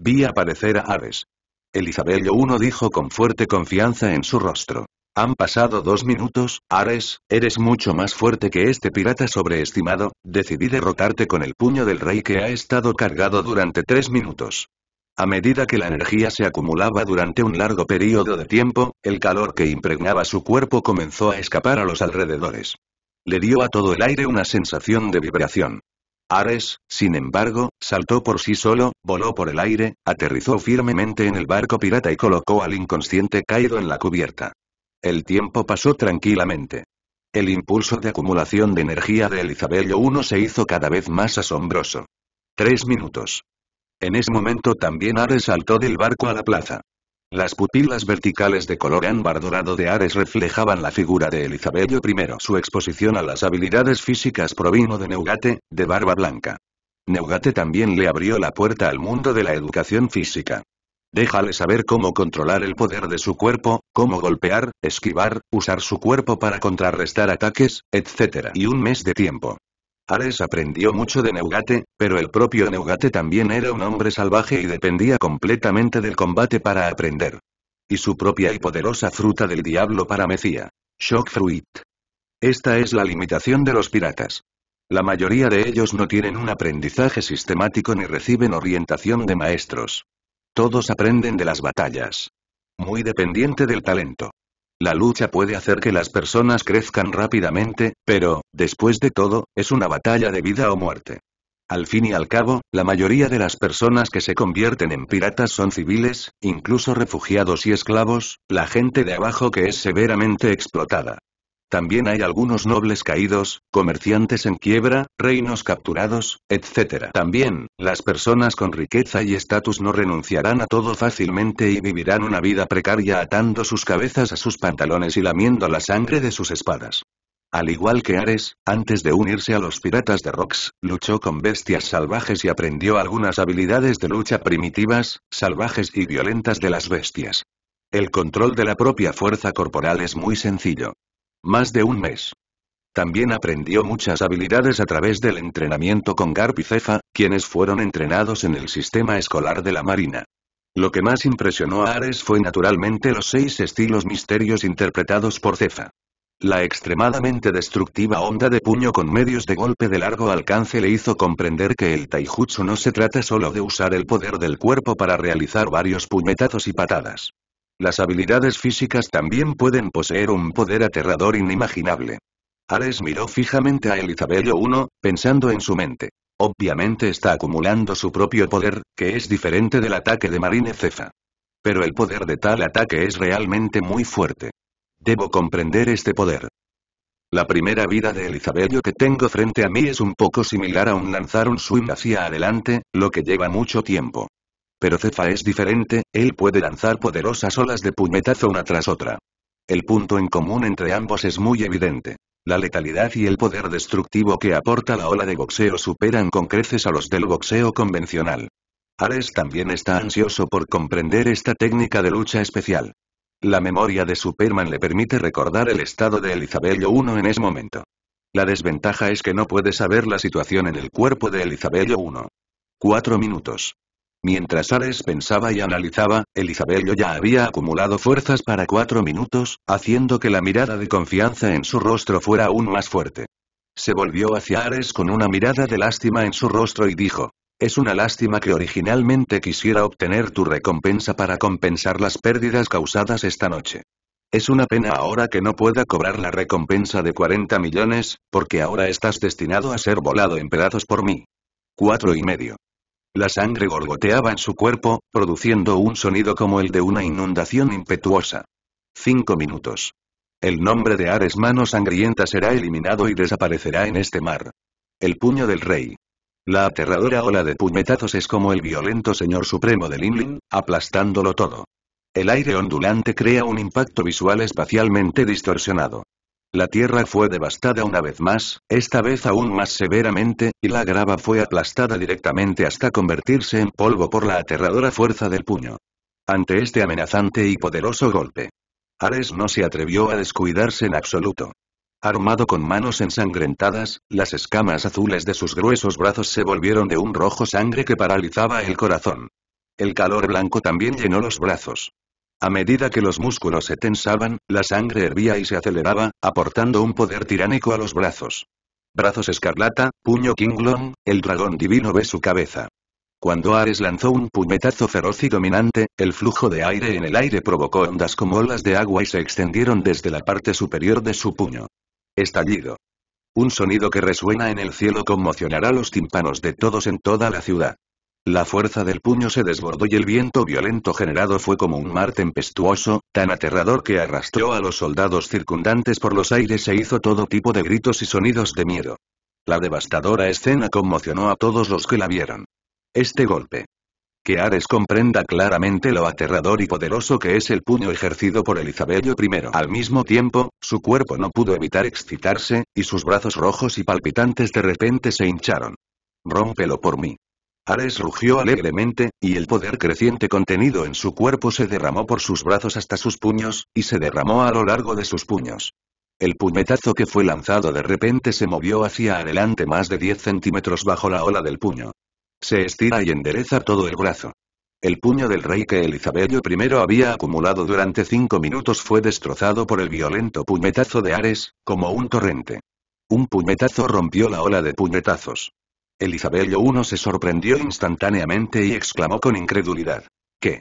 Vi aparecer a Ares. Elizabeth I dijo con fuerte confianza en su rostro. Han pasado dos minutos, Ares, eres mucho más fuerte que este pirata sobreestimado, decidí derrotarte con el puño del rey que ha estado cargado durante tres minutos. A medida que la energía se acumulaba durante un largo periodo de tiempo, el calor que impregnaba su cuerpo comenzó a escapar a los alrededores. Le dio a todo el aire una sensación de vibración. Ares, sin embargo, saltó por sí solo, voló por el aire, aterrizó firmemente en el barco pirata y colocó al inconsciente caído en la cubierta. El tiempo pasó tranquilamente. El impulso de acumulación de energía de Elizabeth I se hizo cada vez más asombroso. Tres minutos. En ese momento también Ares saltó del barco a la plaza. Las pupilas verticales de color ámbar dorado de Ares reflejaban la figura de Elizabeth I. Su exposición a las habilidades físicas provino de Neugate, de barba blanca. Neugate también le abrió la puerta al mundo de la educación física. Déjale saber cómo controlar el poder de su cuerpo, cómo golpear, esquivar, usar su cuerpo para contrarrestar ataques, etc. Y un mes de tiempo. Ares aprendió mucho de Neugate, pero el propio Neugate también era un hombre salvaje y dependía completamente del combate para aprender. Y su propia y poderosa fruta del diablo para Mecía. Shock Fruit. Esta es la limitación de los piratas. La mayoría de ellos no tienen un aprendizaje sistemático ni reciben orientación de maestros. Todos aprenden de las batallas. Muy dependiente del talento. La lucha puede hacer que las personas crezcan rápidamente, pero, después de todo, es una batalla de vida o muerte. Al fin y al cabo, la mayoría de las personas que se convierten en piratas son civiles, incluso refugiados y esclavos, la gente de abajo que es severamente explotada. También hay algunos nobles caídos, comerciantes en quiebra, reinos capturados, etc. También, las personas con riqueza y estatus no renunciarán a todo fácilmente y vivirán una vida precaria atando sus cabezas a sus pantalones y lamiendo la sangre de sus espadas. Al igual que Ares, antes de unirse a los piratas de Rox, luchó con bestias salvajes y aprendió algunas habilidades de lucha primitivas, salvajes y violentas de las bestias. El control de la propia fuerza corporal es muy sencillo. Más de un mes. También aprendió muchas habilidades a través del entrenamiento con Garp y Cefa, quienes fueron entrenados en el sistema escolar de la Marina. Lo que más impresionó a Ares fue naturalmente los seis estilos misterios interpretados por Cefa. La extremadamente destructiva onda de puño con medios de golpe de largo alcance le hizo comprender que el taijutsu no se trata solo de usar el poder del cuerpo para realizar varios puñetazos y patadas. Las habilidades físicas también pueden poseer un poder aterrador inimaginable. Ares miró fijamente a Elizabeth I, pensando en su mente. Obviamente está acumulando su propio poder, que es diferente del ataque de Marine Cefa. Pero el poder de tal ataque es realmente muy fuerte. Debo comprender este poder. La primera vida de Elizabeth que tengo frente a mí es un poco similar a un lanzar un swing hacia adelante, lo que lleva mucho tiempo. Pero Cefa es diferente, él puede lanzar poderosas olas de puñetazo una tras otra. El punto en común entre ambos es muy evidente. La letalidad y el poder destructivo que aporta la ola de boxeo superan con creces a los del boxeo convencional. Ares también está ansioso por comprender esta técnica de lucha especial. La memoria de Superman le permite recordar el estado de Elizabeth I en ese momento. La desventaja es que no puede saber la situación en el cuerpo de Elizabeth I. 4 minutos. Mientras Ares pensaba y analizaba, Elizabeth ya había acumulado fuerzas para cuatro minutos, haciendo que la mirada de confianza en su rostro fuera aún más fuerte. Se volvió hacia Ares con una mirada de lástima en su rostro y dijo, es una lástima que originalmente quisiera obtener tu recompensa para compensar las pérdidas causadas esta noche. Es una pena ahora que no pueda cobrar la recompensa de 40 millones, porque ahora estás destinado a ser volado en pedazos por mí. Cuatro y medio. La sangre gorgoteaba en su cuerpo, produciendo un sonido como el de una inundación impetuosa. Cinco minutos. El nombre de Ares Mano Sangrienta será eliminado y desaparecerá en este mar. El puño del rey. La aterradora ola de puñetazos es como el violento señor supremo de Linlin, aplastándolo todo. El aire ondulante crea un impacto visual espacialmente distorsionado. La tierra fue devastada una vez más, esta vez aún más severamente, y la grava fue aplastada directamente hasta convertirse en polvo por la aterradora fuerza del puño. Ante este amenazante y poderoso golpe, Ares no se atrevió a descuidarse en absoluto. Armado con manos ensangrentadas, las escamas azules de sus gruesos brazos se volvieron de un rojo sangre que paralizaba el corazón. El calor blanco también llenó los brazos. A medida que los músculos se tensaban, la sangre hervía y se aceleraba, aportando un poder tiránico a los brazos. Brazos escarlata, puño Kinglong, el dragón divino ve su cabeza. Cuando Ares lanzó un puñetazo feroz y dominante, el flujo de aire en el aire provocó ondas como olas de agua y se extendieron desde la parte superior de su puño. Estallido. Un sonido que resuena en el cielo conmocionará los tímpanos de todos en toda la ciudad. La fuerza del puño se desbordó y el viento violento generado fue como un mar tempestuoso, tan aterrador que arrastró a los soldados circundantes por los aires e hizo todo tipo de gritos y sonidos de miedo. La devastadora escena conmocionó a todos los que la vieron. Este golpe. Que Ares comprenda claramente lo aterrador y poderoso que es el puño ejercido por Elizabeth I. Al mismo tiempo, su cuerpo no pudo evitar excitarse, y sus brazos rojos y palpitantes de repente se hincharon. Rómpelo por mí. Ares rugió alegremente, y el poder creciente contenido en su cuerpo se derramó por sus brazos hasta sus puños, y se derramó a lo largo de sus puños. El puñetazo que fue lanzado de repente se movió hacia adelante más de 10 centímetros bajo la ola del puño. Se estira y endereza todo el brazo. El puño del rey que Elizabeth I había acumulado durante cinco minutos fue destrozado por el violento puñetazo de Ares, como un torrente. Un puñetazo rompió la ola de puñetazos. Elizabeth I se sorprendió instantáneamente y exclamó con incredulidad. ¿Qué?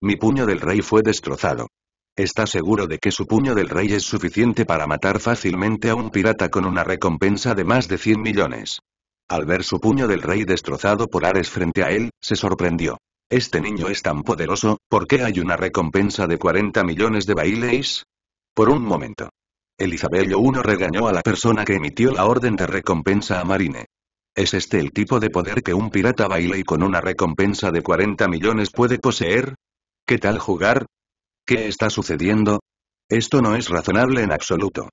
Mi puño del rey fue destrozado. ¿Está seguro de que su puño del rey es suficiente para matar fácilmente a un pirata con una recompensa de más de 100 millones? Al ver su puño del rey destrozado por Ares frente a él, se sorprendió. Este niño es tan poderoso, ¿por qué hay una recompensa de 40 millones de bailes? Por un momento. Elizabello I regañó a la persona que emitió la orden de recompensa a Marine. ¿Es este el tipo de poder que un pirata baile y con una recompensa de 40 millones puede poseer? ¿Qué tal jugar? ¿Qué está sucediendo? Esto no es razonable en absoluto.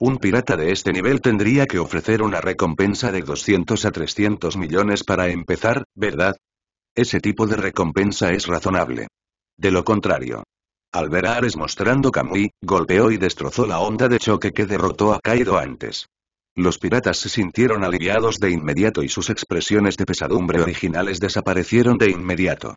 Un pirata de este nivel tendría que ofrecer una recompensa de 200 a 300 millones para empezar, ¿verdad? Ese tipo de recompensa es razonable. De lo contrario. Al ver a Ares mostrando Kamui, golpeó y destrozó la onda de choque que derrotó a Kaido antes. Los piratas se sintieron aliviados de inmediato y sus expresiones de pesadumbre originales desaparecieron de inmediato.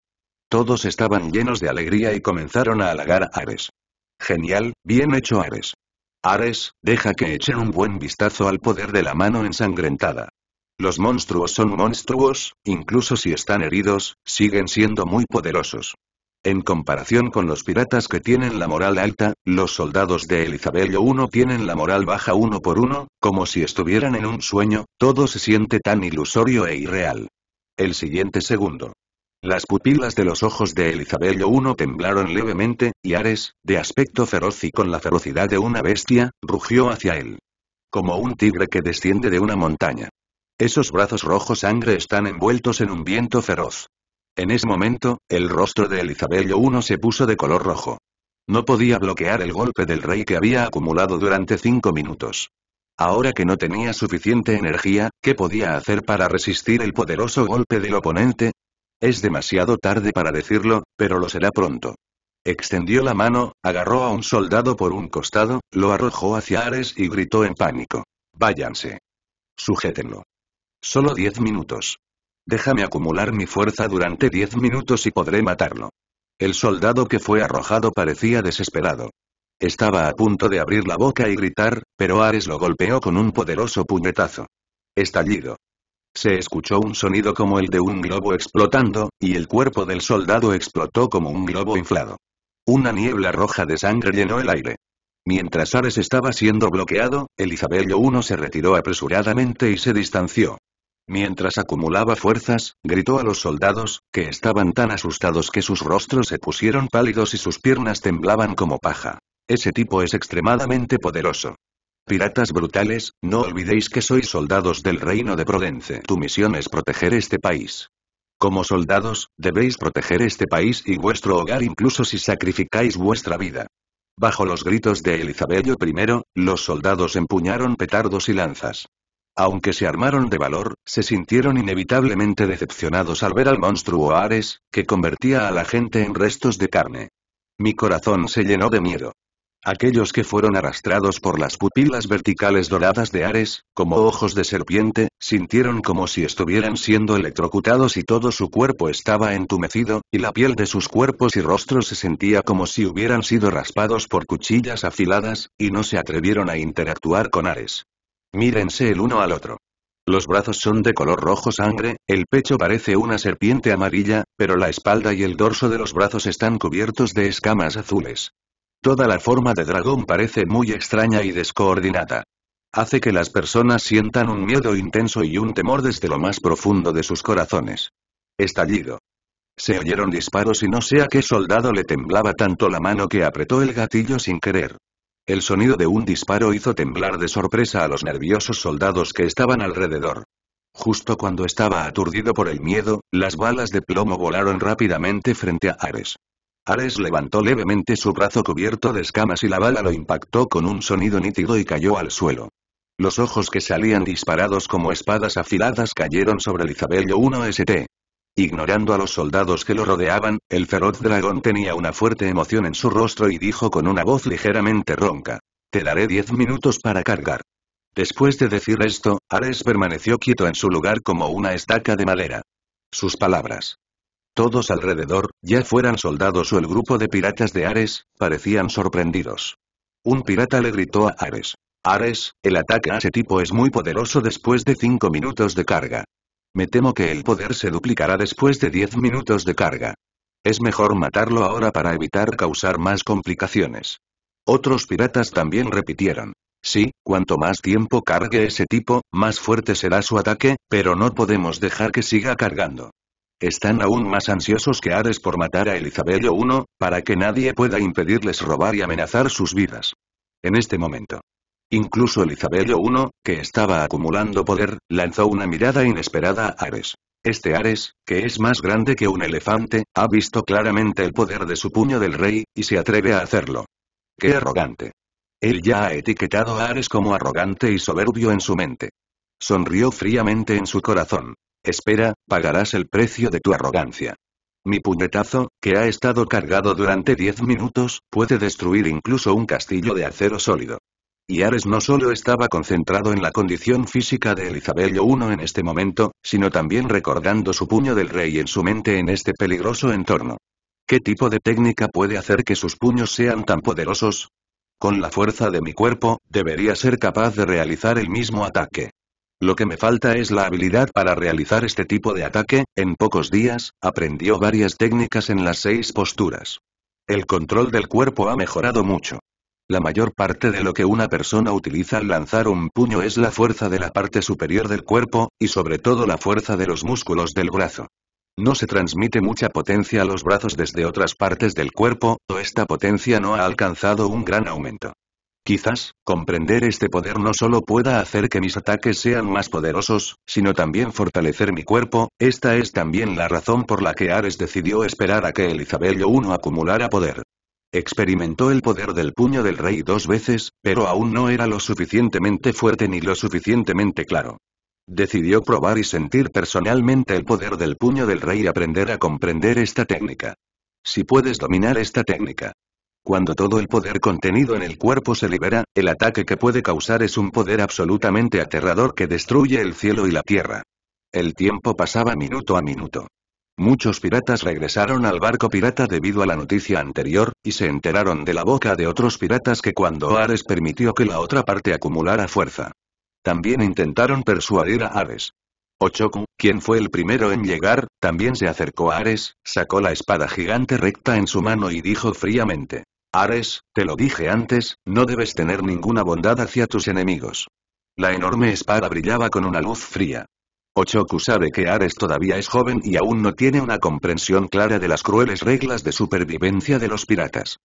Todos estaban llenos de alegría y comenzaron a halagar a Ares. Genial, bien hecho Ares. Ares, deja que echen un buen vistazo al poder de la mano ensangrentada. Los monstruos son monstruos, incluso si están heridos, siguen siendo muy poderosos. En comparación con los piratas que tienen la moral alta, los soldados de Elizabeth I tienen la moral baja uno por uno, como si estuvieran en un sueño, todo se siente tan ilusorio e irreal. El siguiente segundo. Las pupilas de los ojos de Elizabeth I temblaron levemente, y Ares, de aspecto feroz y con la ferocidad de una bestia, rugió hacia él. Como un tigre que desciende de una montaña. Esos brazos rojos sangre están envueltos en un viento feroz. En ese momento, el rostro de Elizabeth I se puso de color rojo. No podía bloquear el golpe del rey que había acumulado durante cinco minutos. Ahora que no tenía suficiente energía, ¿qué podía hacer para resistir el poderoso golpe del oponente? Es demasiado tarde para decirlo, pero lo será pronto. Extendió la mano, agarró a un soldado por un costado, lo arrojó hacia Ares y gritó en pánico. Váyanse. Sujétenlo. Solo diez minutos. Déjame acumular mi fuerza durante diez minutos y podré matarlo. El soldado que fue arrojado parecía desesperado. Estaba a punto de abrir la boca y gritar, pero Ares lo golpeó con un poderoso puñetazo. Estallido. Se escuchó un sonido como el de un globo explotando, y el cuerpo del soldado explotó como un globo inflado. Una niebla roja de sangre llenó el aire. Mientras Ares estaba siendo bloqueado, Elizabeth I se retiró apresuradamente y se distanció. Mientras acumulaba fuerzas, gritó a los soldados, que estaban tan asustados que sus rostros se pusieron pálidos y sus piernas temblaban como paja. Ese tipo es extremadamente poderoso. Piratas brutales, no olvidéis que sois soldados del reino de Prodence. Tu misión es proteger este país. Como soldados, debéis proteger este país y vuestro hogar incluso si sacrificáis vuestra vida. Bajo los gritos de Elizabeth I, los soldados empuñaron petardos y lanzas. Aunque se armaron de valor, se sintieron inevitablemente decepcionados al ver al monstruo Ares, que convertía a la gente en restos de carne. Mi corazón se llenó de miedo. Aquellos que fueron arrastrados por las pupilas verticales doradas de Ares, como ojos de serpiente, sintieron como si estuvieran siendo electrocutados y todo su cuerpo estaba entumecido, y la piel de sus cuerpos y rostros se sentía como si hubieran sido raspados por cuchillas afiladas, y no se atrevieron a interactuar con Ares. Mírense el uno al otro. Los brazos son de color rojo sangre, el pecho parece una serpiente amarilla, pero la espalda y el dorso de los brazos están cubiertos de escamas azules. Toda la forma de dragón parece muy extraña y descoordinada. Hace que las personas sientan un miedo intenso y un temor desde lo más profundo de sus corazones. Estallido. Se oyeron disparos y no sé a qué soldado le temblaba tanto la mano que apretó el gatillo sin querer. El sonido de un disparo hizo temblar de sorpresa a los nerviosos soldados que estaban alrededor. Justo cuando estaba aturdido por el miedo, las balas de plomo volaron rápidamente frente a Ares. Ares levantó levemente su brazo cubierto de escamas y la bala lo impactó con un sonido nítido y cayó al suelo. Los ojos que salían disparados como espadas afiladas cayeron sobre Isabello 1ST. Ignorando a los soldados que lo rodeaban, el feroz dragón tenía una fuerte emoción en su rostro y dijo con una voz ligeramente ronca. Te daré diez minutos para cargar. Después de decir esto, Ares permaneció quieto en su lugar como una estaca de madera. Sus palabras. Todos alrededor, ya fueran soldados o el grupo de piratas de Ares, parecían sorprendidos. Un pirata le gritó a Ares. Ares, el ataque a ese tipo es muy poderoso después de cinco minutos de carga. Me temo que el poder se duplicará después de 10 minutos de carga. Es mejor matarlo ahora para evitar causar más complicaciones. Otros piratas también repitieron. Sí, cuanto más tiempo cargue ese tipo, más fuerte será su ataque, pero no podemos dejar que siga cargando. Están aún más ansiosos que Ares por matar a Elizabeth I, para que nadie pueda impedirles robar y amenazar sus vidas. En este momento. Incluso Elizabeth I, que estaba acumulando poder, lanzó una mirada inesperada a Ares. Este Ares, que es más grande que un elefante, ha visto claramente el poder de su puño del rey, y se atreve a hacerlo. ¡Qué arrogante! Él ya ha etiquetado a Ares como arrogante y soberbio en su mente. Sonrió fríamente en su corazón. Espera, pagarás el precio de tu arrogancia. Mi puñetazo, que ha estado cargado durante diez minutos, puede destruir incluso un castillo de acero sólido y Ares no solo estaba concentrado en la condición física de Elizabeth I en este momento, sino también recordando su puño del rey en su mente en este peligroso entorno. ¿Qué tipo de técnica puede hacer que sus puños sean tan poderosos? Con la fuerza de mi cuerpo, debería ser capaz de realizar el mismo ataque. Lo que me falta es la habilidad para realizar este tipo de ataque, en pocos días, aprendió varias técnicas en las seis posturas. El control del cuerpo ha mejorado mucho. La mayor parte de lo que una persona utiliza al lanzar un puño es la fuerza de la parte superior del cuerpo, y sobre todo la fuerza de los músculos del brazo. No se transmite mucha potencia a los brazos desde otras partes del cuerpo, o esta potencia no ha alcanzado un gran aumento. Quizás, comprender este poder no solo pueda hacer que mis ataques sean más poderosos, sino también fortalecer mi cuerpo, esta es también la razón por la que Ares decidió esperar a que Elizabeth I acumulara poder. Experimentó el poder del puño del rey dos veces, pero aún no era lo suficientemente fuerte ni lo suficientemente claro. Decidió probar y sentir personalmente el poder del puño del rey y aprender a comprender esta técnica. Si puedes dominar esta técnica. Cuando todo el poder contenido en el cuerpo se libera, el ataque que puede causar es un poder absolutamente aterrador que destruye el cielo y la tierra. El tiempo pasaba minuto a minuto. Muchos piratas regresaron al barco pirata debido a la noticia anterior, y se enteraron de la boca de otros piratas que cuando Ares permitió que la otra parte acumulara fuerza. También intentaron persuadir a Ares. Ochoku, quien fue el primero en llegar, también se acercó a Ares, sacó la espada gigante recta en su mano y dijo fríamente. Ares, te lo dije antes, no debes tener ninguna bondad hacia tus enemigos. La enorme espada brillaba con una luz fría. Ochoku sabe que Ares todavía es joven y aún no tiene una comprensión clara de las crueles reglas de supervivencia de los piratas.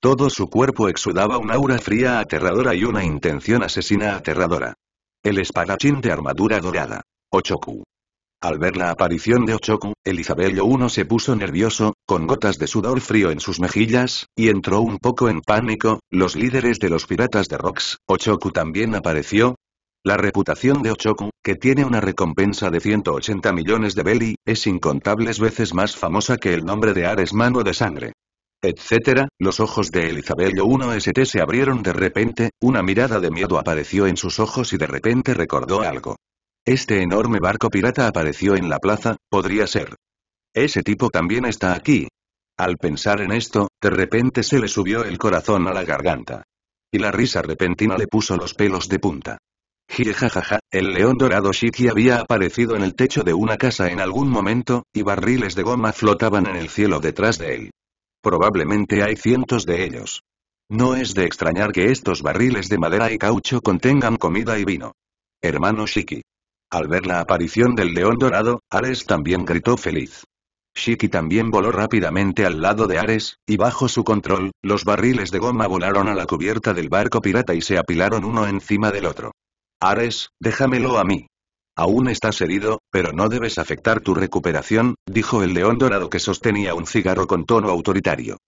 Todo su cuerpo exudaba un aura fría aterradora y una intención asesina aterradora. El espadachín de armadura dorada. Ochoku. Al ver la aparición de Ochoku, Elizabeth I se puso nervioso, con gotas de sudor frío en sus mejillas, y entró un poco en pánico, los líderes de los piratas de Rox, Ochoku también apareció, la reputación de Ochoku, que tiene una recompensa de 180 millones de beli, es incontables veces más famosa que el nombre de Ares Mano de Sangre. Etcétera, los ojos de Elizabello 1ST se abrieron de repente, una mirada de miedo apareció en sus ojos y de repente recordó algo. Este enorme barco pirata apareció en la plaza, podría ser. Ese tipo también está aquí. Al pensar en esto, de repente se le subió el corazón a la garganta. Y la risa repentina le puso los pelos de punta. Jijajaja, el león dorado Shiki había aparecido en el techo de una casa en algún momento, y barriles de goma flotaban en el cielo detrás de él. Probablemente hay cientos de ellos. No es de extrañar que estos barriles de madera y caucho contengan comida y vino. Hermano Shiki. Al ver la aparición del león dorado, Ares también gritó feliz. Shiki también voló rápidamente al lado de Ares, y bajo su control, los barriles de goma volaron a la cubierta del barco pirata y se apilaron uno encima del otro. Ares, déjamelo a mí. Aún estás herido, pero no debes afectar tu recuperación, dijo el león dorado que sostenía un cigarro con tono autoritario.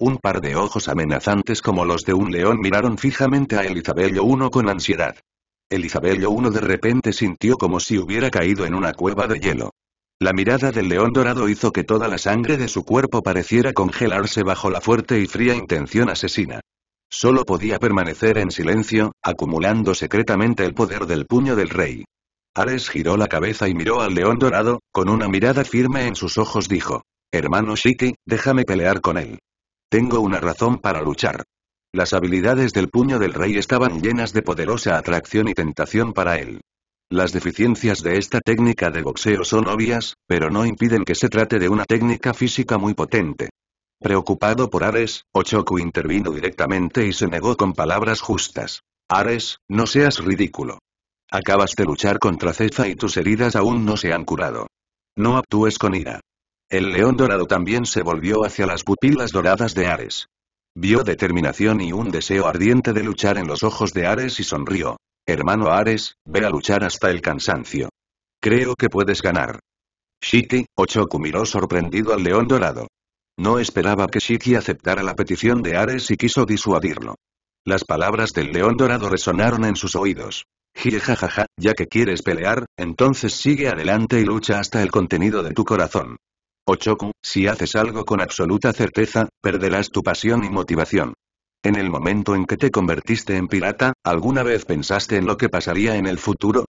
Un par de ojos amenazantes como los de un león miraron fijamente a Elizabeth I con ansiedad. Elizabeth I de repente sintió como si hubiera caído en una cueva de hielo. La mirada del león dorado hizo que toda la sangre de su cuerpo pareciera congelarse bajo la fuerte y fría intención asesina. Solo podía permanecer en silencio, acumulando secretamente el poder del puño del rey. Ares giró la cabeza y miró al león dorado, con una mirada firme en sus ojos dijo. Hermano Shiki, déjame pelear con él. Tengo una razón para luchar. Las habilidades del puño del rey estaban llenas de poderosa atracción y tentación para él. Las deficiencias de esta técnica de boxeo son obvias, pero no impiden que se trate de una técnica física muy potente. Preocupado por Ares, Ochoku intervino directamente y se negó con palabras justas. Ares, no seas ridículo. Acabas de luchar contra Cefa y tus heridas aún no se han curado. No actúes con ira. El león dorado también se volvió hacia las pupilas doradas de Ares. Vio determinación y un deseo ardiente de luchar en los ojos de Ares y sonrió. Hermano Ares, ve a luchar hasta el cansancio. Creo que puedes ganar. Shiki, Ochoku miró sorprendido al león dorado. No esperaba que Shiki aceptara la petición de Ares y quiso disuadirlo. Las palabras del león dorado resonaron en sus oídos. «Jijajaja, jajaja, ya que quieres pelear, entonces sigue adelante y lucha hasta el contenido de tu corazón. Ochoku, si haces algo con absoluta certeza, perderás tu pasión y motivación. En el momento en que te convertiste en pirata, ¿alguna vez pensaste en lo que pasaría en el futuro?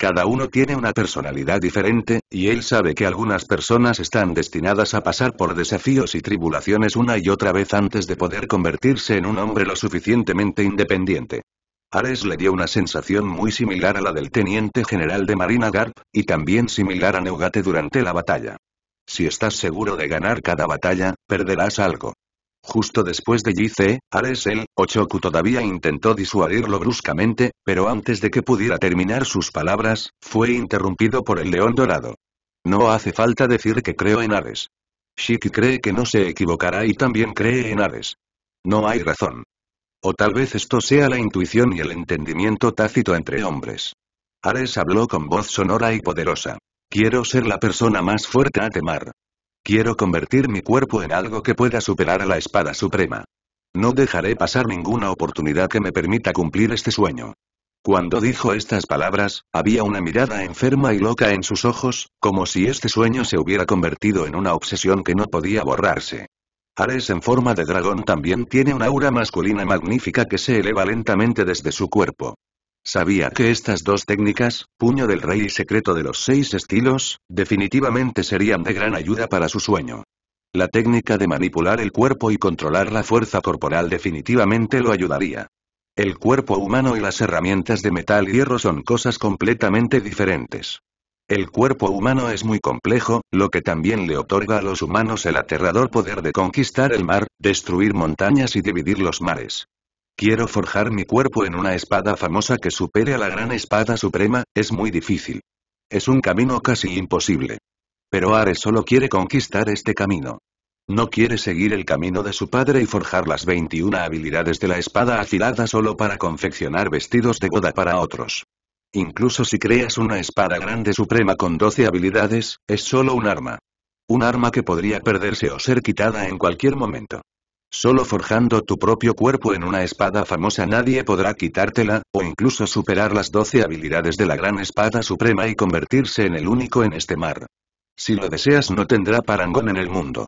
Cada uno tiene una personalidad diferente, y él sabe que algunas personas están destinadas a pasar por desafíos y tribulaciones una y otra vez antes de poder convertirse en un hombre lo suficientemente independiente. Ares le dio una sensación muy similar a la del teniente general de Marina Garp, y también similar a Neugate durante la batalla. Si estás seguro de ganar cada batalla, perderás algo. Justo después de Ares el, Ochoku todavía intentó disuadirlo bruscamente, pero antes de que pudiera terminar sus palabras, fue interrumpido por el león dorado. No hace falta decir que creo en Ares. Shiki cree que no se equivocará y también cree en Ares. No hay razón. O tal vez esto sea la intuición y el entendimiento tácito entre hombres. Ares habló con voz sonora y poderosa. Quiero ser la persona más fuerte a temar. Quiero convertir mi cuerpo en algo que pueda superar a la espada suprema. No dejaré pasar ninguna oportunidad que me permita cumplir este sueño. Cuando dijo estas palabras, había una mirada enferma y loca en sus ojos, como si este sueño se hubiera convertido en una obsesión que no podía borrarse. Ares en forma de dragón también tiene una aura masculina magnífica que se eleva lentamente desde su cuerpo. Sabía que estas dos técnicas, puño del rey y secreto de los seis estilos, definitivamente serían de gran ayuda para su sueño. La técnica de manipular el cuerpo y controlar la fuerza corporal definitivamente lo ayudaría. El cuerpo humano y las herramientas de metal y hierro son cosas completamente diferentes. El cuerpo humano es muy complejo, lo que también le otorga a los humanos el aterrador poder de conquistar el mar, destruir montañas y dividir los mares. Quiero forjar mi cuerpo en una espada famosa que supere a la gran espada suprema, es muy difícil. Es un camino casi imposible. Pero Ares solo quiere conquistar este camino. No quiere seguir el camino de su padre y forjar las 21 habilidades de la espada afilada solo para confeccionar vestidos de boda para otros. Incluso si creas una espada grande suprema con 12 habilidades, es solo un arma. Un arma que podría perderse o ser quitada en cualquier momento. Solo forjando tu propio cuerpo en una espada famosa nadie podrá quitártela, o incluso superar las doce habilidades de la gran espada suprema y convertirse en el único en este mar. Si lo deseas no tendrá parangón en el mundo.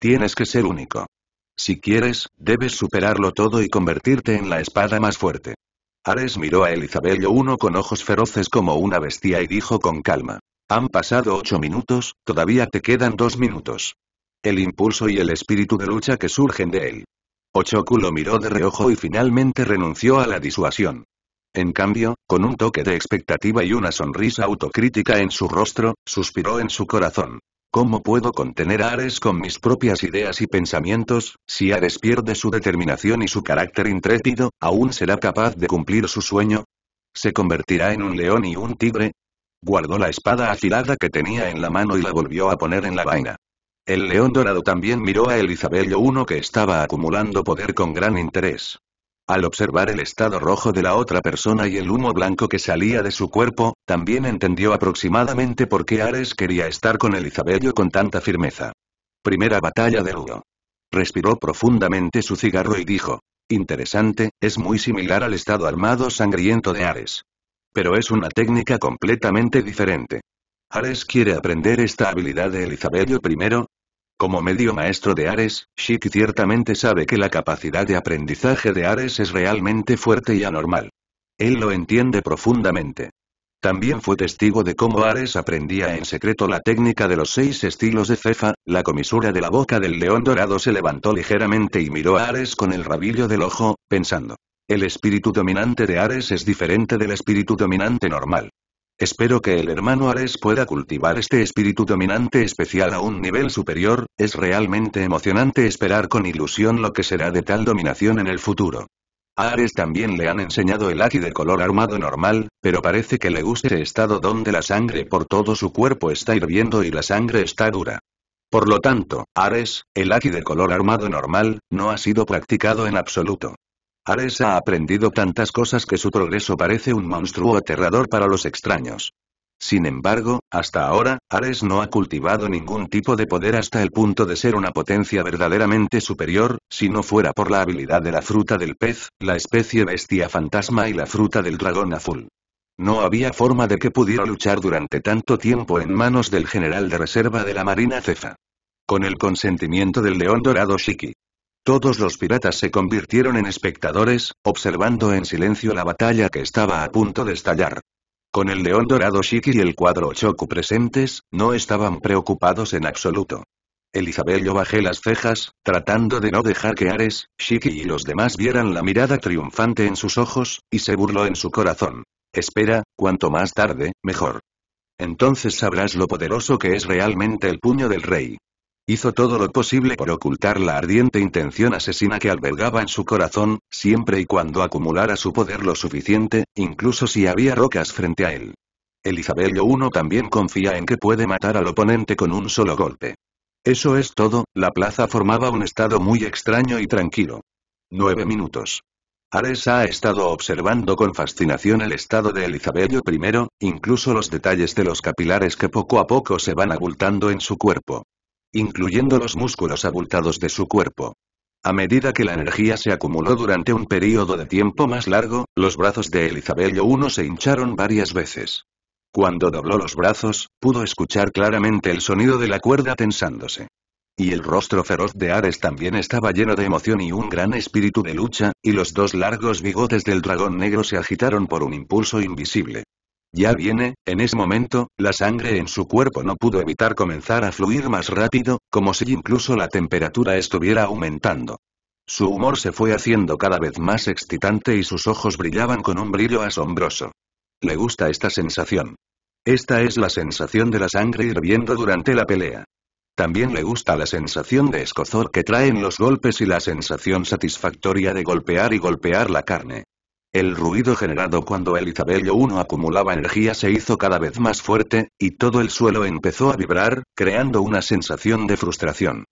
Tienes que ser único. Si quieres, debes superarlo todo y convertirte en la espada más fuerte. Ares miró a Elizabeth I con ojos feroces como una bestia y dijo con calma. Han pasado ocho minutos, todavía te quedan dos minutos. El impulso y el espíritu de lucha que surgen de él. Ochoku lo miró de reojo y finalmente renunció a la disuasión. En cambio, con un toque de expectativa y una sonrisa autocrítica en su rostro, suspiró en su corazón. ¿Cómo puedo contener a Ares con mis propias ideas y pensamientos? Si Ares pierde su determinación y su carácter intrépido, ¿aún será capaz de cumplir su sueño? ¿Se convertirá en un león y un tigre? Guardó la espada afilada que tenía en la mano y la volvió a poner en la vaina. El león dorado también miró a Elizabeth I que estaba acumulando poder con gran interés. Al observar el estado rojo de la otra persona y el humo blanco que salía de su cuerpo, también entendió aproximadamente por qué Ares quería estar con Elizabeth con tanta firmeza. Primera batalla de Ludo. Respiró profundamente su cigarro y dijo, interesante, es muy similar al estado armado sangriento de Ares. Pero es una técnica completamente diferente. Ares quiere aprender esta habilidad de Elizabeth I. Como medio maestro de Ares, Shik ciertamente sabe que la capacidad de aprendizaje de Ares es realmente fuerte y anormal. Él lo entiende profundamente. También fue testigo de cómo Ares aprendía en secreto la técnica de los seis estilos de cefa, la comisura de la boca del león dorado se levantó ligeramente y miró a Ares con el rabillo del ojo, pensando. El espíritu dominante de Ares es diferente del espíritu dominante normal. Espero que el hermano Ares pueda cultivar este espíritu dominante especial a un nivel superior, es realmente emocionante esperar con ilusión lo que será de tal dominación en el futuro. Ares también le han enseñado el Aki de color armado normal, pero parece que le gusta ese estado donde la sangre por todo su cuerpo está hirviendo y la sangre está dura. Por lo tanto, Ares, el Aki de color armado normal, no ha sido practicado en absoluto. Ares ha aprendido tantas cosas que su progreso parece un monstruo aterrador para los extraños. Sin embargo, hasta ahora, Ares no ha cultivado ningún tipo de poder hasta el punto de ser una potencia verdaderamente superior, si no fuera por la habilidad de la fruta del pez, la especie bestia fantasma y la fruta del dragón azul. No había forma de que pudiera luchar durante tanto tiempo en manos del general de reserva de la Marina Cefa. Con el consentimiento del león dorado Shiki. Todos los piratas se convirtieron en espectadores, observando en silencio la batalla que estaba a punto de estallar. Con el león dorado Shiki y el cuadro Choku presentes, no estaban preocupados en absoluto. yo bajé las cejas, tratando de no dejar que Ares, Shiki y los demás vieran la mirada triunfante en sus ojos, y se burló en su corazón. Espera, cuanto más tarde, mejor. Entonces sabrás lo poderoso que es realmente el puño del rey. Hizo todo lo posible por ocultar la ardiente intención asesina que albergaba en su corazón, siempre y cuando acumulara su poder lo suficiente, incluso si había rocas frente a él. Elizabeth I también confía en que puede matar al oponente con un solo golpe. Eso es todo, la plaza formaba un estado muy extraño y tranquilo. Nueve minutos. Ares ha estado observando con fascinación el estado de Elizabeth I, incluso los detalles de los capilares que poco a poco se van abultando en su cuerpo incluyendo los músculos abultados de su cuerpo. A medida que la energía se acumuló durante un periodo de tiempo más largo, los brazos de Elizabeth I se hincharon varias veces. Cuando dobló los brazos, pudo escuchar claramente el sonido de la cuerda tensándose. Y el rostro feroz de Ares también estaba lleno de emoción y un gran espíritu de lucha, y los dos largos bigotes del dragón negro se agitaron por un impulso invisible. Ya viene, en ese momento, la sangre en su cuerpo no pudo evitar comenzar a fluir más rápido, como si incluso la temperatura estuviera aumentando. Su humor se fue haciendo cada vez más excitante y sus ojos brillaban con un brillo asombroso. Le gusta esta sensación. Esta es la sensación de la sangre hirviendo durante la pelea. También le gusta la sensación de escozor que traen los golpes y la sensación satisfactoria de golpear y golpear la carne. El ruido generado cuando el I acumulaba energía se hizo cada vez más fuerte, y todo el suelo empezó a vibrar, creando una sensación de frustración.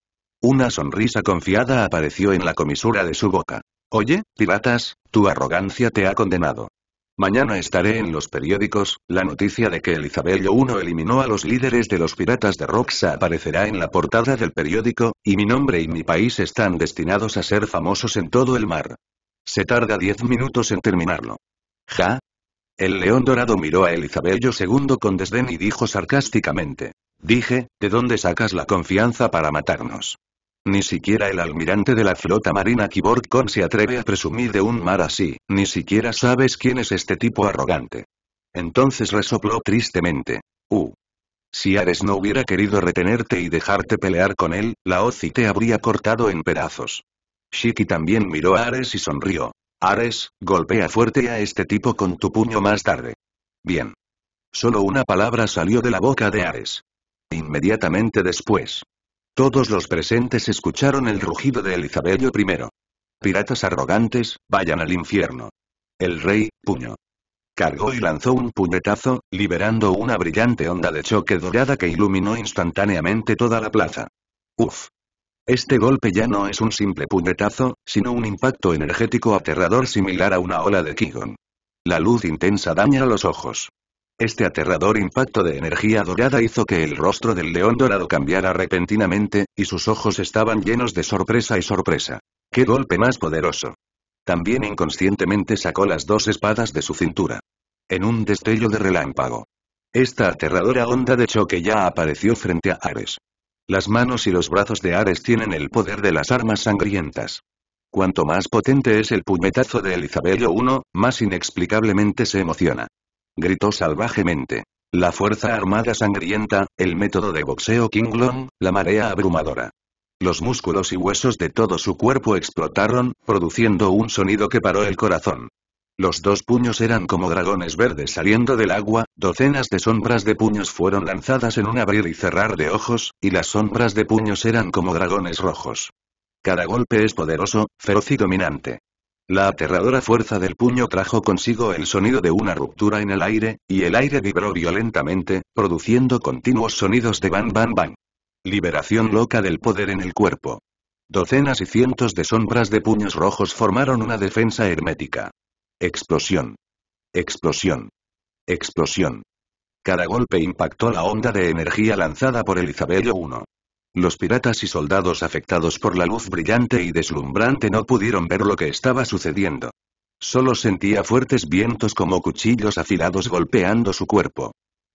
Una sonrisa confiada apareció en la comisura de su boca. Oye, piratas, tu arrogancia te ha condenado. Mañana estaré en los periódicos, la noticia de que Elizabeth I eliminó a los líderes de los piratas de Roxa aparecerá en la portada del periódico, y mi nombre y mi país están destinados a ser famosos en todo el mar. Se tarda diez minutos en terminarlo. ¿Ja? El león dorado miró a Elizabeth II con desdén y dijo sarcásticamente. Dije, ¿de dónde sacas la confianza para matarnos? Ni siquiera el almirante de la flota marina Con se atreve a presumir de un mar así, ni siquiera sabes quién es este tipo arrogante. Entonces resopló tristemente. Uh. Si Ares no hubiera querido retenerte y dejarte pelear con él, la OCI te habría cortado en pedazos. Shiki también miró a Ares y sonrió. Ares, golpea fuerte a este tipo con tu puño más tarde. Bien. Solo una palabra salió de la boca de Ares. Inmediatamente después. Todos los presentes escucharon el rugido de Elizabeth I. Piratas arrogantes, vayan al infierno. El rey, puño. Cargó y lanzó un puñetazo, liberando una brillante onda de choque dorada que iluminó instantáneamente toda la plaza. Uf. Este golpe ya no es un simple puñetazo, sino un impacto energético aterrador similar a una ola de Kigon. La luz intensa daña los ojos. Este aterrador impacto de energía dorada hizo que el rostro del león dorado cambiara repentinamente, y sus ojos estaban llenos de sorpresa y sorpresa. ¡Qué golpe más poderoso! También inconscientemente sacó las dos espadas de su cintura. En un destello de relámpago. Esta aterradora onda de choque ya apareció frente a Ares. Las manos y los brazos de Ares tienen el poder de las armas sangrientas. Cuanto más potente es el puñetazo de Elizabeth I, más inexplicablemente se emociona. Gritó salvajemente. La fuerza armada sangrienta, el método de boxeo King Long, la marea abrumadora. Los músculos y huesos de todo su cuerpo explotaron, produciendo un sonido que paró el corazón. Los dos puños eran como dragones verdes saliendo del agua, docenas de sombras de puños fueron lanzadas en un abrir y cerrar de ojos, y las sombras de puños eran como dragones rojos. Cada golpe es poderoso, feroz y dominante. La aterradora fuerza del puño trajo consigo el sonido de una ruptura en el aire, y el aire vibró violentamente, produciendo continuos sonidos de bam bam bam. Liberación loca del poder en el cuerpo. Docenas y cientos de sombras de puños rojos formaron una defensa hermética. Explosión. Explosión. Explosión. Cada golpe impactó la onda de energía lanzada por Elizabeth I. Los piratas y soldados afectados por la luz brillante y deslumbrante no pudieron ver lo que estaba sucediendo. Solo sentía fuertes vientos como cuchillos afilados golpeando su cuerpo.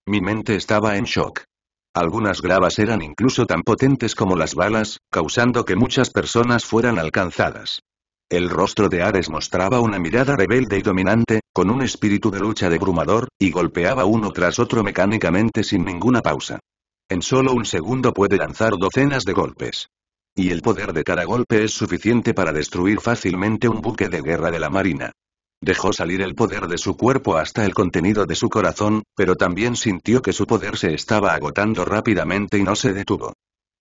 Mi mente estaba en shock. Algunas gravas eran incluso tan potentes como las balas, causando que muchas personas fueran alcanzadas. El rostro de Ares mostraba una mirada rebelde y dominante, con un espíritu de lucha debrumador, y golpeaba uno tras otro mecánicamente sin ninguna pausa. En solo un segundo puede lanzar docenas de golpes. Y el poder de cada golpe es suficiente para destruir fácilmente un buque de guerra de la Marina. Dejó salir el poder de su cuerpo hasta el contenido de su corazón, pero también sintió que su poder se estaba agotando rápidamente y no se detuvo.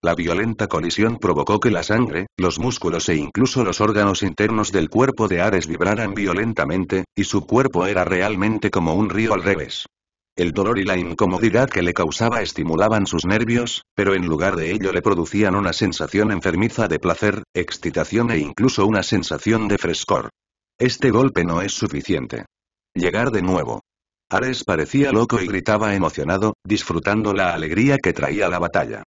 La violenta colisión provocó que la sangre, los músculos e incluso los órganos internos del cuerpo de Ares vibraran violentamente, y su cuerpo era realmente como un río al revés. El dolor y la incomodidad que le causaba estimulaban sus nervios, pero en lugar de ello le producían una sensación enfermiza de placer, excitación e incluso una sensación de frescor. Este golpe no es suficiente. Llegar de nuevo. Ares parecía loco y gritaba emocionado, disfrutando la alegría que traía la batalla.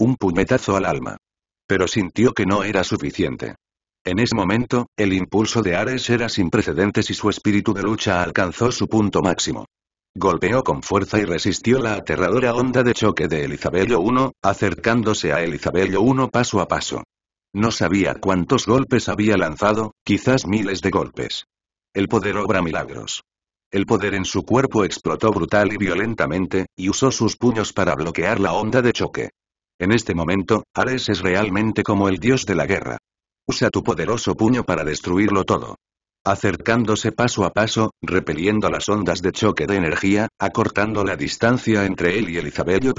Un puñetazo al alma. Pero sintió que no era suficiente. En ese momento, el impulso de Ares era sin precedentes y su espíritu de lucha alcanzó su punto máximo. Golpeó con fuerza y resistió la aterradora onda de choque de Elizabello I, acercándose a Elizabello I paso a paso. No sabía cuántos golpes había lanzado, quizás miles de golpes. El poder obra milagros. El poder en su cuerpo explotó brutal y violentamente, y usó sus puños para bloquear la onda de choque. En este momento, Ares es realmente como el dios de la guerra. Usa tu poderoso puño para destruirlo todo. Acercándose paso a paso, repeliendo las ondas de choque de energía, acortando la distancia entre él y Elizabeth I.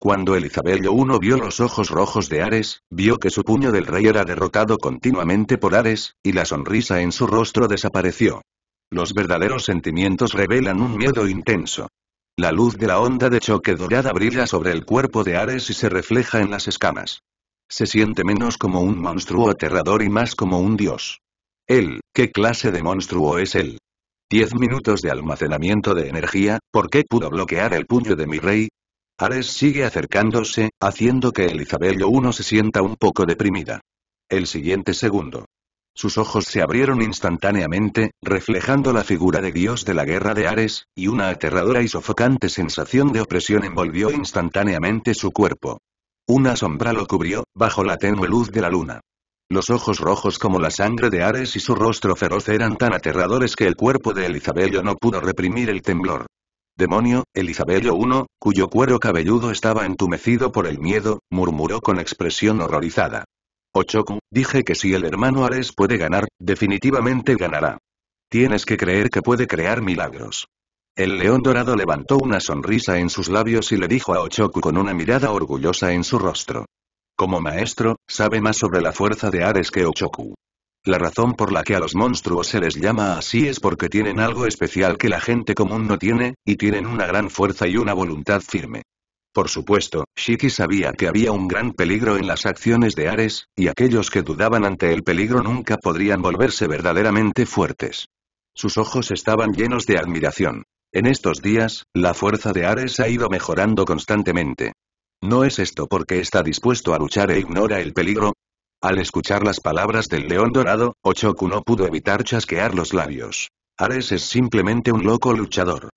Cuando Elizabeth I vio los ojos rojos de Ares, vio que su puño del rey era derrotado continuamente por Ares, y la sonrisa en su rostro desapareció. Los verdaderos sentimientos revelan un miedo intenso. La luz de la onda de choque dorada brilla sobre el cuerpo de Ares y se refleja en las escamas. Se siente menos como un monstruo aterrador y más como un dios. Él, ¿qué clase de monstruo es él? Diez minutos de almacenamiento de energía, ¿por qué pudo bloquear el puño de mi rey? Ares sigue acercándose, haciendo que Elizabeth I se sienta un poco deprimida. El siguiente segundo. Sus ojos se abrieron instantáneamente, reflejando la figura de Dios de la guerra de Ares, y una aterradora y sofocante sensación de opresión envolvió instantáneamente su cuerpo. Una sombra lo cubrió, bajo la tenue luz de la luna. Los ojos rojos como la sangre de Ares y su rostro feroz eran tan aterradores que el cuerpo de Elizabello no pudo reprimir el temblor. Demonio, Elizabello I, cuyo cuero cabelludo estaba entumecido por el miedo, murmuró con expresión horrorizada. Ochoku, dije que si el hermano Ares puede ganar, definitivamente ganará. Tienes que creer que puede crear milagros. El león dorado levantó una sonrisa en sus labios y le dijo a Ochoku con una mirada orgullosa en su rostro. Como maestro, sabe más sobre la fuerza de Ares que Ochoku. La razón por la que a los monstruos se les llama así es porque tienen algo especial que la gente común no tiene, y tienen una gran fuerza y una voluntad firme. Por supuesto, Shiki sabía que había un gran peligro en las acciones de Ares, y aquellos que dudaban ante el peligro nunca podrían volverse verdaderamente fuertes. Sus ojos estaban llenos de admiración. En estos días, la fuerza de Ares ha ido mejorando constantemente. ¿No es esto porque está dispuesto a luchar e ignora el peligro? Al escuchar las palabras del león dorado, Ochoku no pudo evitar chasquear los labios. Ares es simplemente un loco luchador.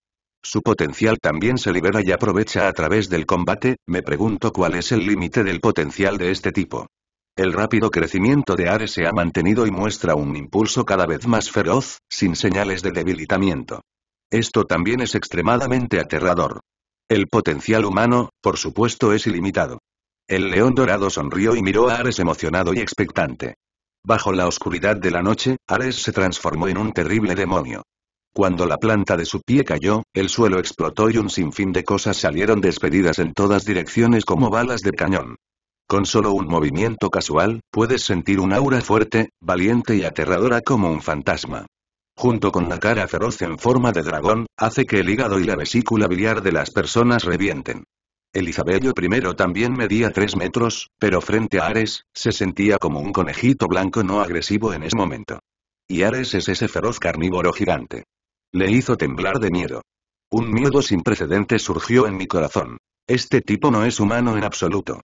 Su potencial también se libera y aprovecha a través del combate, me pregunto cuál es el límite del potencial de este tipo. El rápido crecimiento de Ares se ha mantenido y muestra un impulso cada vez más feroz, sin señales de debilitamiento. Esto también es extremadamente aterrador. El potencial humano, por supuesto, es ilimitado. El león dorado sonrió y miró a Ares emocionado y expectante. Bajo la oscuridad de la noche, Ares se transformó en un terrible demonio. Cuando la planta de su pie cayó, el suelo explotó y un sinfín de cosas salieron despedidas en todas direcciones como balas de cañón. Con solo un movimiento casual, puedes sentir un aura fuerte, valiente y aterradora como un fantasma. Junto con la cara feroz en forma de dragón, hace que el hígado y la vesícula biliar de las personas revienten. Elizabeth I también medía 3 metros, pero frente a Ares, se sentía como un conejito blanco no agresivo en ese momento. Y Ares es ese feroz carnívoro gigante. Le hizo temblar de miedo. Un miedo sin precedentes surgió en mi corazón. Este tipo no es humano en absoluto.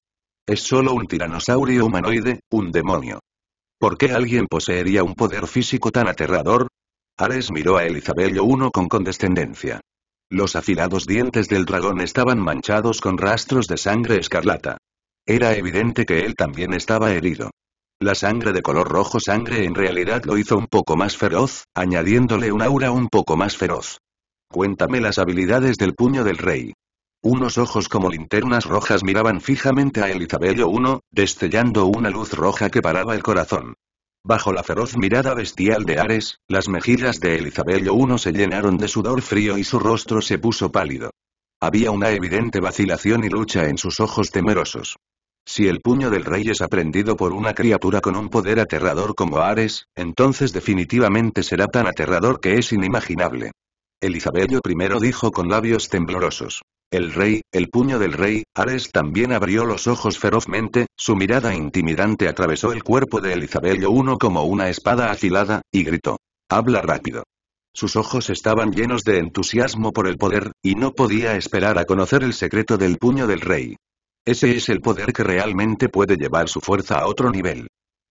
Es solo un tiranosaurio humanoide, un demonio. ¿Por qué alguien poseería un poder físico tan aterrador? Ares miró a Elizabeth I con condescendencia. Los afilados dientes del dragón estaban manchados con rastros de sangre escarlata. Era evidente que él también estaba herido. La sangre de color rojo sangre en realidad lo hizo un poco más feroz, añadiéndole un aura un poco más feroz. Cuéntame las habilidades del puño del rey. Unos ojos como linternas rojas miraban fijamente a Elizabeth I, destellando una luz roja que paraba el corazón. Bajo la feroz mirada bestial de Ares, las mejillas de Elizabeth I se llenaron de sudor frío y su rostro se puso pálido. Había una evidente vacilación y lucha en sus ojos temerosos. Si el puño del rey es aprendido por una criatura con un poder aterrador como Ares, entonces definitivamente será tan aterrador que es inimaginable. Elizabello I dijo con labios temblorosos. El rey, el puño del rey, Ares también abrió los ojos ferozmente, su mirada intimidante atravesó el cuerpo de Elizabeth I como una espada afilada, y gritó. Habla rápido. Sus ojos estaban llenos de entusiasmo por el poder, y no podía esperar a conocer el secreto del puño del rey. Ese es el poder que realmente puede llevar su fuerza a otro nivel.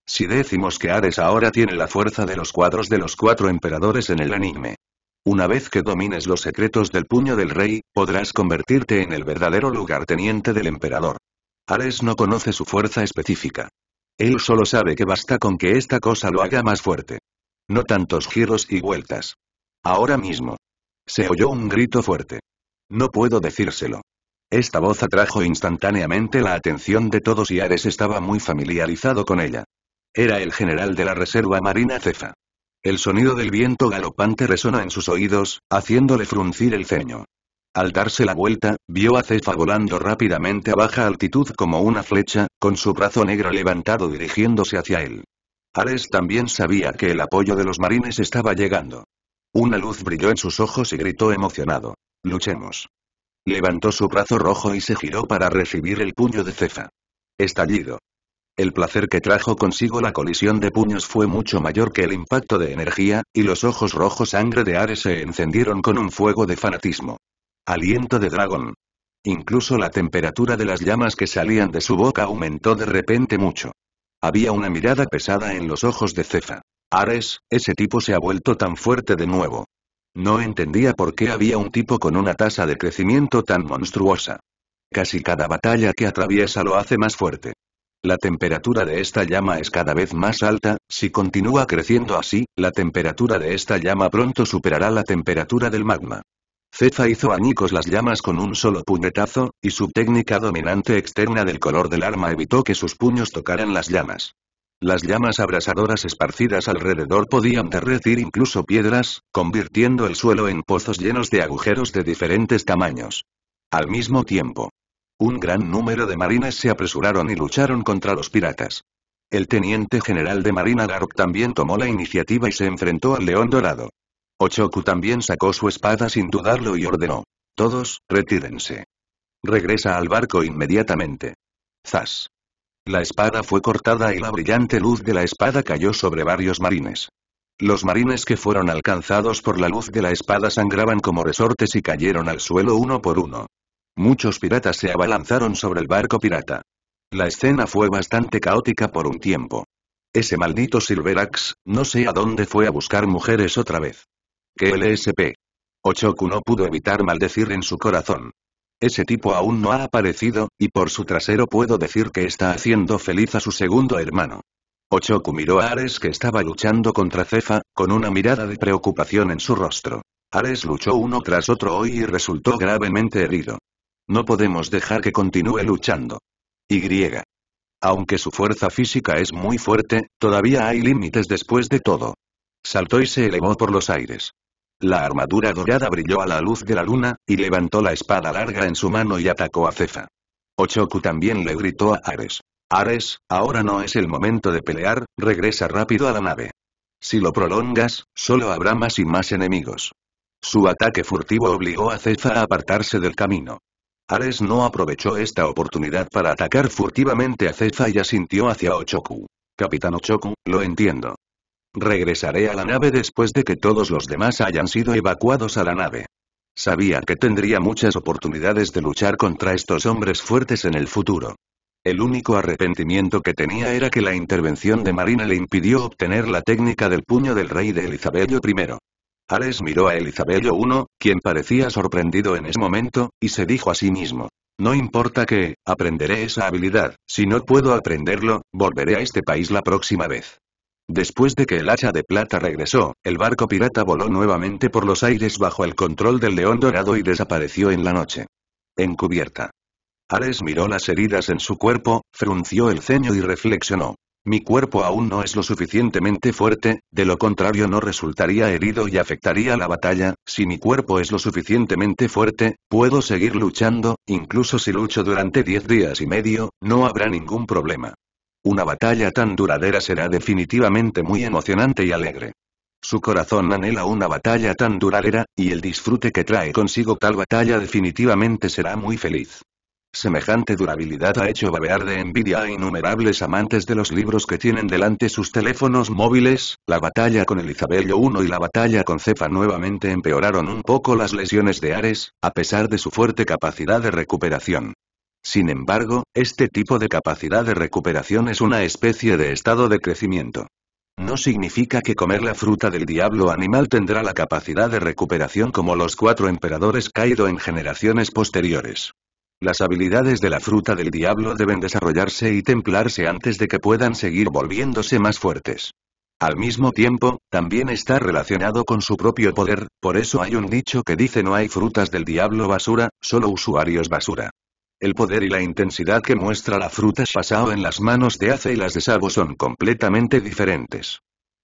Si decimos que Ares ahora tiene la fuerza de los cuadros de los cuatro emperadores en el anime. Una vez que domines los secretos del puño del rey, podrás convertirte en el verdadero lugarteniente del emperador. Ares no conoce su fuerza específica. Él solo sabe que basta con que esta cosa lo haga más fuerte. No tantos giros y vueltas. Ahora mismo. Se oyó un grito fuerte. No puedo decírselo. Esta voz atrajo instantáneamente la atención de todos y Ares estaba muy familiarizado con ella. Era el general de la Reserva Marina Cefa. El sonido del viento galopante resonó en sus oídos, haciéndole fruncir el ceño. Al darse la vuelta, vio a Cefa volando rápidamente a baja altitud como una flecha, con su brazo negro levantado dirigiéndose hacia él. Ares también sabía que el apoyo de los marines estaba llegando. Una luz brilló en sus ojos y gritó emocionado. Luchemos. Levantó su brazo rojo y se giró para recibir el puño de Cefa. Estallido. El placer que trajo consigo la colisión de puños fue mucho mayor que el impacto de energía, y los ojos rojos sangre de Ares se encendieron con un fuego de fanatismo. Aliento de dragón. Incluso la temperatura de las llamas que salían de su boca aumentó de repente mucho. Había una mirada pesada en los ojos de Cefa. Ares, ese tipo se ha vuelto tan fuerte de nuevo. No entendía por qué había un tipo con una tasa de crecimiento tan monstruosa. Casi cada batalla que atraviesa lo hace más fuerte. La temperatura de esta llama es cada vez más alta, si continúa creciendo así, la temperatura de esta llama pronto superará la temperatura del magma. Cefa hizo a añicos las llamas con un solo puñetazo, y su técnica dominante externa del color del arma evitó que sus puños tocaran las llamas. Las llamas abrasadoras esparcidas alrededor podían derretir incluso piedras, convirtiendo el suelo en pozos llenos de agujeros de diferentes tamaños. Al mismo tiempo, un gran número de marines se apresuraron y lucharon contra los piratas. El teniente general de Marina Garok también tomó la iniciativa y se enfrentó al león dorado. Ochoku también sacó su espada sin dudarlo y ordenó. Todos, retírense. Regresa al barco inmediatamente. Zas. La espada fue cortada y la brillante luz de la espada cayó sobre varios marines. Los marines que fueron alcanzados por la luz de la espada sangraban como resortes y cayeron al suelo uno por uno. Muchos piratas se abalanzaron sobre el barco pirata. La escena fue bastante caótica por un tiempo. Ese maldito Silverax, no sé a dónde fue a buscar mujeres otra vez. Que LSP. Ochoku no pudo evitar maldecir en su corazón. Ese tipo aún no ha aparecido, y por su trasero puedo decir que está haciendo feliz a su segundo hermano. Ochoku miró a Ares que estaba luchando contra Cefa, con una mirada de preocupación en su rostro. Ares luchó uno tras otro hoy y resultó gravemente herido. No podemos dejar que continúe luchando. Y. Aunque su fuerza física es muy fuerte, todavía hay límites después de todo. Saltó y se elevó por los aires. La armadura dorada brilló a la luz de la luna, y levantó la espada larga en su mano y atacó a Cefa. Ochoku también le gritó a Ares. Ares, ahora no es el momento de pelear, regresa rápido a la nave. Si lo prolongas, solo habrá más y más enemigos. Su ataque furtivo obligó a Cefa a apartarse del camino. Ares no aprovechó esta oportunidad para atacar furtivamente a Cefa y asintió hacia Ochoku. Capitán Ochoku, lo entiendo. Regresaré a la nave después de que todos los demás hayan sido evacuados a la nave. Sabía que tendría muchas oportunidades de luchar contra estos hombres fuertes en el futuro. El único arrepentimiento que tenía era que la intervención de Marina le impidió obtener la técnica del puño del rey de Elizabeth I. Ares miró a Elizabeth I, quien parecía sorprendido en ese momento, y se dijo a sí mismo. No importa que, aprenderé esa habilidad, si no puedo aprenderlo, volveré a este país la próxima vez. Después de que el hacha de plata regresó, el barco pirata voló nuevamente por los aires bajo el control del león dorado y desapareció en la noche. Encubierta. Ares miró las heridas en su cuerpo, frunció el ceño y reflexionó. Mi cuerpo aún no es lo suficientemente fuerte, de lo contrario no resultaría herido y afectaría la batalla, si mi cuerpo es lo suficientemente fuerte, puedo seguir luchando, incluso si lucho durante diez días y medio, no habrá ningún problema. Una batalla tan duradera será definitivamente muy emocionante y alegre. Su corazón anhela una batalla tan duradera, y el disfrute que trae consigo tal batalla definitivamente será muy feliz. Semejante durabilidad ha hecho babear de envidia a innumerables amantes de los libros que tienen delante sus teléfonos móviles, la batalla con Elizabeth I y la batalla con Cefa nuevamente empeoraron un poco las lesiones de Ares, a pesar de su fuerte capacidad de recuperación. Sin embargo, este tipo de capacidad de recuperación es una especie de estado de crecimiento. No significa que comer la fruta del diablo animal tendrá la capacidad de recuperación como los cuatro emperadores caído en generaciones posteriores. Las habilidades de la fruta del diablo deben desarrollarse y templarse antes de que puedan seguir volviéndose más fuertes. Al mismo tiempo, también está relacionado con su propio poder, por eso hay un dicho que dice no hay frutas del diablo basura, solo usuarios basura. El poder y la intensidad que muestra la fruta pasado en las manos de Ace y las de Sabo son completamente diferentes.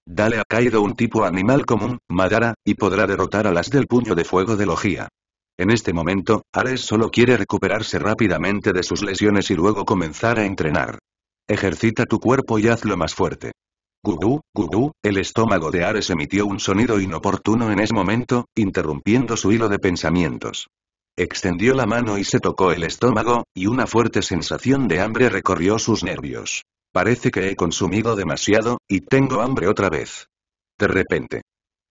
Dale a Kaido un tipo animal común, Madara, y podrá derrotar a las del puño de fuego de Logia. En este momento, Ares solo quiere recuperarse rápidamente de sus lesiones y luego comenzar a entrenar. Ejercita tu cuerpo y hazlo más fuerte. Gugu, Gugu, el estómago de Ares emitió un sonido inoportuno en ese momento, interrumpiendo su hilo de pensamientos. Extendió la mano y se tocó el estómago, y una fuerte sensación de hambre recorrió sus nervios. Parece que he consumido demasiado, y tengo hambre otra vez. De repente.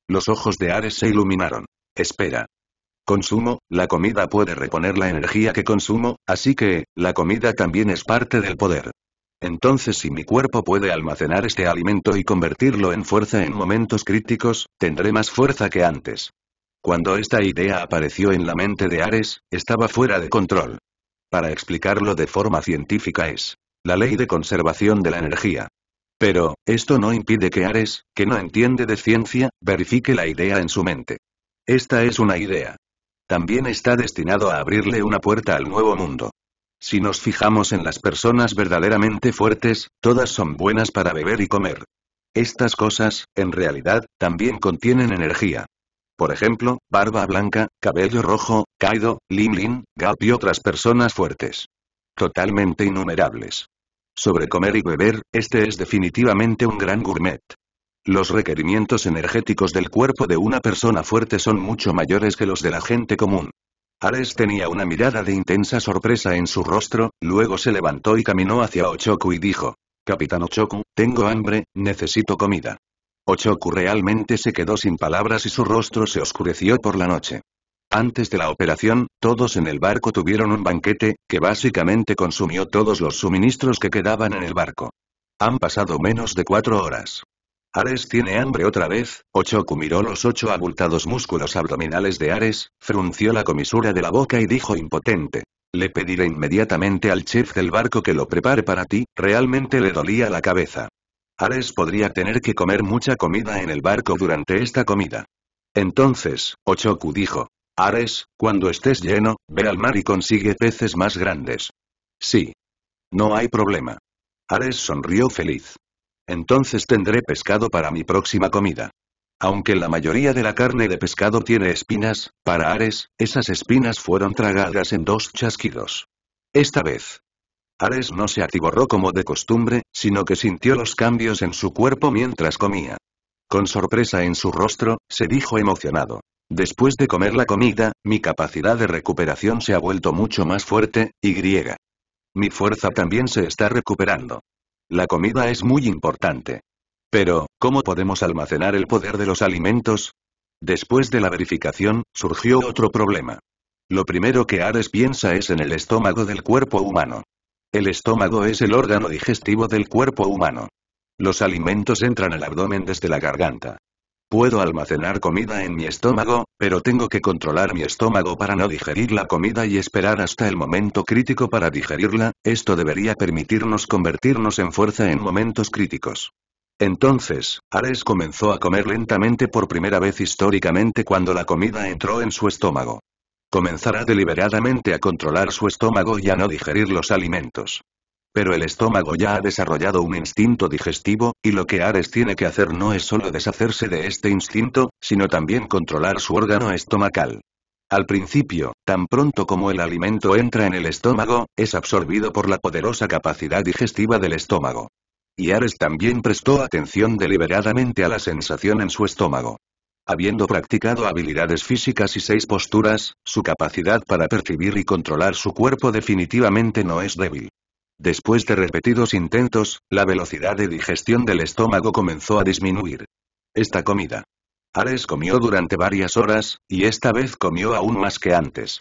Los ojos de Ares se iluminaron. Espera. Consumo, la comida puede reponer la energía que consumo, así que, la comida también es parte del poder. Entonces si mi cuerpo puede almacenar este alimento y convertirlo en fuerza en momentos críticos, tendré más fuerza que antes. Cuando esta idea apareció en la mente de Ares, estaba fuera de control. Para explicarlo de forma científica es la ley de conservación de la energía. Pero, esto no impide que Ares, que no entiende de ciencia, verifique la idea en su mente. Esta es una idea. También está destinado a abrirle una puerta al nuevo mundo. Si nos fijamos en las personas verdaderamente fuertes, todas son buenas para beber y comer. Estas cosas, en realidad, también contienen energía. Por ejemplo, Barba Blanca, Cabello Rojo, Kaido, Lin Lin, Gap y otras personas fuertes. Totalmente innumerables. Sobre comer y beber, este es definitivamente un gran gourmet. Los requerimientos energéticos del cuerpo de una persona fuerte son mucho mayores que los de la gente común. Ares tenía una mirada de intensa sorpresa en su rostro, luego se levantó y caminó hacia Ochoku y dijo, Capitán Ochoku, tengo hambre, necesito comida. Ochoku realmente se quedó sin palabras y su rostro se oscureció por la noche. Antes de la operación, todos en el barco tuvieron un banquete, que básicamente consumió todos los suministros que quedaban en el barco. Han pasado menos de cuatro horas. Ares tiene hambre otra vez, Ochoku miró los ocho abultados músculos abdominales de Ares, frunció la comisura de la boca y dijo impotente. Le pediré inmediatamente al chef del barco que lo prepare para ti, realmente le dolía la cabeza. Ares podría tener que comer mucha comida en el barco durante esta comida. Entonces, Ochoku dijo. Ares, cuando estés lleno, ve al mar y consigue peces más grandes. Sí. No hay problema. Ares sonrió feliz. Entonces tendré pescado para mi próxima comida. Aunque la mayoría de la carne de pescado tiene espinas, para Ares, esas espinas fueron tragadas en dos chasquidos. Esta vez, Ares no se atiborró como de costumbre, sino que sintió los cambios en su cuerpo mientras comía. Con sorpresa en su rostro, se dijo emocionado. Después de comer la comida, mi capacidad de recuperación se ha vuelto mucho más fuerte, y griega. Mi fuerza también se está recuperando. La comida es muy importante. Pero, ¿cómo podemos almacenar el poder de los alimentos? Después de la verificación, surgió otro problema. Lo primero que Ares piensa es en el estómago del cuerpo humano. El estómago es el órgano digestivo del cuerpo humano. Los alimentos entran al abdomen desde la garganta. Puedo almacenar comida en mi estómago, pero tengo que controlar mi estómago para no digerir la comida y esperar hasta el momento crítico para digerirla, esto debería permitirnos convertirnos en fuerza en momentos críticos. Entonces, Ares comenzó a comer lentamente por primera vez históricamente cuando la comida entró en su estómago. Comenzará deliberadamente a controlar su estómago y a no digerir los alimentos. Pero el estómago ya ha desarrollado un instinto digestivo, y lo que Ares tiene que hacer no es solo deshacerse de este instinto, sino también controlar su órgano estomacal. Al principio, tan pronto como el alimento entra en el estómago, es absorbido por la poderosa capacidad digestiva del estómago. Y Ares también prestó atención deliberadamente a la sensación en su estómago. Habiendo practicado habilidades físicas y seis posturas, su capacidad para percibir y controlar su cuerpo definitivamente no es débil. Después de repetidos intentos, la velocidad de digestión del estómago comenzó a disminuir. Esta comida. Ares comió durante varias horas, y esta vez comió aún más que antes.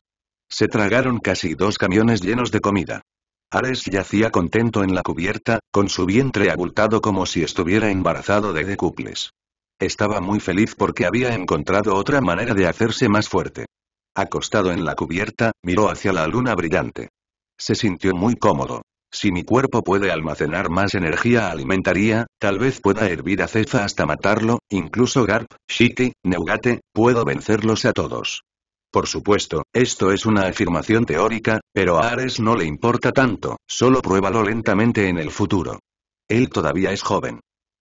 Se tragaron casi dos camiones llenos de comida. Ares yacía contento en la cubierta, con su vientre abultado como si estuviera embarazado de decuples. Estaba muy feliz porque había encontrado otra manera de hacerse más fuerte. Acostado en la cubierta, miró hacia la luna brillante. Se sintió muy cómodo. Si mi cuerpo puede almacenar más energía alimentaria, tal vez pueda hervir a Cefa hasta matarlo, incluso Garp, Shiki, Neugate, puedo vencerlos a todos. Por supuesto, esto es una afirmación teórica, pero a Ares no le importa tanto, solo pruébalo lentamente en el futuro. Él todavía es joven.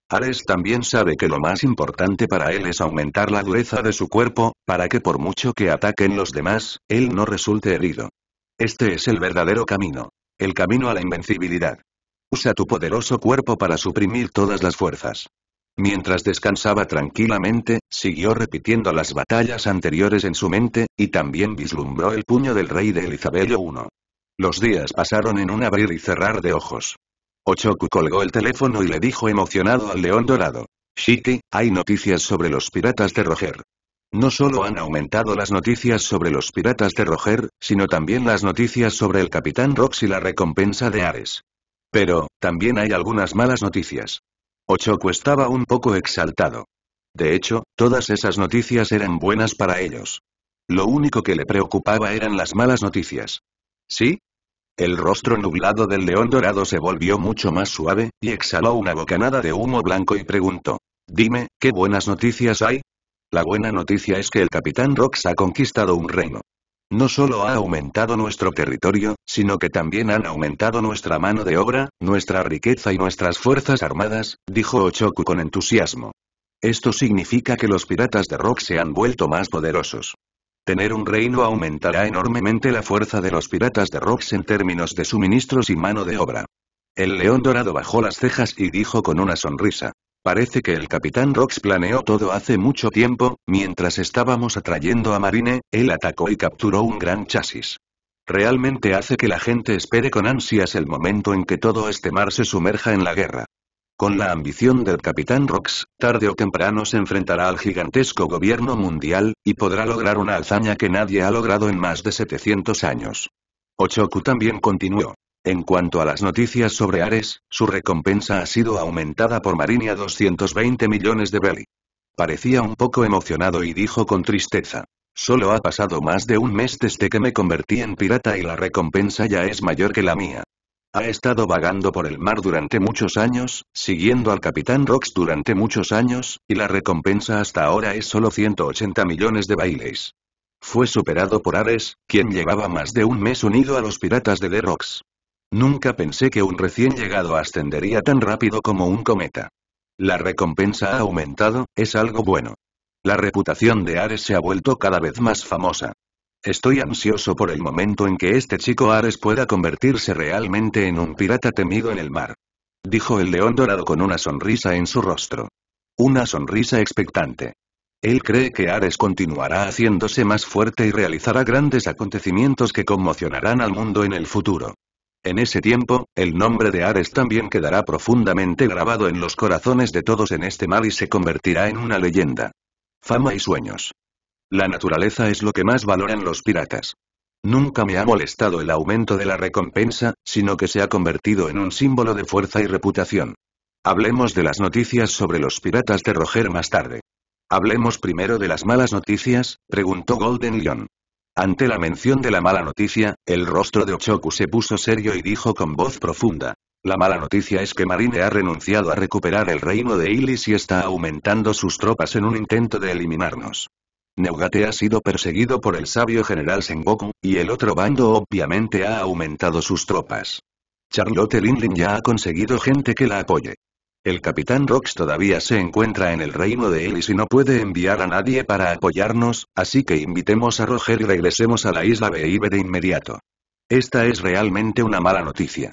Ares también sabe que lo más importante para él es aumentar la dureza de su cuerpo, para que por mucho que ataquen los demás, él no resulte herido. Este es el verdadero camino. El camino a la invencibilidad. Usa tu poderoso cuerpo para suprimir todas las fuerzas. Mientras descansaba tranquilamente, siguió repitiendo las batallas anteriores en su mente, y también vislumbró el puño del rey de Elizabeth I. Los días pasaron en un abrir y cerrar de ojos. Ochoku colgó el teléfono y le dijo emocionado al león dorado. Shiki, hay noticias sobre los piratas de Roger. No solo han aumentado las noticias sobre los piratas de Roger, sino también las noticias sobre el Capitán Rox y la recompensa de Ares. Pero, también hay algunas malas noticias. Ochoku estaba un poco exaltado. De hecho, todas esas noticias eran buenas para ellos. Lo único que le preocupaba eran las malas noticias. ¿Sí? El rostro nublado del león dorado se volvió mucho más suave, y exhaló una bocanada de humo blanco y preguntó. Dime, ¿qué buenas noticias hay? La buena noticia es que el capitán Rox ha conquistado un reino. No solo ha aumentado nuestro territorio, sino que también han aumentado nuestra mano de obra, nuestra riqueza y nuestras fuerzas armadas, dijo Ochoku con entusiasmo. Esto significa que los piratas de Rox se han vuelto más poderosos. Tener un reino aumentará enormemente la fuerza de los piratas de Rox en términos de suministros y mano de obra. El león dorado bajó las cejas y dijo con una sonrisa. Parece que el capitán Rox planeó todo hace mucho tiempo, mientras estábamos atrayendo a Marine, él atacó y capturó un gran chasis. Realmente hace que la gente espere con ansias el momento en que todo este mar se sumerja en la guerra. Con la ambición del Capitán Rox, tarde o temprano se enfrentará al gigantesco gobierno mundial, y podrá lograr una hazaña que nadie ha logrado en más de 700 años. Ochoku también continuó. En cuanto a las noticias sobre Ares, su recompensa ha sido aumentada por Marini a 220 millones de Beli. Parecía un poco emocionado y dijo con tristeza. Solo ha pasado más de un mes desde que me convertí en pirata y la recompensa ya es mayor que la mía. Ha estado vagando por el mar durante muchos años, siguiendo al Capitán Rox durante muchos años, y la recompensa hasta ahora es solo 180 millones de bailes. Fue superado por Ares, quien llevaba más de un mes unido a los piratas de The Rocks. Nunca pensé que un recién llegado ascendería tan rápido como un cometa. La recompensa ha aumentado, es algo bueno. La reputación de Ares se ha vuelto cada vez más famosa. Estoy ansioso por el momento en que este chico Ares pueda convertirse realmente en un pirata temido en el mar. Dijo el león dorado con una sonrisa en su rostro. Una sonrisa expectante. Él cree que Ares continuará haciéndose más fuerte y realizará grandes acontecimientos que conmocionarán al mundo en el futuro. En ese tiempo, el nombre de Ares también quedará profundamente grabado en los corazones de todos en este mar y se convertirá en una leyenda. Fama y sueños. La naturaleza es lo que más valoran los piratas. Nunca me ha molestado el aumento de la recompensa, sino que se ha convertido en un símbolo de fuerza y reputación. Hablemos de las noticias sobre los piratas de Roger más tarde. Hablemos primero de las malas noticias, preguntó Golden Lion. Ante la mención de la mala noticia, el rostro de Ochoku se puso serio y dijo con voz profunda. La mala noticia es que Marine ha renunciado a recuperar el reino de Ilis y está aumentando sus tropas en un intento de eliminarnos. Neugate ha sido perseguido por el sabio general Sengoku, y el otro bando obviamente ha aumentado sus tropas. Charlotte Linlin ya ha conseguido gente que la apoye. El Capitán Rox todavía se encuentra en el reino de él y no puede enviar a nadie para apoyarnos, así que invitemos a Roger y regresemos a la isla Beibe de inmediato. Esta es realmente una mala noticia.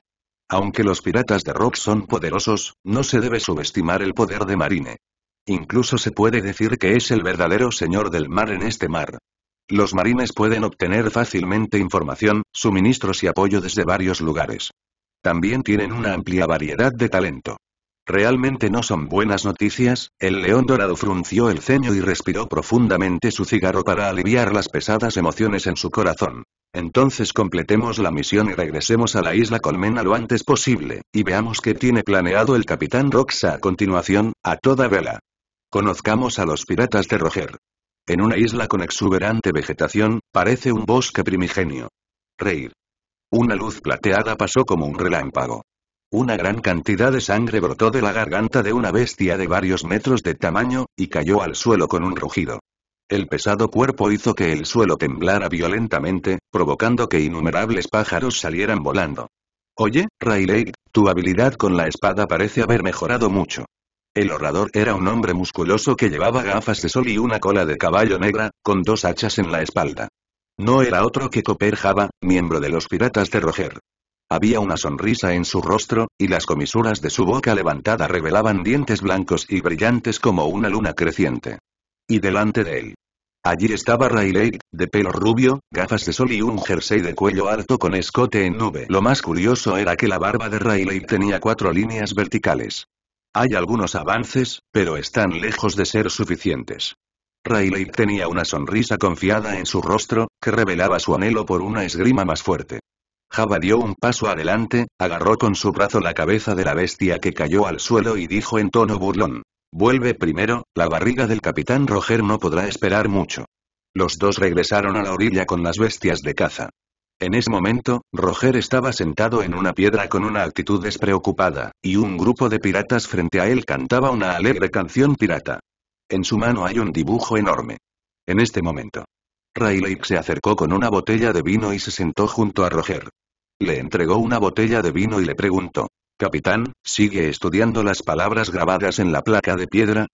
Aunque los piratas de Rox son poderosos, no se debe subestimar el poder de Marine. Incluso se puede decir que es el verdadero señor del mar en este mar. Los marines pueden obtener fácilmente información, suministros y apoyo desde varios lugares. También tienen una amplia variedad de talento. Realmente no son buenas noticias, el león dorado frunció el ceño y respiró profundamente su cigarro para aliviar las pesadas emociones en su corazón. Entonces completemos la misión y regresemos a la isla Colmena lo antes posible, y veamos qué tiene planeado el capitán Roxa a continuación, a toda vela. Conozcamos a los piratas de Roger. En una isla con exuberante vegetación, parece un bosque primigenio. Reir. Una luz plateada pasó como un relámpago. Una gran cantidad de sangre brotó de la garganta de una bestia de varios metros de tamaño, y cayó al suelo con un rugido. El pesado cuerpo hizo que el suelo temblara violentamente, provocando que innumerables pájaros salieran volando. Oye, Rayleigh, tu habilidad con la espada parece haber mejorado mucho. El orador era un hombre musculoso que llevaba gafas de sol y una cola de caballo negra, con dos hachas en la espalda. No era otro que Copper Java, miembro de los piratas de Roger. Había una sonrisa en su rostro, y las comisuras de su boca levantada revelaban dientes blancos y brillantes como una luna creciente. Y delante de él. Allí estaba Rayleigh, de pelo rubio, gafas de sol y un jersey de cuello alto con escote en nube. Lo más curioso era que la barba de Rayleigh tenía cuatro líneas verticales. Hay algunos avances, pero están lejos de ser suficientes. Rayleigh tenía una sonrisa confiada en su rostro, que revelaba su anhelo por una esgrima más fuerte. Java dio un paso adelante, agarró con su brazo la cabeza de la bestia que cayó al suelo y dijo en tono burlón. Vuelve primero, la barriga del capitán Roger no podrá esperar mucho. Los dos regresaron a la orilla con las bestias de caza. En ese momento, Roger estaba sentado en una piedra con una actitud despreocupada, y un grupo de piratas frente a él cantaba una alegre canción pirata. En su mano hay un dibujo enorme. En este momento. Rayleigh se acercó con una botella de vino y se sentó junto a Roger. Le entregó una botella de vino y le preguntó. Capitán, ¿sigue estudiando las palabras grabadas en la placa de piedra?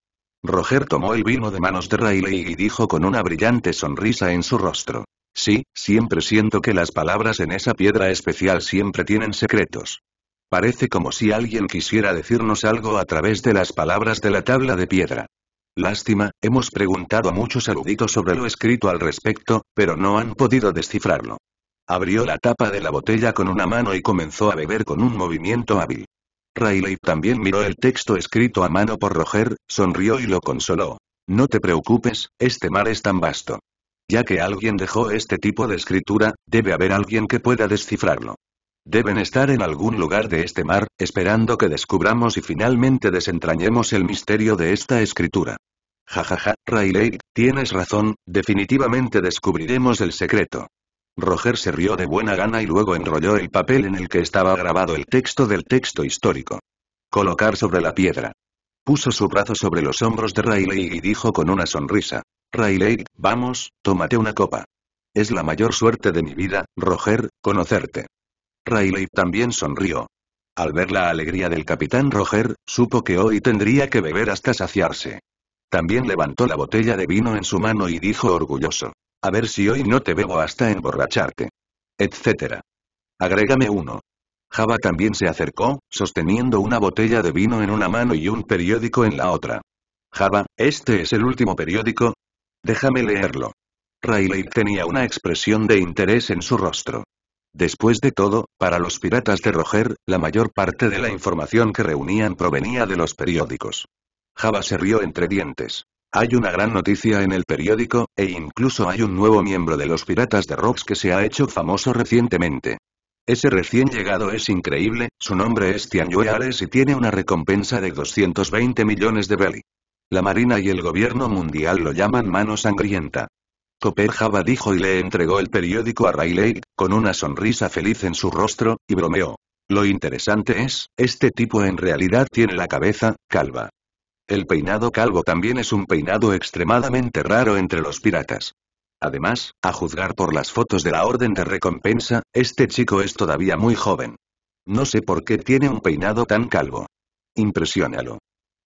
Roger tomó el vino de manos de Rayleigh y dijo con una brillante sonrisa en su rostro. Sí, siempre siento que las palabras en esa piedra especial siempre tienen secretos. Parece como si alguien quisiera decirnos algo a través de las palabras de la tabla de piedra. Lástima, hemos preguntado a muchos eruditos sobre lo escrito al respecto, pero no han podido descifrarlo. Abrió la tapa de la botella con una mano y comenzó a beber con un movimiento hábil. Riley también miró el texto escrito a mano por Roger, sonrió y lo consoló. No te preocupes, este mar es tan vasto. Ya que alguien dejó este tipo de escritura, debe haber alguien que pueda descifrarlo. Deben estar en algún lugar de este mar, esperando que descubramos y finalmente desentrañemos el misterio de esta escritura. Jajaja, Rayleigh, tienes razón, definitivamente descubriremos el secreto. Roger se rió de buena gana y luego enrolló el papel en el que estaba grabado el texto del texto histórico. Colocar sobre la piedra. Puso su brazo sobre los hombros de Rayleigh y dijo con una sonrisa. Rayleigh, vamos, tómate una copa. Es la mayor suerte de mi vida, Roger, conocerte. Rayleigh también sonrió. Al ver la alegría del capitán Roger, supo que hoy tendría que beber hasta saciarse. También levantó la botella de vino en su mano y dijo orgulloso. A ver si hoy no te bebo hasta emborracharte. Etcétera. Agrégame uno. Java también se acercó, sosteniendo una botella de vino en una mano y un periódico en la otra. Java, ¿este es el último periódico? Déjame leerlo. Rayleigh tenía una expresión de interés en su rostro. Después de todo, para los piratas de Roger, la mayor parte de la información que reunían provenía de los periódicos. Java se rió entre dientes. Hay una gran noticia en el periódico, e incluso hay un nuevo miembro de los piratas de Rocks que se ha hecho famoso recientemente. Ese recién llegado es increíble, su nombre es Tian Ares y tiene una recompensa de 220 millones de belly. La Marina y el gobierno mundial lo llaman mano sangrienta. Copper Java dijo y le entregó el periódico a Rayleigh, con una sonrisa feliz en su rostro, y bromeó. Lo interesante es, este tipo en realidad tiene la cabeza, calva. El peinado calvo también es un peinado extremadamente raro entre los piratas. Además, a juzgar por las fotos de la Orden de Recompensa, este chico es todavía muy joven. No sé por qué tiene un peinado tan calvo. Impresiónalo.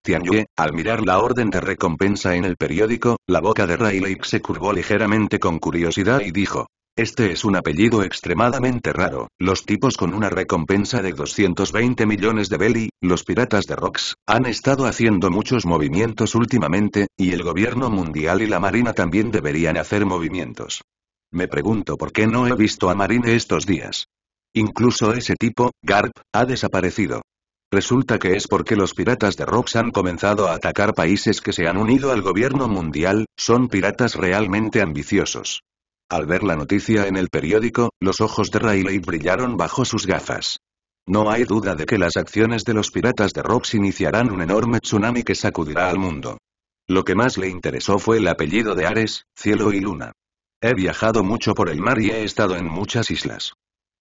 Tianyue, al mirar la orden de recompensa en el periódico, la boca de Rayleigh se curvó ligeramente con curiosidad y dijo. Este es un apellido extremadamente raro, los tipos con una recompensa de 220 millones de belly, los piratas de rocks, han estado haciendo muchos movimientos últimamente, y el gobierno mundial y la marina también deberían hacer movimientos. Me pregunto por qué no he visto a Marine estos días. Incluso ese tipo, Garp, ha desaparecido. Resulta que es porque los piratas de Rox han comenzado a atacar países que se han unido al gobierno mundial, son piratas realmente ambiciosos. Al ver la noticia en el periódico, los ojos de Rayleigh brillaron bajo sus gafas. No hay duda de que las acciones de los piratas de Rox iniciarán un enorme tsunami que sacudirá al mundo. Lo que más le interesó fue el apellido de Ares, Cielo y Luna. He viajado mucho por el mar y he estado en muchas islas.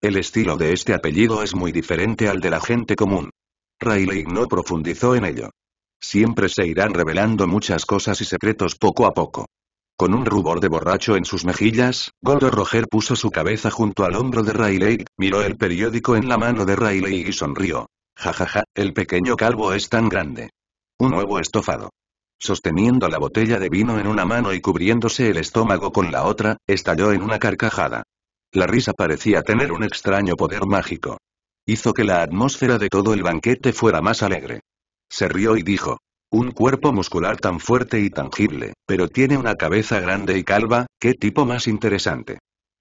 El estilo de este apellido es muy diferente al de la gente común. Rayleigh no profundizó en ello. Siempre se irán revelando muchas cosas y secretos poco a poco. Con un rubor de borracho en sus mejillas, Gordo Roger puso su cabeza junto al hombro de Rayleigh, miró el periódico en la mano de Rayleigh y sonrió. Jajaja, ja, ja, el pequeño calvo es tan grande. Un nuevo estofado. Sosteniendo la botella de vino en una mano y cubriéndose el estómago con la otra, estalló en una carcajada. La risa parecía tener un extraño poder mágico. Hizo que la atmósfera de todo el banquete fuera más alegre. Se rió y dijo. Un cuerpo muscular tan fuerte y tangible, pero tiene una cabeza grande y calva, qué tipo más interesante.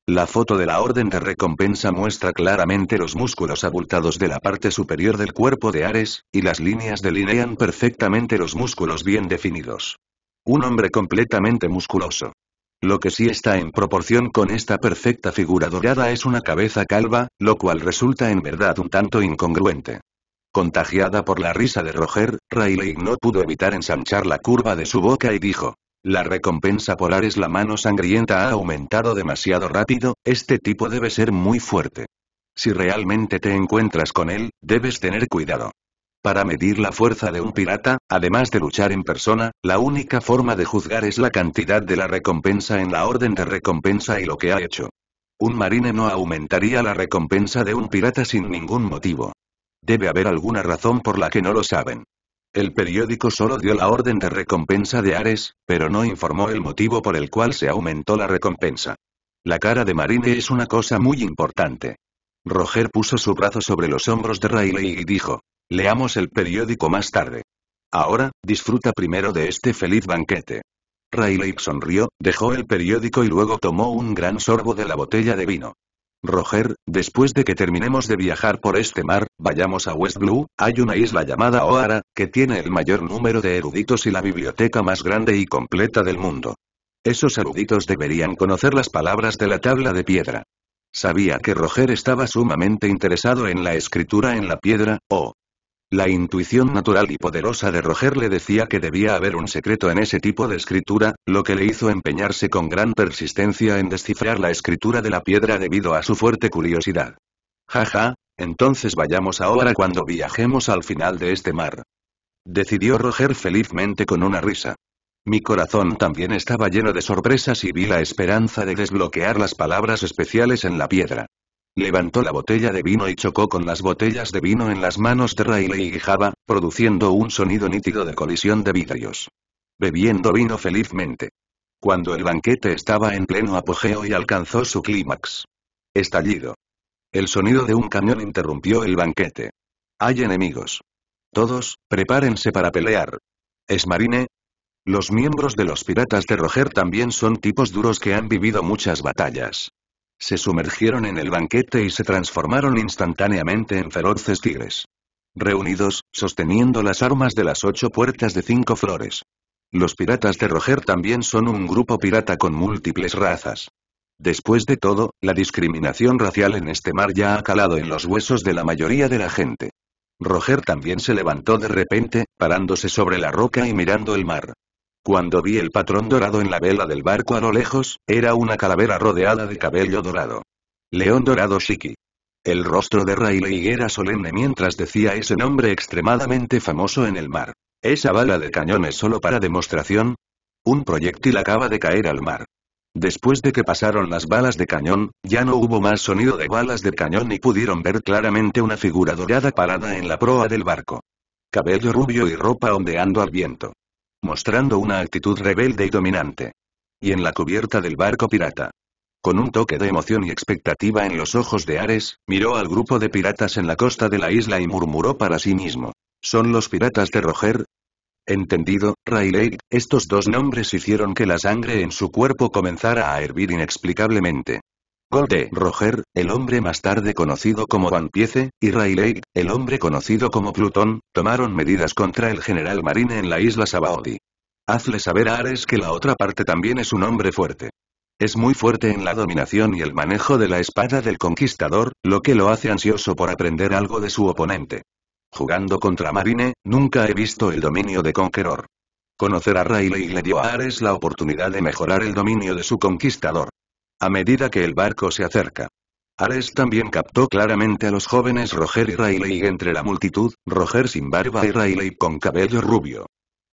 La foto de la Orden de Recompensa muestra claramente los músculos abultados de la parte superior del cuerpo de Ares, y las líneas delinean perfectamente los músculos bien definidos. Un hombre completamente musculoso. Lo que sí está en proporción con esta perfecta figura dorada es una cabeza calva, lo cual resulta en verdad un tanto incongruente. Contagiada por la risa de Roger, Rayleigh no pudo evitar ensanchar la curva de su boca y dijo. La recompensa por Ares la mano sangrienta ha aumentado demasiado rápido, este tipo debe ser muy fuerte. Si realmente te encuentras con él, debes tener cuidado. Para medir la fuerza de un pirata, además de luchar en persona, la única forma de juzgar es la cantidad de la recompensa en la orden de recompensa y lo que ha hecho. Un marine no aumentaría la recompensa de un pirata sin ningún motivo. Debe haber alguna razón por la que no lo saben. El periódico solo dio la orden de recompensa de Ares, pero no informó el motivo por el cual se aumentó la recompensa. La cara de Marine es una cosa muy importante. Roger puso su brazo sobre los hombros de Riley y dijo, Leamos el periódico más tarde. Ahora, disfruta primero de este feliz banquete. Rayleigh sonrió, dejó el periódico y luego tomó un gran sorbo de la botella de vino. Roger, después de que terminemos de viajar por este mar, vayamos a West Blue, hay una isla llamada Oara que tiene el mayor número de eruditos y la biblioteca más grande y completa del mundo. Esos eruditos deberían conocer las palabras de la tabla de piedra. Sabía que Roger estaba sumamente interesado en la escritura en la piedra, o, la intuición natural y poderosa de Roger le decía que debía haber un secreto en ese tipo de escritura, lo que le hizo empeñarse con gran persistencia en descifrar la escritura de la piedra debido a su fuerte curiosidad. Jaja, entonces vayamos ahora cuando viajemos al final de este mar. Decidió Roger felizmente con una risa. Mi corazón también estaba lleno de sorpresas y vi la esperanza de desbloquear las palabras especiales en la piedra. Levantó la botella de vino y chocó con las botellas de vino en las manos de Riley y Java, produciendo un sonido nítido de colisión de vidrios. Bebiendo vino felizmente. Cuando el banquete estaba en pleno apogeo y alcanzó su clímax. Estallido. El sonido de un cañón interrumpió el banquete. Hay enemigos. Todos, prepárense para pelear. Esmarine. Los miembros de los piratas de Roger también son tipos duros que han vivido muchas batallas. Se sumergieron en el banquete y se transformaron instantáneamente en feroces tigres. Reunidos, sosteniendo las armas de las ocho puertas de cinco flores. Los piratas de Roger también son un grupo pirata con múltiples razas. Después de todo, la discriminación racial en este mar ya ha calado en los huesos de la mayoría de la gente. Roger también se levantó de repente, parándose sobre la roca y mirando el mar. Cuando vi el patrón dorado en la vela del barco a lo lejos, era una calavera rodeada de cabello dorado. León dorado Shiki. El rostro de Riley era solemne mientras decía ese nombre extremadamente famoso en el mar. ¿Esa bala de cañón es solo para demostración? Un proyectil acaba de caer al mar. Después de que pasaron las balas de cañón, ya no hubo más sonido de balas de cañón y pudieron ver claramente una figura dorada parada en la proa del barco. Cabello rubio y ropa ondeando al viento mostrando una actitud rebelde y dominante. Y en la cubierta del barco pirata. Con un toque de emoción y expectativa en los ojos de Ares, miró al grupo de piratas en la costa de la isla y murmuró para sí mismo. ¿Son los piratas de Roger? Entendido, Rayleigh, estos dos nombres hicieron que la sangre en su cuerpo comenzara a hervir inexplicablemente. Gol Roger, el hombre más tarde conocido como Van Piece, y Rayleigh, el hombre conocido como Plutón, tomaron medidas contra el general Marine en la isla Sabaody. Hazle saber a Ares que la otra parte también es un hombre fuerte. Es muy fuerte en la dominación y el manejo de la espada del conquistador, lo que lo hace ansioso por aprender algo de su oponente. Jugando contra Marine, nunca he visto el dominio de Conqueror. Conocer a Rayleigh le dio a Ares la oportunidad de mejorar el dominio de su conquistador a medida que el barco se acerca. Ares también captó claramente a los jóvenes Roger y Riley entre la multitud, Roger sin barba y Riley con cabello rubio.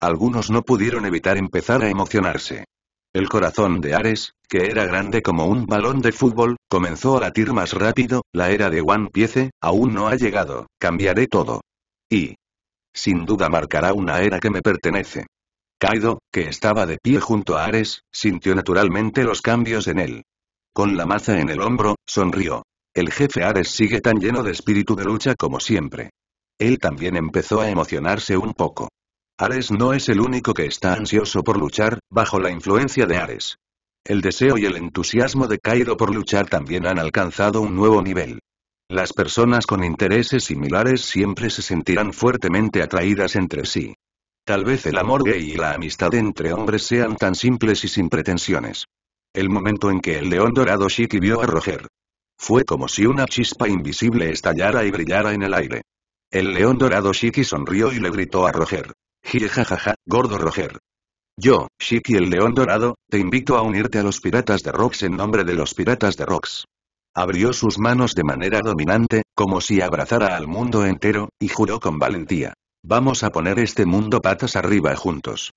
Algunos no pudieron evitar empezar a emocionarse. El corazón de Ares, que era grande como un balón de fútbol, comenzó a latir más rápido, la era de One Piece, aún no ha llegado, cambiaré todo. Y... Sin duda marcará una era que me pertenece. Kaido, que estaba de pie junto a Ares, sintió naturalmente los cambios en él. Con la maza en el hombro, sonrió. El jefe Ares sigue tan lleno de espíritu de lucha como siempre. Él también empezó a emocionarse un poco. Ares no es el único que está ansioso por luchar, bajo la influencia de Ares. El deseo y el entusiasmo de Cairo por luchar también han alcanzado un nuevo nivel. Las personas con intereses similares siempre se sentirán fuertemente atraídas entre sí. Tal vez el amor gay y la amistad entre hombres sean tan simples y sin pretensiones el momento en que el león dorado Shiki vio a Roger. Fue como si una chispa invisible estallara y brillara en el aire. El león dorado Shiki sonrió y le gritó a Roger. Jajaja, gordo Roger. Yo, Shiki el león dorado, te invito a unirte a los piratas de Rocks en nombre de los piratas de Rocks". Abrió sus manos de manera dominante, como si abrazara al mundo entero, y juró con valentía. Vamos a poner este mundo patas arriba juntos.